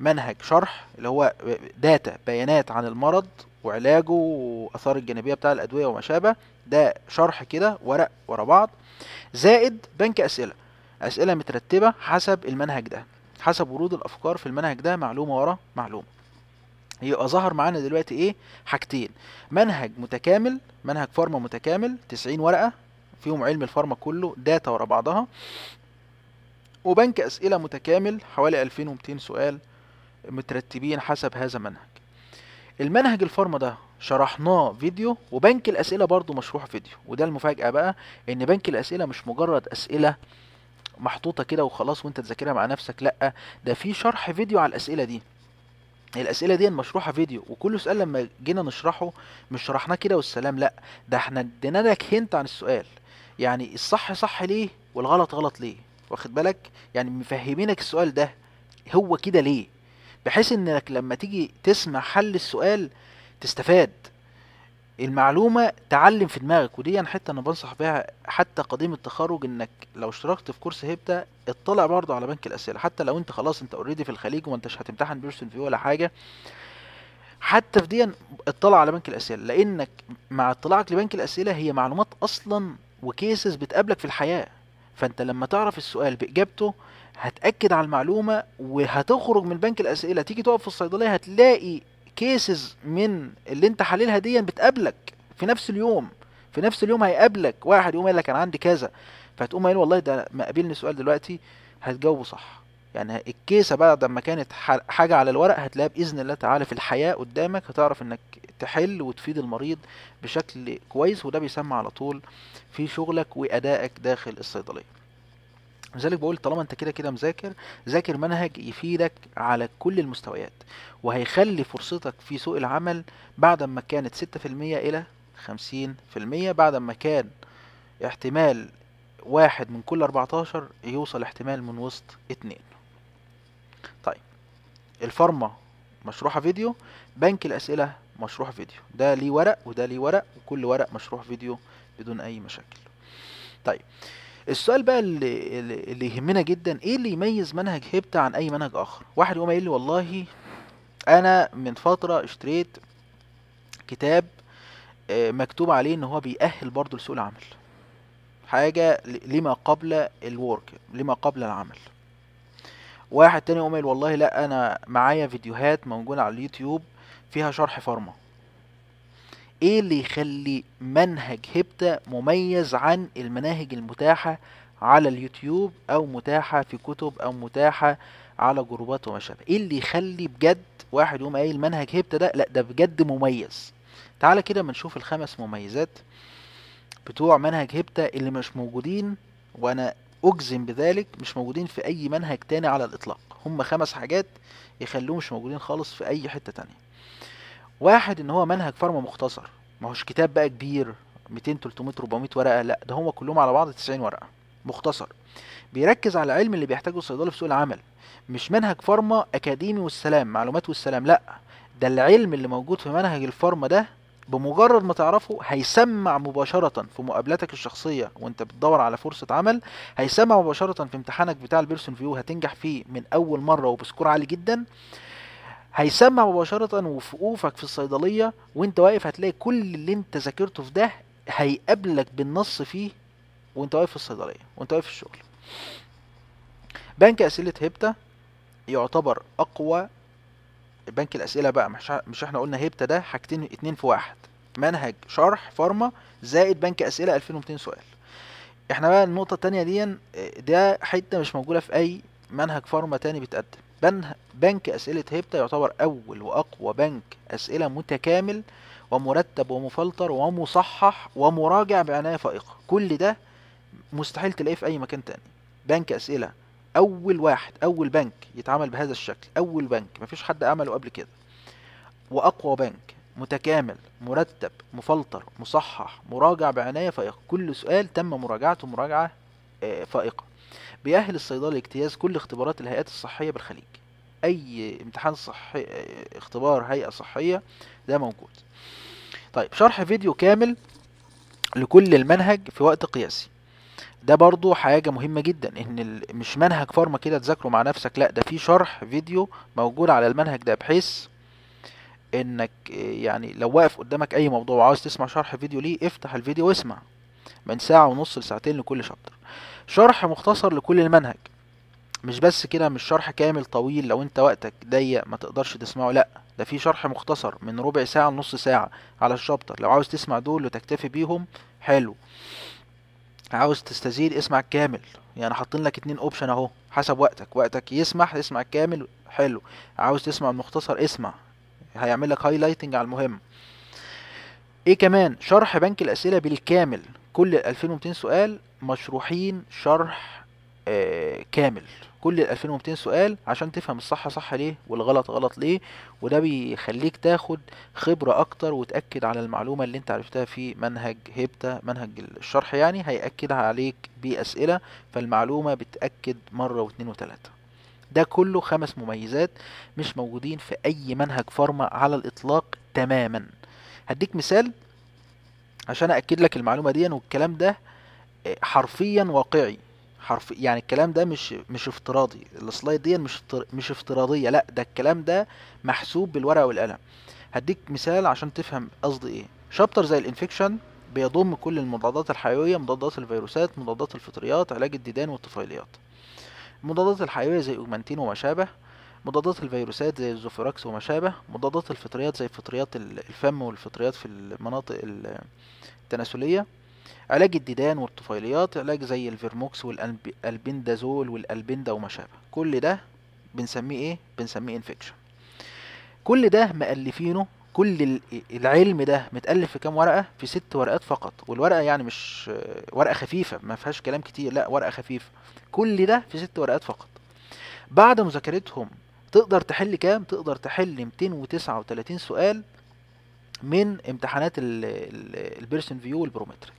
منهج شرح اللي هو داتا بيانات عن المرض وعلاجه واثار الجانبيه بتاع الادويه وما شابه ده شرح كده ورق ورا بعض زائد بنك اسئله اسئله مترتبه حسب المنهج ده حسب ورود الافكار في المنهج ده معلومه ورا معلومه يبقى ظهر معانا دلوقتي ايه حاجتين منهج متكامل منهج فارما متكامل 90 ورقه فيهم علم الفارما كله داتا ورا بعضها وبنك اسئله متكامل حوالي 2200 سؤال مترتبين حسب هذا المنهج المنهج الفارما ده شرحناه فيديو وبنك الاسئله برضو مشروح فيديو وده المفاجاه بقى ان بنك الاسئله مش مجرد اسئله محطوطه كده وخلاص وانت تذاكرها مع نفسك لا ده في شرح فيديو على الاسئله دي الاسئله دي مشروحه فيديو وكل سؤال لما جينا نشرحه مش شرحناه كده والسلام لا ده احنا ادينا لك هنت عن السؤال يعني الصح صح ليه والغلط غلط ليه واخد بالك يعني مفهمينك السؤال ده هو كده ليه بحيث انك لما تيجي تسمع حل السؤال تستفاد المعلومه تعلم في دماغك ودي يعني حته انا بنصح بيها حتى قديم التخرج انك لو اشتركت في كورس هيبتا اطلع برضه على بنك الاسئله حتى لو انت خلاص انت اوريدي في الخليج وانت مش هتمتحن بيرسون فيو ولا حاجه حتى في دي اطلع على بنك الاسئله لانك مع اطلاعك لبنك الاسئله هي معلومات اصلا وكيسز بتقابلك في الحياه فانت لما تعرف السؤال باجابته هتاكد على المعلومه وهتخرج من بنك الاسئله تيجي تقف في الصيدليه هتلاقي كيسز من اللي انت حللها دي بتقابلك في نفس اليوم في نفس اليوم هيقابلك واحد يقوم قايل لك انا عندي كذا فهتقوم قايل والله ده مقابلني سؤال دلوقتي هتجاوبه صح يعني الكيسه بعد ما كانت حاجه على الورق هتلاقيها باذن الله تعالى في الحياه قدامك هتعرف انك تحل وتفيد المريض بشكل كويس وده بيسمى على طول في شغلك وادائك داخل الصيدليه لذلك بقول طالما انت كده كده مذاكر ذاكر منهج يفيدك على كل المستويات وهيخلي فرصتك في سوق العمل بعد ما كانت 6% الى 50% بعد ما كان احتمال واحد من كل 14 يوصل احتمال من وسط اتنين طيب الفارما مشروحة فيديو بنك الأسئلة مشروح فيديو ده ليه ورق وده ليه ورق وكل ورق مشروح فيديو بدون أي مشاكل طيب السؤال بقى اللي, اللي يهمنا جدا ايه اللي يميز منهج هيبتا عن اي منهج اخر واحد يقوم قايل لي والله انا من فتره اشتريت كتاب آه، مكتوب عليه ان هو بيأهل برضه لسوق العمل حاجه لما قبل الورك لما قبل العمل واحد تاني يقوم قايل والله لا انا معايا فيديوهات موجوده على اليوتيوب فيها شرح فارما ايه اللي يخلي منهج هبتا مميز عن المناهج المتاحة على اليوتيوب او متاحة في كتب او متاحة على جروبات وما شابه ايه اللي يخلي بجد واحد يقوم قايل منهج هبتا ده لا ده بجد مميز تعالى كده ما نشوف الخمس مميزات بتوع منهج هبتا اللي مش موجودين وانا اجزم بذلك مش موجودين في اي منهج تاني على الاطلاق هم خمس حاجات يخلوهم مش موجودين خالص في اي حتة تانية واحد ان هو منهج فارما مختصر ما هوش كتاب بقى كبير 200 300 400 ورقه لا ده هم كلهم على بعض 90 ورقه مختصر بيركز على العلم اللي بيحتاجه الصيدله في سوق العمل مش منهج فارما اكاديمي والسلام معلومات والسلام لا ده العلم اللي موجود في منهج الفارما ده بمجرد ما تعرفه هيسمع مباشرة في مقابلتك الشخصية وانت بتدور على فرصة عمل هيسمع مباشرة في امتحانك بتاع البيرسون فيو هتنجح فيه من أول مرة وبسكور عالي جدا هيسمع مباشرة وفي في الصيدلية وانت واقف هتلاقي كل اللي انت ذاكرته في ده هيقابلك بالنص فيه وانت واقف في الصيدلية وانت واقف في الشغل بنك أسئلة هبتة يعتبر أقوى بنك الأسئلة بقى مش مش احنا قلنا هبتة ده حاجتين اتنين في واحد منهج شرح فارما زائد بنك أسئلة 2200 سؤال احنا بقى النقطة التانية دي آه، ده حتة مش موجودة في أي منهج فارما تاني بيتقدم بنك أسئلة هيبتا يعتبر أول وأقوى بنك أسئلة متكامل ومرتب ومفلتر ومصحح ومراجع بعناية فائقة كل ده مستحيل تلاقيه في أي مكان تاني بنك أسئلة أول واحد أول بنك يتعامل بهذا الشكل أول بنك مفيش حد عمله قبل كده وأقوى بنك متكامل مرتب مفلتر مصحح مراجع بعناية فائقة كل سؤال تم مراجعته مراجعة آه، فائقة بيأهل الصيدلة لاجتياز كل اختبارات الهيئات الصحية بالخليج أي امتحان صحي اختبار هيئة صحية ده موجود طيب شرح فيديو كامل لكل المنهج في وقت قياسي ده برضو حاجة مهمة جدا ان مش منهج فارما كده تذاكره مع نفسك لا ده في شرح فيديو موجود على المنهج ده بحيث انك يعني لو واقف قدامك اي موضوع وعاوز تسمع شرح فيديو ليه افتح الفيديو واسمع من ساعة ونص لساعتين لكل شابتر شرح مختصر لكل المنهج مش بس كده مش شرح كامل طويل لو انت وقتك ضيق ما تقدرش تسمعه لا ده في شرح مختصر من ربع ساعة لنص ساعة على الشابتر لو عاوز تسمع دول وتكتفي بيهم حلو عاوز تستزيد اسمع الكامل يعني حاطين لك اتنين اوبشن اهو حسب وقتك وقتك يسمح اسمع الكامل حلو عاوز تسمع المختصر اسمع هيعمل لك هايلايتنج على المهم ايه كمان شرح بنك الاسئله بالكامل كل ال 2200 سؤال مشروحين شرح آه، كامل كل ال 2200 سؤال عشان تفهم الصح صح ليه والغلط غلط ليه وده بيخليك تاخد خبرة أكتر وتأكد على المعلومة اللي أنت عرفتها في منهج هيبتا منهج الشرح يعني هيأكدها عليك بأسئلة فالمعلومة بتأكد مرة واتنين وتلاتة ده كله خمس مميزات مش موجودين في أي منهج فارما على الإطلاق تماما هديك مثال عشان اكد لك المعلومه دي والكلام ده آه، حرفيا واقعي حرف يعني الكلام ده مش مش افتراضي السلايد دي مش مش افتراضيه لا ده الكلام ده محسوب بالورقه والقلم هديك مثال عشان تفهم قصدي ايه شابتر زي الانفكشن بيضم كل المضادات الحيويه مضادات الفيروسات مضادات الفطريات علاج الديدان والطفيليات المضادات الحيويه زي اوجمانتين وما شابه مضادات الفيروسات زي الزوفيراكس وما شابه مضادات الفطريات زي فطريات الفم والفطريات في المناطق التناسلية علاج الديدان والطفيليات علاج زي الفيرموكس والالبندازول والالبندا وما شابه كل ده بنسميه ايه بنسميه انفكشن كل ده مؤلفينه كل العلم ده متألف في كام ورقة؟ في ست ورقات فقط، والورقة يعني مش ورقة خفيفة ما فيهاش كلام كتير، لا ورقة خفيفة. كل ده في ست ورقات فقط. بعد مذاكرتهم تقدر تحل كام تقدر تحل 239 سؤال من امتحانات البيرسون فيو والبرومتريك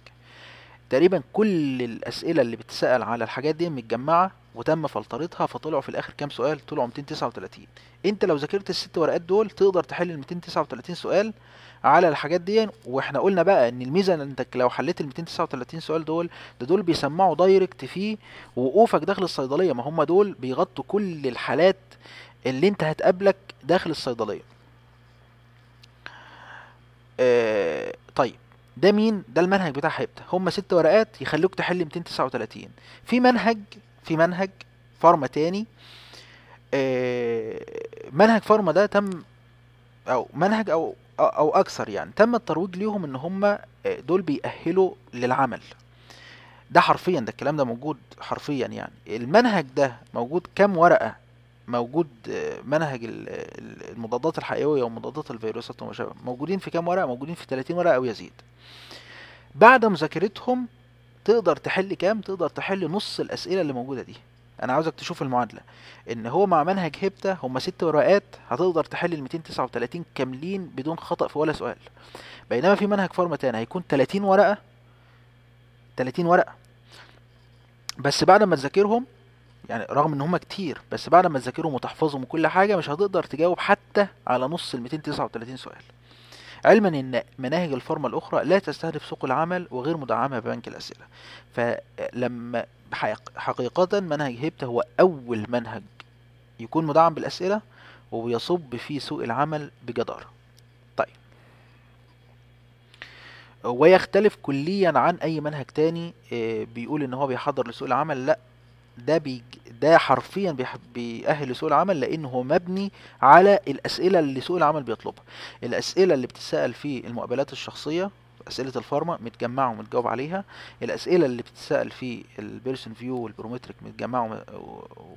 تقريبا كل الاسئله اللي بتسال على الحاجات دي متجمعه وتم فلترتها فطلعوا في الاخر كام سؤال طلعوا 239 انت لو ذاكرت الست ورقات دول تقدر تحل ال 239 سؤال على الحاجات دي واحنا قلنا بقى ان الميزه ان انت لو حليت ال 239 سؤال دول ده دول بيسمعوا دايركت في وقوفك داخل الصيدليه ما هم دول بيغطوا كل الحالات اللي انت هتقابلك داخل الصيدليه آه طيب ده مين ده المنهج بتاع هيبتا هم ست ورقات يخلوك تحل 239 في منهج في منهج فارما تاني آه منهج فارما ده تم او منهج او او اكثر يعني تم الترويج ليهم ان هم آه، دول بيأهلوا للعمل ده حرفيا ده الكلام ده موجود حرفيا يعني المنهج ده موجود كام ورقة موجود آه، منهج المضادات الحيويه ومضادات الفيروسات وما شابه موجودين في كام ورقه موجودين في 30 ورقه او يزيد بعد مذاكرتهم تقدر تحل كام تقدر تحل نص الاسئله اللي موجوده دي انا عاوزك تشوف المعادله ان هو مع منهج هبتا هما ست ورقات هتقدر تحل ال 239 كاملين بدون خطا في ولا سؤال بينما في منهج فارما تاني هيكون 30 ورقه 30 ورقه بس بعد ما تذاكرهم يعني رغم ان هما كتير بس بعد ما تذاكرهم وتحفظهم وكل حاجه مش هتقدر تجاوب حتى على نص ال 239 سؤال علما ان مناهج الفورما الاخرى لا تستهدف سوق العمل وغير مدعمه ببنك الاسئله فلما حقيقه منهج هيبتا هو اول منهج يكون مدعم بالاسئله ويصب في سوق العمل بجدارة طيب ويختلف كليا عن اي منهج تاني آه، بيقول ان هو بيحضر لسوق العمل لا ده بي ده حرفيا بيأهل لسوق العمل لانه مبني على الاسئله اللي سوق العمل بيطلبها الاسئله اللي بتتسال في المقابلات الشخصيه اسئله الفارما متجمعه ومتجاوب عليها الاسئله اللي بتتسال في البيرسون فيو والبروميتريك متجمعه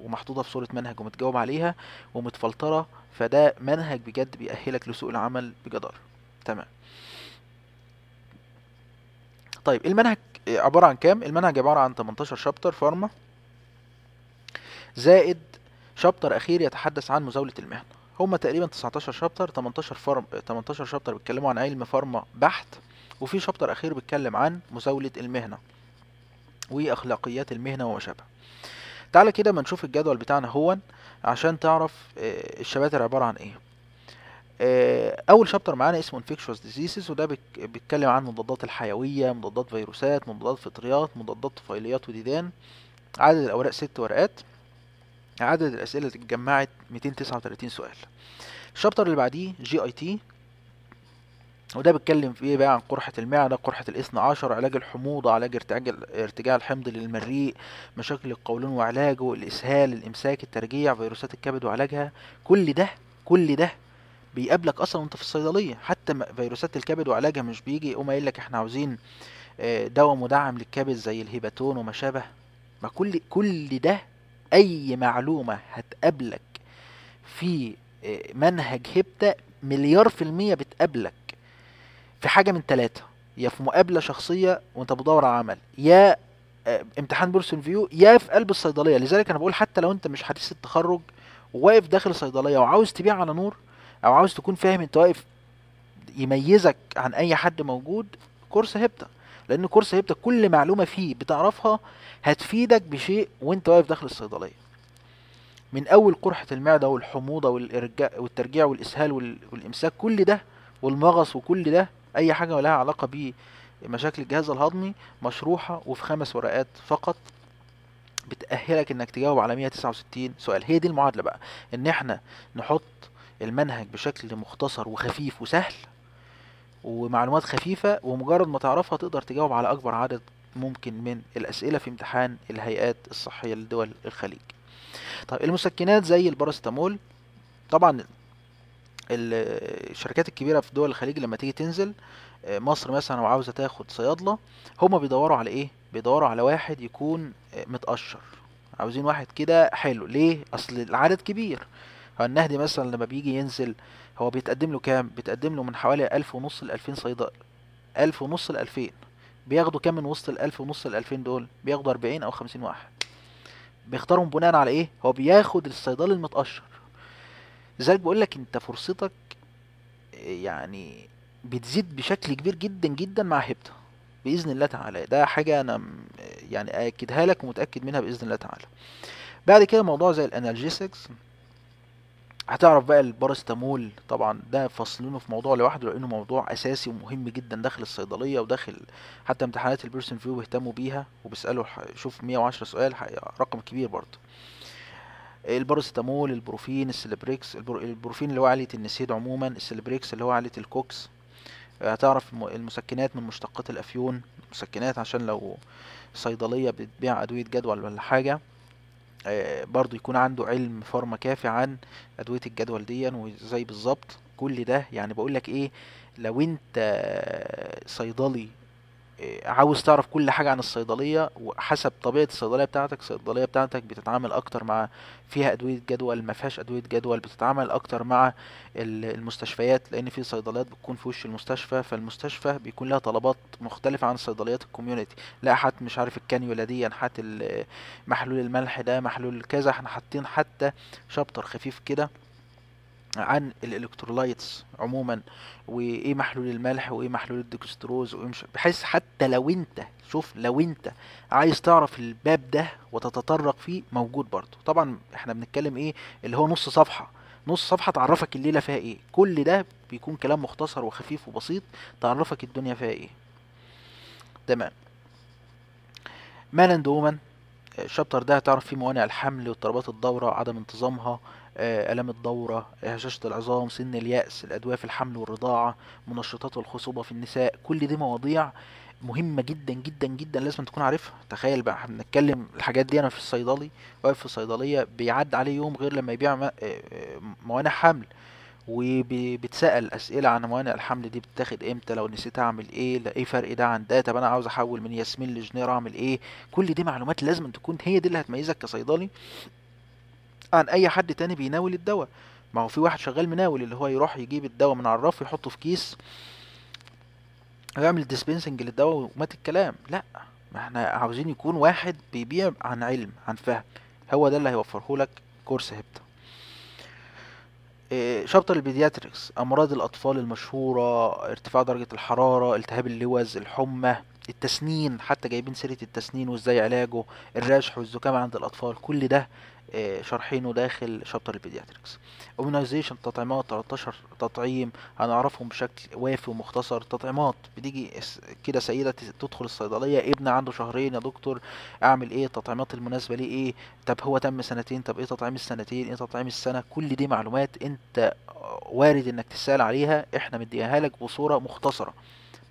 ومحطوطه في صوره منهج ومتجاوب عليها ومتفلتره فده منهج بجد بيأهلك لسوق العمل بجدار تمام طيب المنهج عباره عن كام المنهج عباره عن 18 شابتر فارما زائد شابتر اخير يتحدث عن مزاوله المهن هما تقريبا 19 شابتر 18 فارم 18 شابتر بيتكلموا عن علم فارما بحت وفي شابتر اخير بيتكلم عن مزاوله المهنه واخلاقيات المهنه وما شابه تعالى كده ما نشوف الجدول بتاعنا هو عشان تعرف آه، الشباتر عباره عن ايه آه، اول شابتر معانا اسمه انفكشوس ديزيزز وده بيتكلم عن مضادات الحيويه مضادات فيروسات مضادات فطريات مضادات طفيليات وديدان عدد الاوراق ست ورقات عدد الأسئلة اللي اتجمعت 239 سؤال الشابتر اللي بعديه جي اي تي وده بيتكلم في ايه بقى عن قرحة المعدة قرحة الاثنى عشر علاج الحموضة علاج ارتجاع ارتجاع الحمض للمريء مشاكل القولون وعلاجه الاسهال الامساك الترجيع فيروسات الكبد وعلاجها كل ده كل ده بيقابلك اصلا وانت في الصيدليه حتى فيروسات الكبد وعلاجها مش بيجي يقوم قايل لك احنا عاوزين آه، دواء مدعم للكبد زي الهيباتون وما شابه ما كل كل ده اي معلومة هتقابلك في آه، منهج هبتا مليار في المية بتقابلك في حاجة من ثلاثة يا في مقابلة شخصية وانت بتدور على عمل يا آه، امتحان بيرسون فيو يا في قلب الصيدلية لذلك انا بقول حتى لو انت مش حديث التخرج وواقف داخل صيدلية وعاوز تبيع على نور او عاوز تكون فاهم انت واقف يميزك عن اي حد موجود كورس هبتا لان كورس هيبتا كل معلومه فيه بتعرفها هتفيدك بشيء وانت واقف داخل الصيدليه من اول قرحه المعده والحموضه والترجيع والاسهال والامساك كل ده والمغص وكل ده اي حاجه لها علاقه بمشاكل الجهاز الهضمي مشروحة وفي خمس ورقات فقط بتأهلك انك تجاوب على 169 سؤال هي دي المعادلة بقى ان احنا نحط المنهج بشكل مختصر وخفيف وسهل ومعلومات خفيفة ومجرد ما تعرفها تقدر تجاوب على أكبر عدد ممكن من الأسئلة في امتحان الهيئات الصحية لدول الخليج طيب المسكنات زي الباراسيتامول طبعا الشركات الكبيرة في دول الخليج لما تيجي تنزل آه، مصر مثلا وعاوزة تاخد صيادلة هما بيدوروا على ايه؟ بيدوروا على واحد يكون آه، متقشر عاوزين واحد كده حلو ليه؟ اصل العدد كبير فالنهدي مثلا لما بيجي ينزل هو بيتقدم له كام بيتقدم له من حوالي ألف ونص لألفين صيدلي ألف ونص لألفين بياخدوا كام من وسط الألف ونص لألفين دول بياخدوا أربعين أو خمسين واحد بيختارهم بناء على إيه هو بياخد الصيدلي المتقشر لذلك بقول لك أنت فرصتك يعني بتزيد بشكل كبير جدا جدا مع هبته باذن الله تعالى ده حاجه انا يعني اكدها لك ومتاكد منها باذن الله تعالى بعد كده موضوع زي الانالجيسكس هتعرف بقى البارستامول طبعا ده فصلونه في موضوع لوحده لانه موضوع اساسي ومهم جدا داخل الصيدليه وداخل حتى امتحانات البيرسون فيو بيهتموا بيها وبيسالوا شوف 110 سؤال رقم كبير برضه البارستامول البروفين السليبريكس البروفين اللي هو عالية النسيد عموما السليبريكس اللي هو عالية الكوكس آه، هتعرف المسكنات من مشتقات الافيون مسكنات عشان لو صيدلية بتبيع ادوية جدول ولا حاجة آه، برضو يكون عنده علم فارما كافي عن ادويه الجدول دي وازاي بالظبط كل ده يعني بقول لك ايه لو انت آه، صيدلي آه، عاوز تعرف كل حاجة عن الصيدلية وحسب طبيعة الصيدلية بتاعتك الصيدلية بتاعتك بتتعامل أكتر مع فيها أدوية جدول ما فيهاش أدوية جدول بتتعامل أكتر مع المستشفيات لأن في صيدليات بتكون في وش المستشفى فالمستشفى بيكون لها طلبات مختلفة عن صيدليات الكوميونتي لا حد مش عارف الكانيولا دي هنحت يعني محلول الملح ده محلول كذا احنا حاطين حتى شابتر خفيف كده عن الالكترولايتس عموما وايه محلول الملح وايه محلول الدكستروز وايه مش بحيث حتى لو انت شوف لو انت عايز تعرف الباب ده وتتطرق فيه موجود برضه طبعا احنا بنتكلم ايه اللي هو نص صفحه نص صفحه تعرفك الليله فيها ايه كل ده بيكون كلام مختصر وخفيف وبسيط تعرفك الدنيا فيها ايه تمام مالا دوما الشابتر ده هتعرف فيه موانع الحمل واضطرابات الدورة عدم انتظامها آه، آلام الدورة هشاشة العظام سن اليأس الأدوية في الحمل والرضاعة منشطات الخصوبة في النساء كل دي مواضيع مهمة جدا جدا جدا لازم تكون عارفها تخيل بقى احنا بنتكلم الحاجات دي انا في الصيدلي واقف في الصيدلية بيعد عليه يوم غير لما يبيع آه، آه، موانع حمل وبتسأل أسئلة عن موانع الحمل دي بتتاخد امتى لو نسيت اعمل ايه ايه فرق ده عن ده طب انا عاوز احول من ياسمين لجنير اعمل ايه كل دي معلومات لازم تكون هي دي اللي هتميزك كصيدلي عن اي حد تاني بيناول الدواء ما هو في واحد شغال مناول اللي هو يروح يجيب الدواء من على الرف يحطه في كيس ويعمل ديسبنسنج للدواء ومات الكلام لا ما احنا عاوزين يكون واحد بيبيع عن علم عن فهم هو ده اللي هيوفره لك كورس هبتا آه، شابتر البيدياتريكس امراض الاطفال المشهوره ارتفاع درجه الحراره التهاب اللوز الحمى التسنين حتى جايبين سيره التسنين وازاي علاجه الرشح والزكام عند الاطفال كل ده آه، شارحينه داخل شابتر البيدياتريكس اومنايزيشن تطعيمات 13 تطعيم هنعرفهم بشكل وافي ومختصر تطعيمات بتيجي كده سيده تدخل الصيدليه ابن عنده شهرين يا دكتور اعمل ايه التطعيمات المناسبه ليه ايه طب هو تم سنتين طب ايه تطعيم السنتين ايه تطعيم السنه كل دي معلومات انت وارد انك تسال عليها احنا مديها لك بصوره مختصره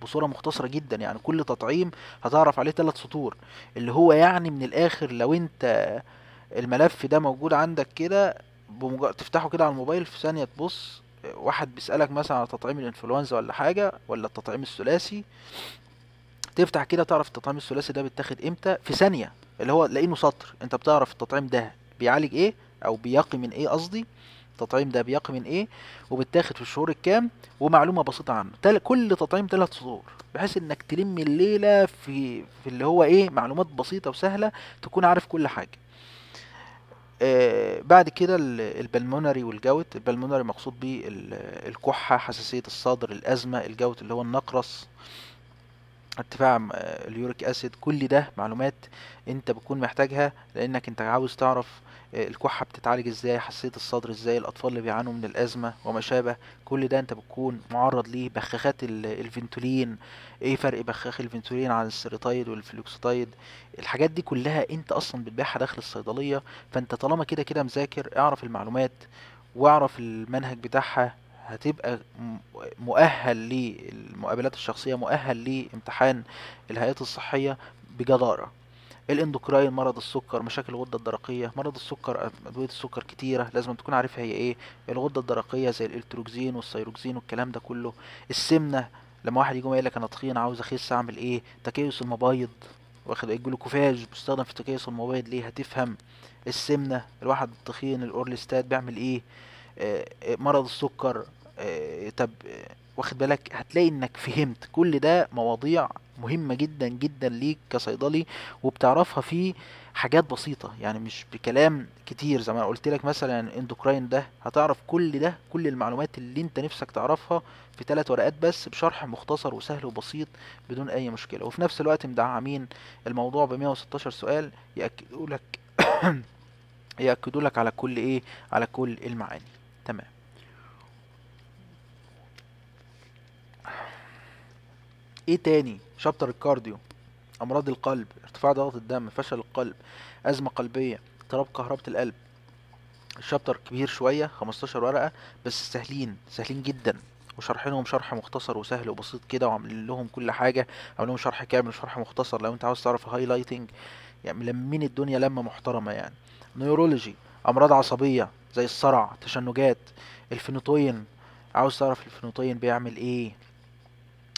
بصوره مختصره جدا يعني كل تطعيم هتعرف عليه ثلاث سطور اللي هو يعني من الاخر لو انت آه الملف ده موجود عندك كده بمجرد تفتحه كده على الموبايل في ثانية تبص واحد بيسألك مثلا على تطعيم الانفلونزا ولا حاجة ولا التطعيم الثلاثي تفتح كده تعرف التطعيم الثلاثي ده بيتاخد امتى في ثانية اللي هو لقينه سطر انت بتعرف التطعيم ده بيعالج ايه او بيقي من ايه قصدي التطعيم ده بيقي من ايه وبتاخد في الشهور الكام ومعلومه بسيطه عنه تل... كل تطعيم ثلاث شهور بحيث انك تلم الليله في في اللي هو ايه معلومات بسيطه وسهله تكون عارف كل حاجه آه، بعد كده البلمونري والجوت البلمونري مقصود بيه الكحة حساسية الصدر الأزمة الجوت اللي هو النقرس ارتفاع آه، اليوريك اسيد كل ده معلومات انت بتكون محتاجها لانك انت عاوز تعرف الكحة بتتعالج ازاي حساسية الصدر ازاي الأطفال اللي بيعانوا من الأزمة وما شابه كل ده انت بتكون معرض ليه بخاخات الفنتولين ايه فرق بخاخ الفنتولين عن السيريتايد والفلوكسيتايد الحاجات دي كلها انت اصلا بتبيعها داخل الصيدلية فانت طالما كده كده مذاكر اعرف المعلومات واعرف المنهج بتاعها هتبقى مؤهل للمقابلات الشخصية مؤهل لامتحان الهيئات الصحية بجدارة الاندوكراين مرض السكر مشاكل الغده الدرقيه مرض السكر ادويه السكر كتيره لازم تكون عارفها هي ايه الغده الدرقيه زي الالتروكزين والسيروكزين والكلام ده كله السمنه لما واحد يجي يقول لك انا تخين عاوز اخس اعمل ايه تكيس المبايض واخد الجلوكوفاج بيستخدم في تكيس المبايض ليه هتفهم السمنه الواحد التخين الاورليستات بيعمل ايه آه، آه، مرض السكر آه، طب واخد بالك هتلاقي انك فهمت كل ده مواضيع مهمه جدا جدا ليك كصيدلي وبتعرفها في حاجات بسيطه يعني مش بكلام كتير زي ما قلت لك مثلا اندوكراين ده هتعرف كل ده كل المعلومات اللي انت نفسك تعرفها في ثلاث ورقات بس بشرح مختصر وسهل وبسيط بدون اي مشكله وفي نفس الوقت مدعمين الموضوع ب 116 سؤال ياكدوا لك ياكدوا لك على كل ايه على كل المعاني تمام ايه تاني شابتر الكارديو أمراض القلب ارتفاع ضغط الدم فشل القلب أزمة قلبية اضطراب كهربة القلب الشابتر كبير شوية 15 ورقة بس سهلين سهلين جدا وشرحينهم شرح مختصر وسهل وبسيط كده وعاملين لهم كل حاجة عاملين لهم شرح كامل شرح مختصر لو انت عاوز تعرف هايلايتنج يعني ملمين الدنيا لمة محترمة يعني نيورولوجي أمراض عصبية زي الصرع تشنجات الفينوتوين عاوز تعرف الفينوتوين بيعمل ايه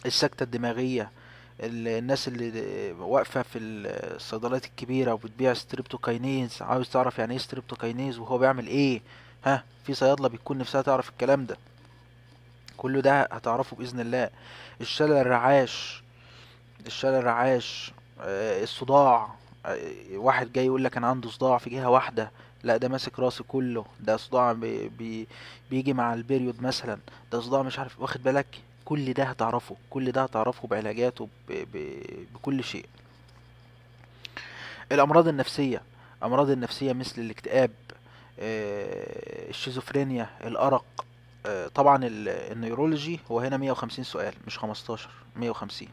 السكتة الدماغية الناس اللي واقفه في الصيدليات الكبيره وبتبيع ستريبتوكاينيز عاوز تعرف يعني ايه ستريبتوكاينيز وهو بيعمل ايه ها في صيادله بتكون نفسها تعرف الكلام ده كل ده هتعرفه باذن الله الشلل الرعاش الشلل الرعاش آه، الصداع آه، واحد جاي يقول لك انا عنده صداع في جهه واحده لا ده ماسك راسي كله ده صداع بي بي بيجي مع البيريود مثلا ده صداع مش عارف واخد بالك كل ده هتعرفه كل ده هتعرفه بعلاجاته بكل شيء الأمراض النفسية أمراض النفسية مثل الاكتئاب آه، الشيزوفرينيا الأرق آه، طبعا النيورولوجي هو هنا 150 سؤال مش 15 150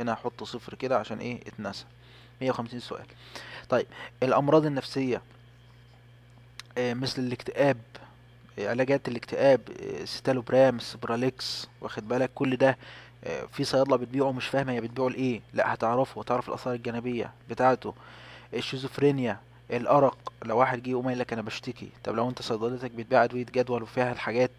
هنا هحط صفر كده عشان ايه اتنسى 150 سؤال طيب الأمراض النفسية آه، مثل الاكتئاب علاجات الاكتئاب آه، برامس براليكس واخد بالك كل ده آه، في صيادله بتبيعه مش فاهمه هي بتبيعه لايه لا هتعرفه وتعرف الاثار الجانبيه بتاعته الشيزوفرينيا الارق لو واحد جه يقوم لك انا بشتكي طب لو انت صيدلتك بتبيع ادويه جدول وفيها الحاجات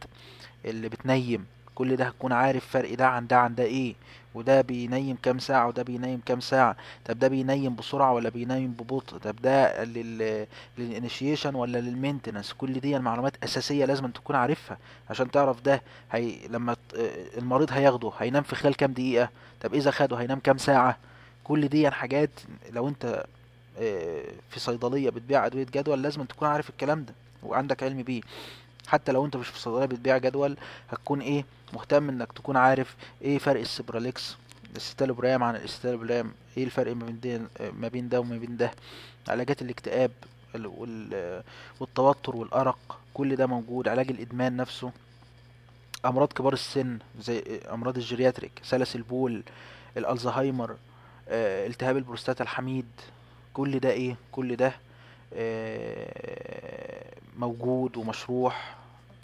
اللي بتنيم كل ده هتكون عارف فرق ده عن ده عن ده ايه وده بينيم كام ساعة وده بينيم كام ساعة طب ده بينيم بسرعة ولا بينيم ببطء طب ده للانيشيشن ولا للمينتنس كل دي المعلومات أساسية لازم تكون عارفها عشان تعرف ده هي لما المريض هياخده هينام في خلال كام دقيقة طب إذا خده هينام كام ساعة كل دي حاجات لو أنت آه، في صيدلية بتبيع أدوية جدول لازم تكون عارف الكلام ده وعندك علم بيه حتى لو انت مش في صيدليه بتبيع جدول هتكون ايه مهتم انك تكون عارف ايه فرق السبراليكس الستالوبرام عن الاستالوبرام ايه الفرق ما بين ده ما بين ده وما بين ده علاجات الاكتئاب والتوتر والارق كل ده موجود علاج الادمان نفسه امراض كبار السن زي امراض الجرياتريك سلس البول الالزهايمر آه، التهاب البروستاتا الحميد كل ده ايه كل ده آه، موجود ومشروح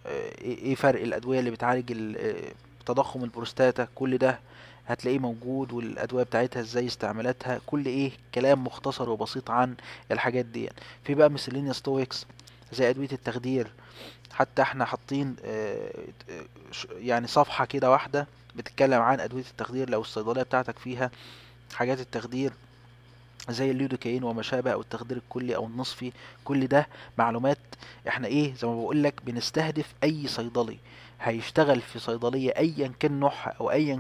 آه، إيه،, ايه فرق الادويه اللي بتعالج آه، تضخم البروستاتا كل ده هتلاقيه موجود والادويه بتاعتها ازاي استعمالاتها كل ايه كلام مختصر وبسيط عن الحاجات دي في بقى مسلينيوس ستويكس زي ادويه التخدير حتى احنا حاطين آه، يعني صفحه كده واحده بتتكلم عن ادويه التخدير لو الصيدليه بتاعتك فيها حاجات التخدير زي الليدوكاين وما شابه او التخدير الكلي او النصفي كل ده معلومات احنا ايه زي ما بقول لك بنستهدف اي صيدلي هيشتغل في صيدليه ايا كان نوعها او ايا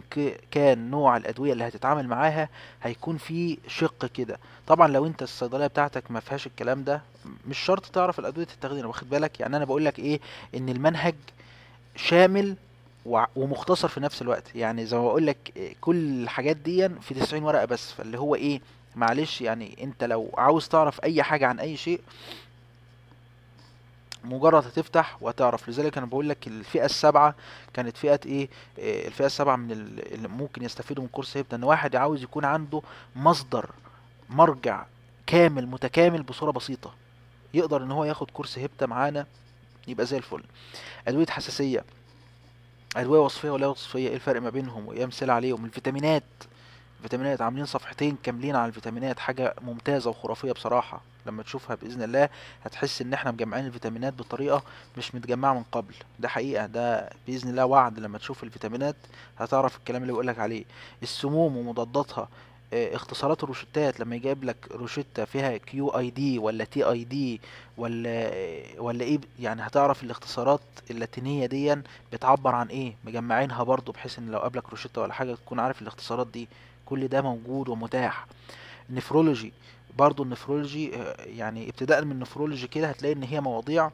كان نوع الادويه اللي هتتعامل معاها هيكون في شق كده طبعا لو انت الصيدليه بتاعتك ما فيهاش الكلام ده مش شرط تعرف الادويه التخدير واخد بالك يعني انا بقول لك ايه ان المنهج شامل ومختصر في نفس الوقت يعني زي ما بقول لك كل الحاجات دي في 90 ورقه بس فاللي هو ايه معلش يعني انت لو عاوز تعرف اي حاجة عن اي شيء مجرد هتفتح وهتعرف لذلك انا بقول لك الفئه السبعه كانت فئه ايه آه، الفئه السبعه من اللي ممكن يستفيدوا من كورس هيبدا ان واحد عاوز يكون عنده مصدر مرجع كامل متكامل بصوره بسيطه يقدر ان هو ياخد كورس هيبتا معانا يبقى زي الفل ادويه حساسيه ادويه وصفيه ولا وصفيه ايه الفرق ما بينهم وايه امثله عليهم الفيتامينات فيتامينات عاملين صفحتين كاملين على الفيتامينات حاجه ممتازه وخرافيه بصراحه لما تشوفها باذن الله هتحس ان احنا مجمعين الفيتامينات بطريقه مش متجمعه من قبل ده حقيقه ده باذن الله وعد لما تشوف الفيتامينات هتعرف الكلام اللي بقولك عليه السموم ومضاداتها آه، اختصارات الروشتات لما يجيب لك روشته فيها كيو اي دي ولا تي اي دي ولا آه، ولا ايه يعني هتعرف الاختصارات اللاتينيه دي بتعبر عن ايه مجمعينها برضو بحيث ان لو قابلك روشته ولا حاجه تكون عارف الاختصارات دي كل ده موجود ومتاح نفرولوجي برضو النفرولوجي آه، يعني ابتداء من النفرولوجي كده هتلاقي ان هي مواضيع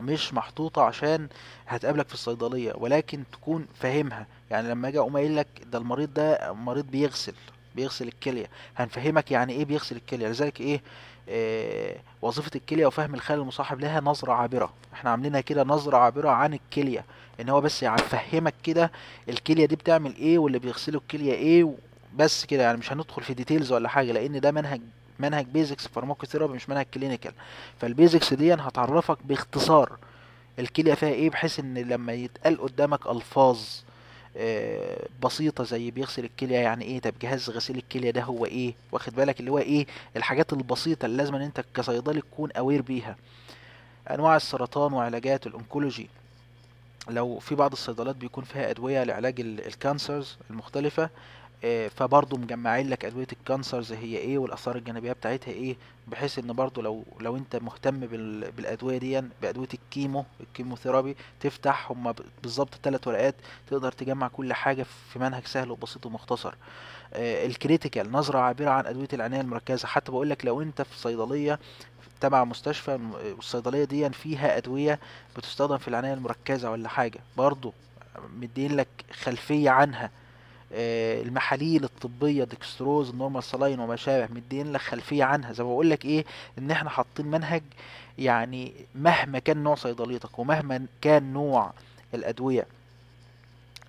مش محطوطة عشان هتقابلك في الصيدلية ولكن تكون فاهمها يعني لما اجي اقوم قايل لك ده المريض ده مريض بيغسل بيغسل الكليه هنفهمك يعني ايه بيغسل الكليه لذلك ايه آه وظيفه الكليه وفهم الخلل المصاحب لها نظره عابره احنا عاملينها كده نظره عابره عن الكليه ان هو بس يفهمك يعني كده الكليه دي بتعمل ايه واللي بيغسله الكليه ايه بس كده يعني مش هندخل في ديتيلز ولا حاجه لان ده منهج منهج بيزكس فارماكو ثيرابي مش منهج كلينيكال فالبيزكس دي هتعرفك باختصار الكليه فيها ايه بحيث ان لما يتقال قدامك الفاظ آه، بسيطه زي بيغسل الكليه يعني ايه طب جهاز غسيل الكليه ده هو ايه واخد بالك اللي هو ايه الحاجات البسيطه اللي لازم ان انت كصيدلي تكون اوير بيها انواع السرطان وعلاجات الانكولوجي لو في بعض الصيدلات بيكون فيها ادويه لعلاج الكانسرز المختلفه آه، فبرضه مجمعين لك ادويه الكانسرز هي ايه والاثار الجانبيه بتاعتها ايه بحيث ان برضه لو لو انت مهتم بالادويه دي بادويه الكيمو الكيموثيرابي تفتح هما بالظبط ثلاث ورقات تقدر تجمع كل حاجه في منهج سهل وبسيط ومختصر آه، الكريتيكال نظره عابره عن ادويه العنايه المركزه حتى بقول لك لو انت في صيدليه تبع مستشفى والصيدليه آه، دي فيها ادويه بتستخدم في العنايه المركزه ولا حاجه برضه مدين لك خلفيه عنها آه، المحاليل الطبيه ديكستروز النورمال سلاين وما شابه مدين لك خلفيه عنها زي ما بقول لك ايه ان احنا حاطين منهج يعني مهما كان نوع صيدليتك ومهما كان نوع الادويه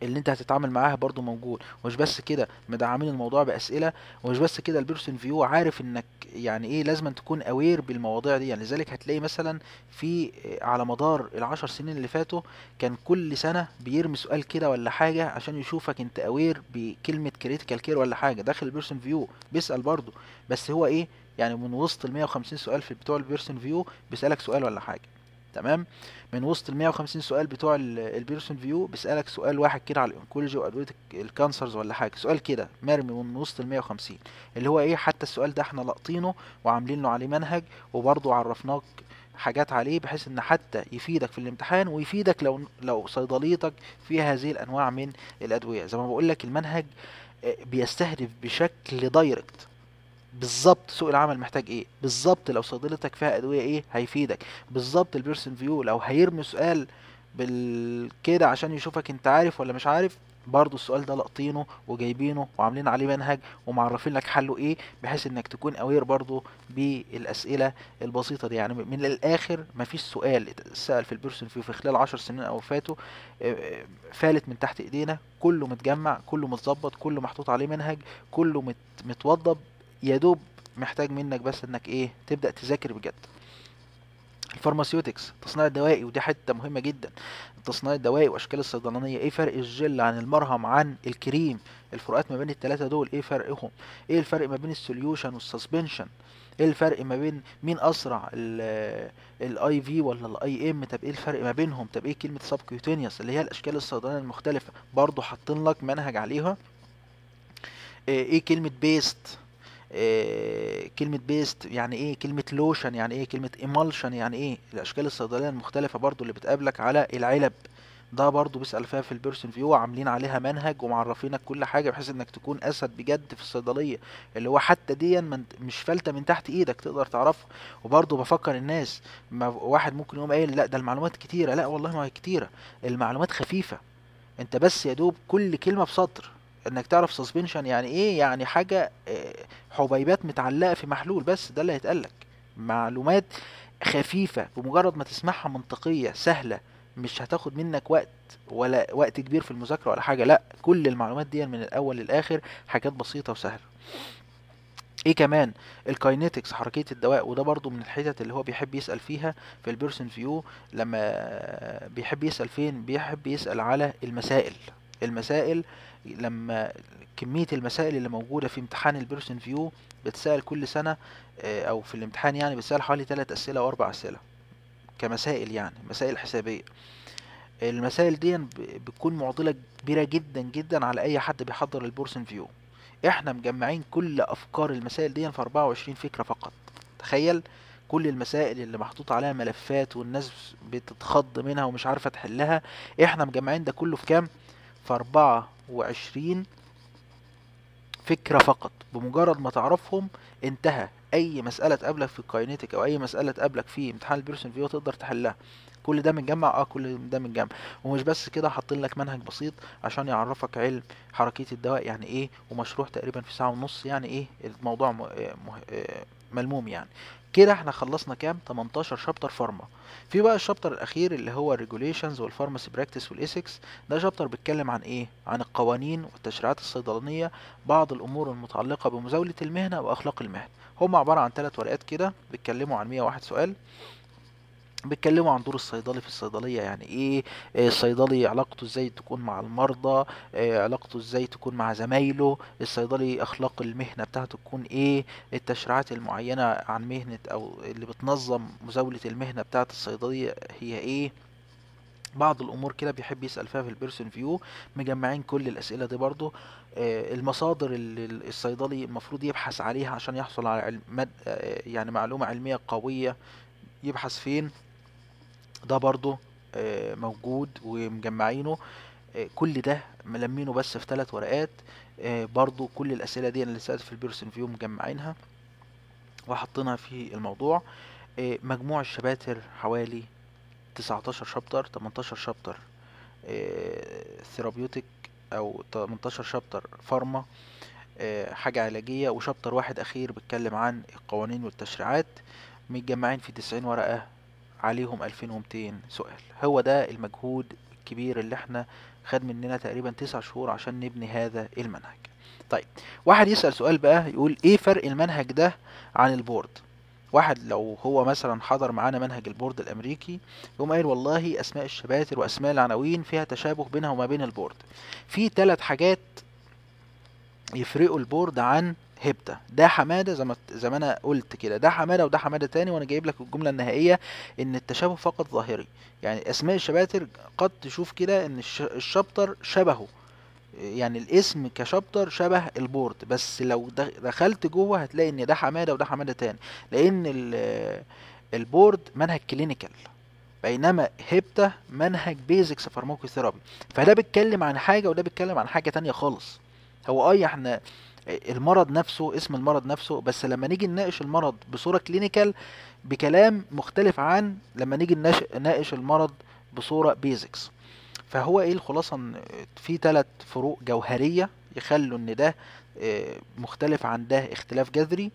اللي انت هتتعامل معاها برضو موجود مش بس كده مدعمين الموضوع باسئله ومش بس كده البيرسون فيو عارف انك يعني ايه لازم تكون اوير بالمواضيع دي يعني لذلك هتلاقي مثلا في على مدار العشر سنين اللي فاتوا كان كل سنه بيرمي سؤال كده ولا حاجه عشان يشوفك انت اوير بكلمه كريتيكال كير ولا حاجه داخل البيرسون فيو بيسال برضو بس هو ايه يعني من وسط ال 150 سؤال في بتوع البيرسون فيو بيسالك سؤال ولا حاجه تمام من وسط ال 150 سؤال بتوع البيرسون فيو بيسالك سؤال واحد كده على الانكولوجي وادويه الكانسرز ولا حاجه سؤال كده مرمي من وسط ال 150 اللي هو ايه حتى السؤال ده احنا لاقطينه وعاملين له عليه منهج وبرضه عرفناك حاجات عليه بحيث ان حتى يفيدك في الامتحان ويفيدك لو لو صيدليتك فيها هذه الانواع من الادويه زي ما بقول لك المنهج آه، بيستهدف بشكل دايركت بالظبط سوق العمل محتاج ايه بالظبط لو صيدلتك فيها ادويه ايه هيفيدك بالظبط البيرسون فيو لو هيرمي سؤال بالكده عشان يشوفك انت عارف ولا مش عارف برضو السؤال ده لقطينه وجايبينه وعاملين عليه منهج ومعرفين لك حله ايه بحيث انك تكون اوير برضو بالاسئله البسيطه دي يعني من الاخر مفيش سؤال اتسال في البيرسون فيو في خلال عشر سنين او فاتوا آه، آه، فالت من تحت ايدينا كله متجمع كله متظبط كله محطوط عليه منهج كله متوضب يا دوب محتاج منك بس انك ايه تبدا تذاكر بجد الفارماسيوتكس التصنيع الدوائي ودي حته مهمه جدا التصنيع الدوائي واشكال الصيدلانيه ايه فرق الجل عن المرهم عن الكريم الفروقات ما بين الثلاثه دول ايه فرقهم ايه الفرق ما بين السوليوشن والسسبنشن ايه الفرق ما بين مين اسرع الاي في ولا الاي ام طب ايه الفرق ما بينهم طب ايه كلمه سب كيوتينيوس اللي هي الاشكال الصيدلانيه المختلفه برضو حاطين لك منهج عليها ايه, إيه كلمه بيست آه، كلمة بيست يعني ايه كلمة لوشن يعني ايه كلمة ايمالشن يعني ايه الاشكال الصيدلية المختلفة برضو اللي بتقابلك على العلب ده برضو بيسأل فيها في البيرسون فيو عاملين عليها منهج ومعرفينك كل حاجة بحيث انك تكون اسد بجد في الصيدلية اللي هو حتى ديا مش فلتة من تحت ايدك تقدر تعرفه وبرضو بفكر الناس ما واحد ممكن يقوم قايل لا ده المعلومات كتيرة لا والله ما هي كتيرة المعلومات خفيفة انت بس يا دوب كل كلمة بسطر انك تعرف سسبنشن يعني ايه يعني حاجه آه، حبيبات متعلقه في محلول بس ده اللي هيتقال لك معلومات خفيفه بمجرد ما تسمعها منطقيه سهله مش هتاخد منك وقت ولا وقت كبير في المذاكره ولا حاجه لا كل المعلومات دي من الاول للاخر حاجات بسيطه وسهله ايه كمان الكاينيتكس حركيه الدواء وده برضو من الحتت اللي هو بيحب يسال فيها في البيرسون فيو لما بيحب يسال فين بيحب يسال على المسائل المسائل لما كمية المسائل اللي موجودة في امتحان البيرسون فيو بتسأل كل سنة آه، أو في الامتحان يعني بتسأل حوالي تلات أسئلة أو أربع أسئلة كمسائل يعني مسائل حسابية المسائل دي بتكون معضلة كبيرة جدا جدا على أي حد بيحضر البورسن فيو احنا مجمعين كل أفكار المسائل دي في 24 فكرة فقط تخيل كل المسائل اللي محطوط عليها ملفات والناس بتتخض منها ومش عارفة تحلها احنا مجمعين ده كله في كام؟ في أربعة وعشرين فكرة فقط بمجرد ما تعرفهم انتهى اي مسألة تقابلك في الكاينيتك او اي مسألة تقابلك في امتحان البيرسون فيو تقدر تحلها كل ده متجمع اه كل ده متجمع ومش بس كده حاطين لك منهج بسيط عشان يعرفك علم حركية الدواء يعني ايه ومشروح تقريبا في ساعة ونص يعني ايه الموضوع آه، آه، ملموم يعني كده احنا خلصنا كام 18 شابتر فارما في بقى الشابتر الاخير اللي هو الريجوليشنز والفارماسي براكتس والاسكس ده شابتر بيتكلم عن ايه عن القوانين والتشريعات الصيدلانيه بعض الامور المتعلقه بمزاوله المهنه واخلاق المهن هم عباره عن ثلاث ورقات كده بيتكلموا عن 101 سؤال بيتكلموا عن دور الصيدلي في الصيدليه يعني ايه آه، الصيدلي علاقته ازاي تكون مع المرضى آه، علاقته ازاي تكون مع زمايله الصيدلي اخلاق المهنه بتاعته تكون ايه التشريعات المعينه عن مهنه او اللي بتنظم مزاوله المهنه بتاعت الصيدليه هي ايه بعض الامور كده بيحب يسال فيها في البيرسون فيو مجمعين كل الاسئله دي برضو آه، المصادر اللي الصيدلي المفروض يبحث عليها عشان يحصل على علم يعني معلومه علميه قويه يبحث فين ده برضو آه، موجود ومجمعينه آه، كل ده ملمينه بس في ثلاث ورقات آه، برضو كل الأسئلة دي أنا لسه في البيرسون فيو مجمعينها وحطيناها في الموضوع مجموع الشباتر حوالي 19 شابتر 18 شابتر ثيرابيوتيك او 18 شابتر فارما حاجة علاجية وشابتر واحد أخير بيتكلم عن القوانين والتشريعات متجمعين في 90 ورقة عليهم 2200 سؤال هو ده المجهود الكبير اللي احنا خد مننا تقريبا تسع شهور عشان نبني هذا المنهج طيب واحد يسأل سؤال بقى يقول ايه فرق المنهج ده عن البورد واحد لو هو مثلا حضر معانا منهج البورد الامريكي يقوم قايل والله اسماء الشباتر واسماء العناوين فيها تشابه بينها وما بين البورد في ثلاث حاجات يفرقوا البورد عن هبته ده حماده زي ما زي ما انا قلت كده ده حماده وده حماده تاني وانا جايب لك الجمله النهائيه ان التشابه فقط ظاهري يعني اسماء الشباتر قد تشوف كده ان الشابتر شبهه يعني الاسم كشابتر شبه البورد بس لو دخلت جوه هتلاقي ان ده حماده وده حماده تاني لان البورد منهج كلينيكال بينما هبته منهج بيزكس فارماكوثيرابي فده بيتكلم عن حاجه وده بيتكلم عن حاجه تانية خالص هو اي آه، احنا المرض نفسه اسم المرض نفسه بس لما نيجي نناقش المرض بصورة كلينيكال بكلام مختلف عن لما نيجي نناقش المرض بصورة بيزكس فهو ايه الخلاصة في ثلاث فروق جوهرية يخلوا ان ده آه، مختلف عن ده اختلاف جذري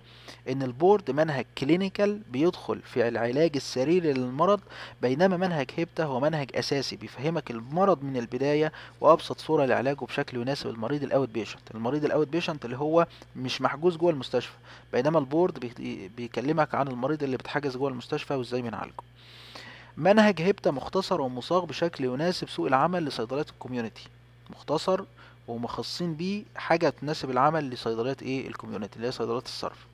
ان البورد منهج كلينيكال بيدخل في العلاج السريري للمرض بينما منهج هيبتا هو منهج اساسي بيفهمك المرض من البدايه وابسط صوره لعلاجه بشكل يناسب المريض الاوت بيشنت المريض الاوت بيشنت اللي هو مش محجوز جوه المستشفى بينما البورد بيكلمك عن المريض اللي بيتحجز جوه المستشفى وازاي بنعالجه منهج هيبتا مختصر ومصاغ بشكل يناسب سوق العمل لصيدلات الكوميونتي مختصر ومخصصين بيه حاجة تناسب العمل لصيدليات ايه الكوميونتي اللي هي صيدليات الصرف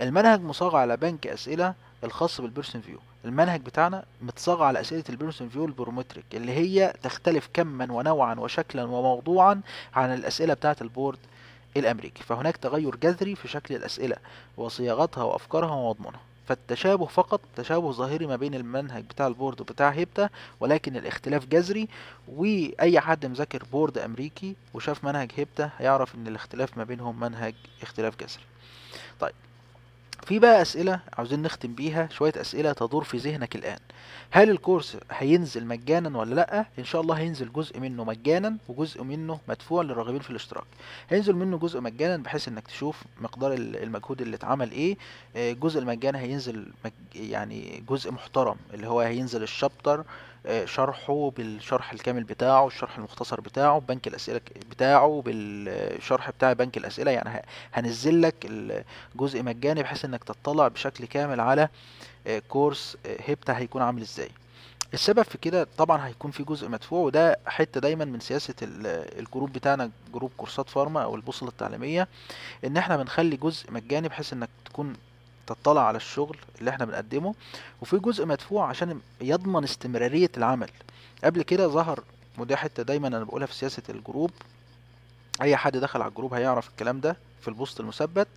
المنهج مصاغ على بنك أسئلة الخاص بالبيرسون فيو المنهج بتاعنا متصاغ على أسئلة البيرسون فيو البرومتريك اللي هي تختلف كما ونوعا وشكلا وموضوعا عن الأسئلة بتاعة البورد الأمريكي فهناك تغير جذري في شكل الأسئلة وصياغتها وأفكارها ومضمونها فالتشابه فقط تشابه ظاهري ما بين المنهج بتاع البورد وبتاع هيبتا ولكن الاختلاف جذري واي حد مذاكر بورد امريكي وشاف منهج هيبتا هيعرف ان الاختلاف ما بينهم منهج اختلاف جذري طيب في بقى أسئلة عاوزين نختم بيها شوية أسئلة تدور في ذهنك الآن هل الكورس هينزل مجانا ولا لأ؟ إن شاء الله هينزل جزء منه مجانا وجزء منه مدفوع للراغبين في الاشتراك هينزل منه جزء مجانا بحيث إنك تشوف مقدار المجهود اللي اتعمل إيه الجزء آه، المجاني هينزل مج... يعني جزء محترم اللي هو هينزل الشابتر شرحه بالشرح الكامل بتاعه الشرح المختصر بتاعه بنك الاسئله بتاعه بالشرح بتاع بنك الاسئله يعني هنزل لك الجزء مجاني بحيث انك تطلع بشكل كامل على كورس هبتا هيكون عامل ازاي السبب في كده طبعا هيكون في جزء مدفوع وده حته دايما من سياسه الجروب بتاعنا جروب كورسات فارما او البوصله التعليميه ان احنا بنخلي جزء مجاني بحيث انك تكون تطلع على الشغل اللي احنا بنقدمه وفي جزء مدفوع عشان يضمن استمرارية العمل قبل كده ظهر ودي حتة دايما انا بقولها في سياسة الجروب اي حد دخل على الجروب هيعرف الكلام ده في البوست المثبت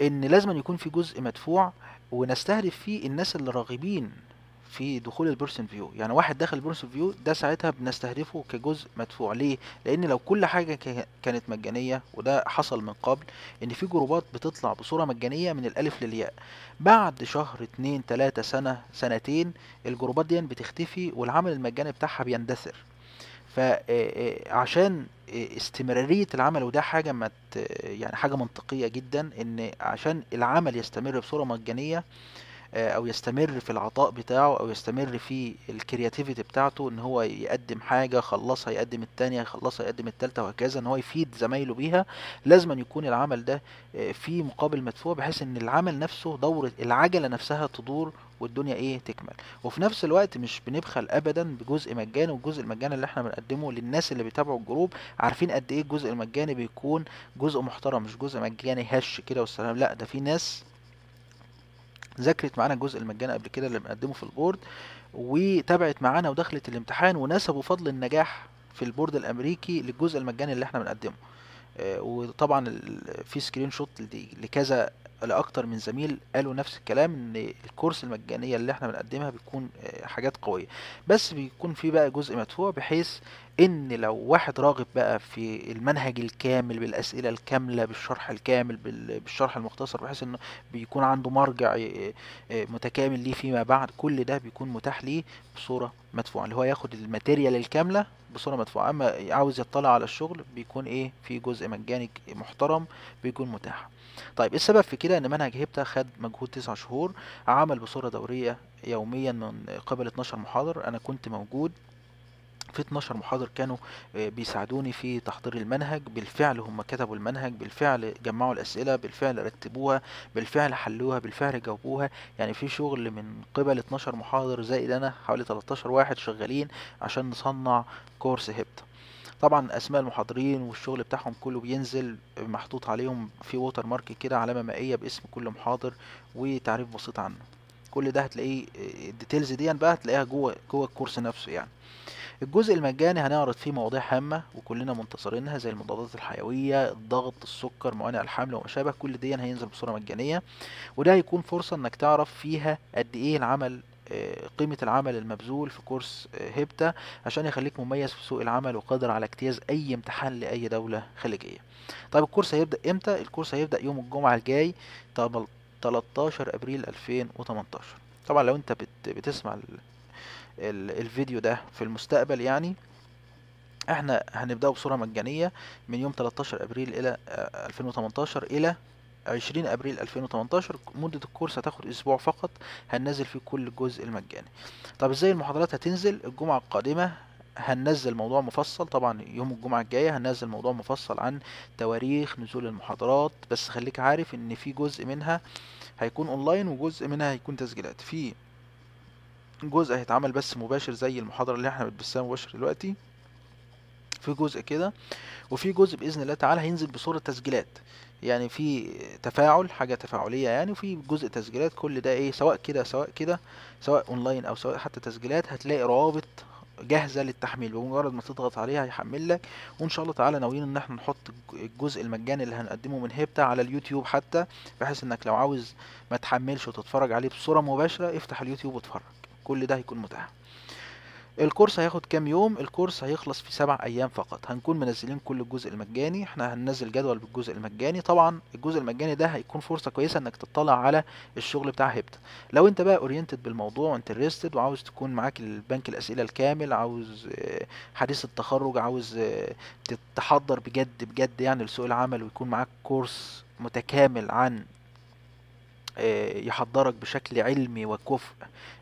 ان لازم يكون في جزء مدفوع ونستهدف فيه الناس اللي راغبين في دخول البيرسون فيو يعني واحد دخل البيرسون فيو ده ساعتها بنستهدفه كجزء مدفوع ليه لان لو كل حاجه كانت مجانيه وده حصل من قبل ان في جروبات بتطلع بصوره مجانيه من الالف للياء بعد شهر اتنين تلاتة سنه سنتين الجروبات دي بتختفي والعمل المجاني بتاعها بيندثر فعشان استمرارية العمل وده حاجة مت يعني حاجة منطقية جدا ان عشان العمل يستمر بصورة مجانية آه، او يستمر في العطاء بتاعه او يستمر في الكرياتيفيتي بتاعته ان هو يقدم حاجه خلصها يقدم الثانيه يخلصها يقدم الثالثه وهكذا ان هو يفيد زمايله بيها لازم أن يكون العمل ده آه، في مقابل مدفوع بحيث ان العمل نفسه دوره العجله نفسها تدور والدنيا ايه تكمل وفي نفس الوقت مش بنبخل ابدا بجزء مجاني والجزء المجاني اللي احنا بنقدمه للناس اللي بيتابعوا الجروب عارفين قد ايه الجزء المجاني بيكون جزء محترم مش جزء مجاني هش كده والسلام لا ده في ناس ذاكرت معانا الجزء المجاني قبل كده اللي مقدمه في البورد وتابعت معانا ودخلت الامتحان ونسبوا فضل النجاح في البورد الامريكي للجزء المجاني اللي احنا بنقدمه آه، وطبعا في سكرين شوت لكذا لاكتر من زميل قالوا نفس الكلام ان الكورس المجانيه اللي احنا بنقدمها بتكون آه، حاجات قويه بس بيكون في بقى جزء مدفوع بحيث ان لو واحد راغب بقى في المنهج الكامل بالاسئله الكامله بالشرح الكامل بالشرح المختصر بحيث انه بيكون عنده مرجع آه، آه، متكامل ليه فيما بعد كل ده بيكون متاح ليه بصوره مدفوعه اللي هو ياخد الماتيريال الكامله بصوره مدفوعه اما عاوز يطلع على الشغل بيكون ايه في جزء مجاني محترم بيكون متاح طيب إيه السبب في كده ان منهج هيبتا خد مجهود تسع شهور عمل بصوره دوريه يوميا من قبل 12 محاضر انا كنت موجود في 12 محاضر كانوا آه، بيساعدوني في تحضير المنهج بالفعل هم كتبوا المنهج بالفعل جمعوا الأسئلة بالفعل رتبوها بالفعل حلوها بالفعل جاوبوها يعني في شغل من قبل 12 محاضر زائد أنا حوالي 13 واحد شغالين عشان نصنع كورس هبت طبعا اسماء المحاضرين والشغل بتاعهم كله بينزل محطوط عليهم في ووتر مارك كده علامه مائيه باسم كل محاضر وتعريف بسيط عنه كل ده هتلاقيه الديتيلز آه، دي بقى هتلاقيها جوه جوه الكورس نفسه يعني الجزء المجاني هنعرض فيه مواضيع هامة وكلنا منتصرينها زي المضادات الحيوية الضغط السكر موانع الحمل وما شابه كل دي هينزل بصورة مجانية وده هيكون فرصة انك تعرف فيها قد ايه العمل آه، قيمة العمل المبذول في كورس هبتا آه، عشان يخليك مميز في سوق العمل وقادر على اجتياز أي امتحان لأي دولة خليجية طيب الكورس هيبدأ إمتى؟ الكورس هيبدأ يوم الجمعة الجاي 13 أبريل 2018 طبعا لو أنت بتسمع الفيديو ده في المستقبل يعني احنا هنبدأه بصورة مجانية من يوم 13 ابريل الى 2018 آه، الى 20 ابريل 2018 مدة الكورس هتاخد اسبوع فقط هننزل فيه كل جزء المجاني طب ازاي المحاضرات هتنزل الجمعة القادمة هننزل موضوع مفصل طبعا يوم الجمعة الجاية هننزل موضوع مفصل عن تواريخ نزول المحاضرات بس خليك عارف ان في جزء منها هيكون اونلاين وجزء منها هيكون تسجيلات في جزء هيتعمل بس مباشر زي المحاضرة اللي احنا بنبثها مباشر دلوقتي في جزء كده وفي جزء باذن الله تعالى هينزل بصوره تسجيلات يعني في تفاعل حاجه تفاعليه يعني وفي جزء تسجيلات كل ده ايه سواء كده سواء كده سواء اونلاين او سواء حتى تسجيلات هتلاقي روابط جاهزه للتحميل بمجرد ما تضغط عليها هيحمل لك وان شاء الله تعالى ناويين ان احنا نحط الجزء المجاني اللي هنقدمه من هيبتا على اليوتيوب حتى بحيث انك لو عاوز ما تحملش وتتفرج عليه بصوره مباشره افتح اليوتيوب واتفرج كل ده هيكون متاح الكورس هياخد كام يوم الكورس هيخلص في سبع ايام فقط هنكون منزلين كل الجزء المجاني احنا هننزل جدول بالجزء المجاني طبعا الجزء المجاني ده هيكون فرصه كويسه انك تطلع على الشغل بتاع هبت لو انت بقى اورينتد بالموضوع وانترستد وعاوز تكون معاك البنك الاسئله الكامل عاوز آه، حديث التخرج عاوز آه، تتحضر بجد بجد يعني لسوق العمل ويكون معاك كورس متكامل عن آه، يحضرك بشكل علمي وكفء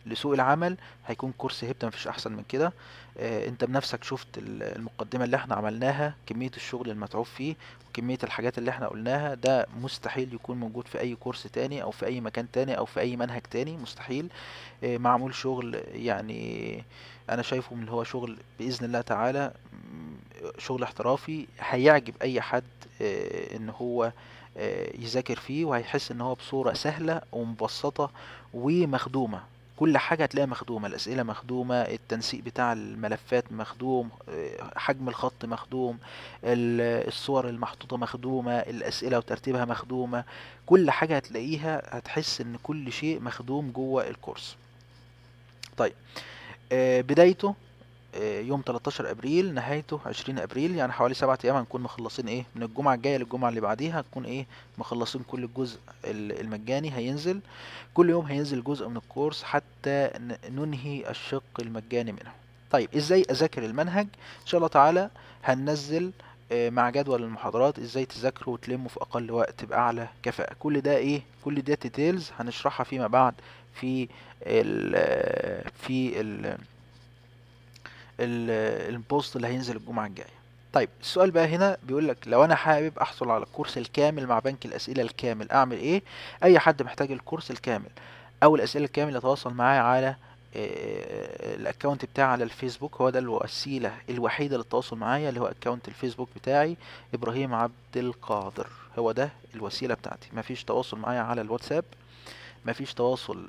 لسوق العمل هيكون كورس هيبتا مفيش احسن من كده آه، انت بنفسك شفت المقدمه اللي احنا عملناها كميه الشغل المتعوب فيه وكميه الحاجات اللي احنا قلناها ده مستحيل يكون موجود في اي كورس تاني او في اي مكان تاني او في اي منهج تاني مستحيل آه، معمول شغل يعني انا شايفه من هو شغل باذن الله تعالى شغل احترافي هيعجب اي حد ان هو آه، يذاكر فيه وهيحس ان هو بصورة سهلة ومبسطة ومخدومة كل حاجة هتلاقيها مخدومة الأسئلة مخدومة التنسيق بتاع الملفات مخدوم آه، حجم الخط مخدوم الصور المحطوطة مخدومة الأسئلة وترتيبها مخدومة كل حاجة هتلاقيها هتحس إن كل شيء مخدوم جوه الكورس طيب آه، بدايته آه، يوم 13 ابريل نهايته 20 ابريل يعني حوالي 7 ايام هنكون مخلصين ايه من الجمعه الجايه للجمعه اللي بعديها هنكون ايه مخلصين كل الجزء المجاني هينزل كل يوم هينزل جزء من الكورس حتى ننهي الشق المجاني منه طيب ازاي اذاكر المنهج ان شاء الله تعالى هننزل آه، مع جدول المحاضرات ازاي تذاكروا وتلموا في اقل وقت باعلى كفاءه كل ده ايه كل ده ديتيلز هنشرحها فيما بعد في ال آه، في ال البوست اللي هينزل الجمعه الجايه طيب السؤال بقى هنا بيقول لك لو انا حابب احصل على الكورس الكامل مع بنك الاسئله الكامل اعمل ايه اي حد محتاج الكورس الكامل او الاسئله الكامل يتواصل معايا على الاكونت بتاعي على الفيسبوك هو ده الوسيله الوحيده للتواصل معايا اللي هو اكونت الفيسبوك بتاعي ابراهيم عبد القادر هو ده الوسيله بتاعتي مفيش تواصل معايا على الواتساب مفيش تواصل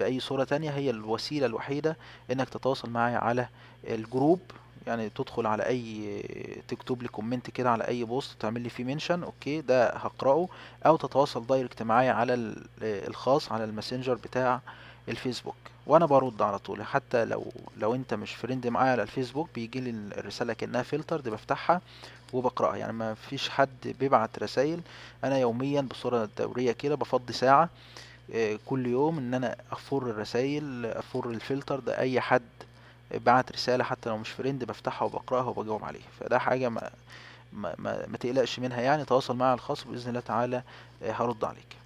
بأي صورة تانية هي الوسيلة الوحيدة إنك تتواصل معايا على الجروب يعني تدخل على اي تكتب لي كومنت كده على اي بوست تعمل لي فيه منشن اوكي ده هقراه او تتواصل دايركت معايا على الخاص على الماسنجر بتاع الفيسبوك وانا برد على طول حتى لو لو انت مش فريند معايا على الفيسبوك بيجي لي الرساله كانها فلتر دي بفتحها وبقراها يعني ما فيش حد بيبعت رسائل انا يوميا بصوره دوريه كده بفضي ساعه كل يوم ان انا افر الرسايل افر الفلتر ده اي حد بعت رساله حتى لو مش فريند بفتحها وبقراها وبجاوب عليها فده حاجه ما ما, ما, ما تقلقش منها يعني تواصل على الخاص باذن الله تعالى آه، هرد عليك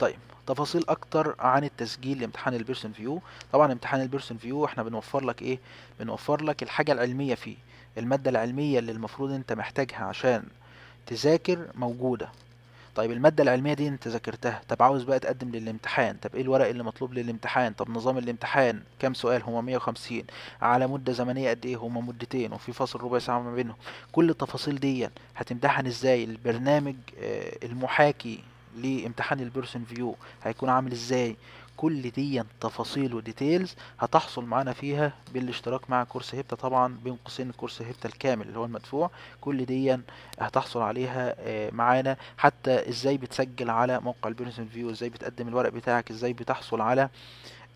طيب تفاصيل اكتر عن التسجيل لامتحان البيرسون فيو طبعا امتحان البيرسون فيو احنا بنوفر لك ايه بنوفر لك الحاجه العلميه فيه الماده العلميه اللي المفروض انت محتاجها عشان تذاكر موجوده طيب المادة العلمية دي انت ذاكرتها طب عاوز بقى تقدم للامتحان طب ايه الورق اللي مطلوب للامتحان طب نظام الامتحان كام سؤال هما 150 على مدة زمنية قد ايه هما مدتين وفي فاصل ربع ساعة ما بينهم كل التفاصيل دي هتمتحن ازاي البرنامج آه، المحاكي لامتحان البيرسون فيو هيكون عامل ازاي كل دي تفاصيل وديتيلز هتحصل معانا فيها بالاشتراك مع كورس هيبتا طبعا بين قوسين كورس هيبتا الكامل اللي هو المدفوع كل دي هتحصل عليها آه، معانا حتى ازاي بتسجل على موقع البيرسون فيو ازاي بتقدم الورق بتاعك ازاي بتحصل على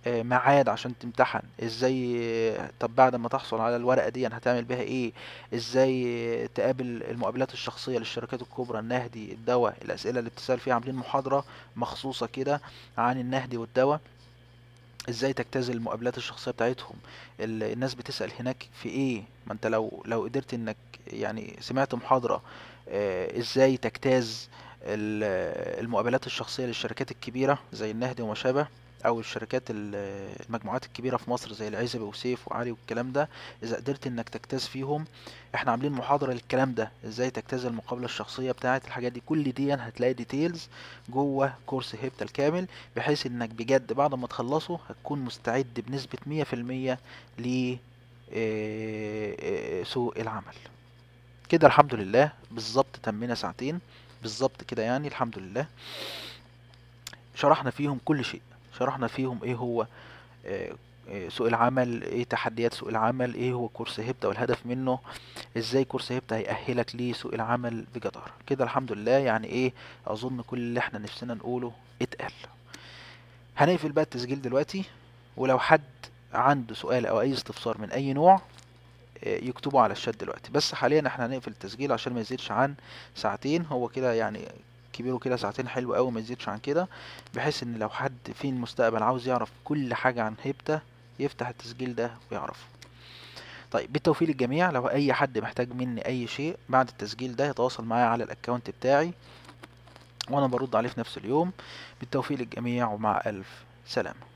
آه، ميعاد عشان تمتحن ازاي طب بعد ما تحصل على الورقه دي يعني هتعمل بيها ايه ازاي تقابل المقابلات الشخصيه للشركات الكبرى النهدي الدواء الاسئله اللي بتسال فيها عاملين محاضره مخصوصه كده عن النهدي والدواء ازاي تجتاز المقابلات الشخصيه بتاعتهم الناس بتسال هناك في ايه ما انت لو لو قدرت انك يعني سمعت محاضره آه، ازاي تجتاز المقابلات الشخصيه للشركات الكبيره زي النهدي وما شابه او الشركات المجموعات الكبيره في مصر زي العزبي وسيف وعلي والكلام ده اذا قدرت انك تجتاز فيهم احنا عاملين محاضره للكلام ده ازاي تجتاز المقابله الشخصيه بتاعه الحاجات دي كل دي هتلاقي ديتيلز جوه كورس هيبتا الكامل بحيث انك بجد بعد ما تخلصه هتكون مستعد بنسبه 100% ل آه، آه، سوق العمل كده الحمد لله بالظبط تمينا ساعتين بالظبط كده يعني الحمد لله شرحنا فيهم كل شيء شرحنا فيهم ايه هو آه، آه، سوق العمل ايه تحديات سوق العمل ايه هو كورس هبتا والهدف منه ازاي كورس هبتا هيأهلك لسوق العمل بجدارة كده الحمد لله يعني ايه اظن كل اللي احنا نفسنا نقوله اتقال هنقفل بقى التسجيل دلوقتي ولو حد عنده سؤال او اي استفسار من اي نوع آه، يكتبوا على الشات دلوقتي بس حاليا احنا هنقفل التسجيل عشان ما يزيدش عن ساعتين هو كده يعني كبيره كده ساعتين حلو قوي ما يزيدش عن كده بحيث ان لو حد في المستقبل عاوز يعرف كل حاجه عن هيبته يفتح التسجيل ده ويعرفه طيب بالتوفيق للجميع لو اي حد محتاج مني اي شيء بعد التسجيل ده يتواصل معايا على الاكونت بتاعي وانا برد عليه في نفس اليوم بالتوفيق للجميع ومع الف سلامه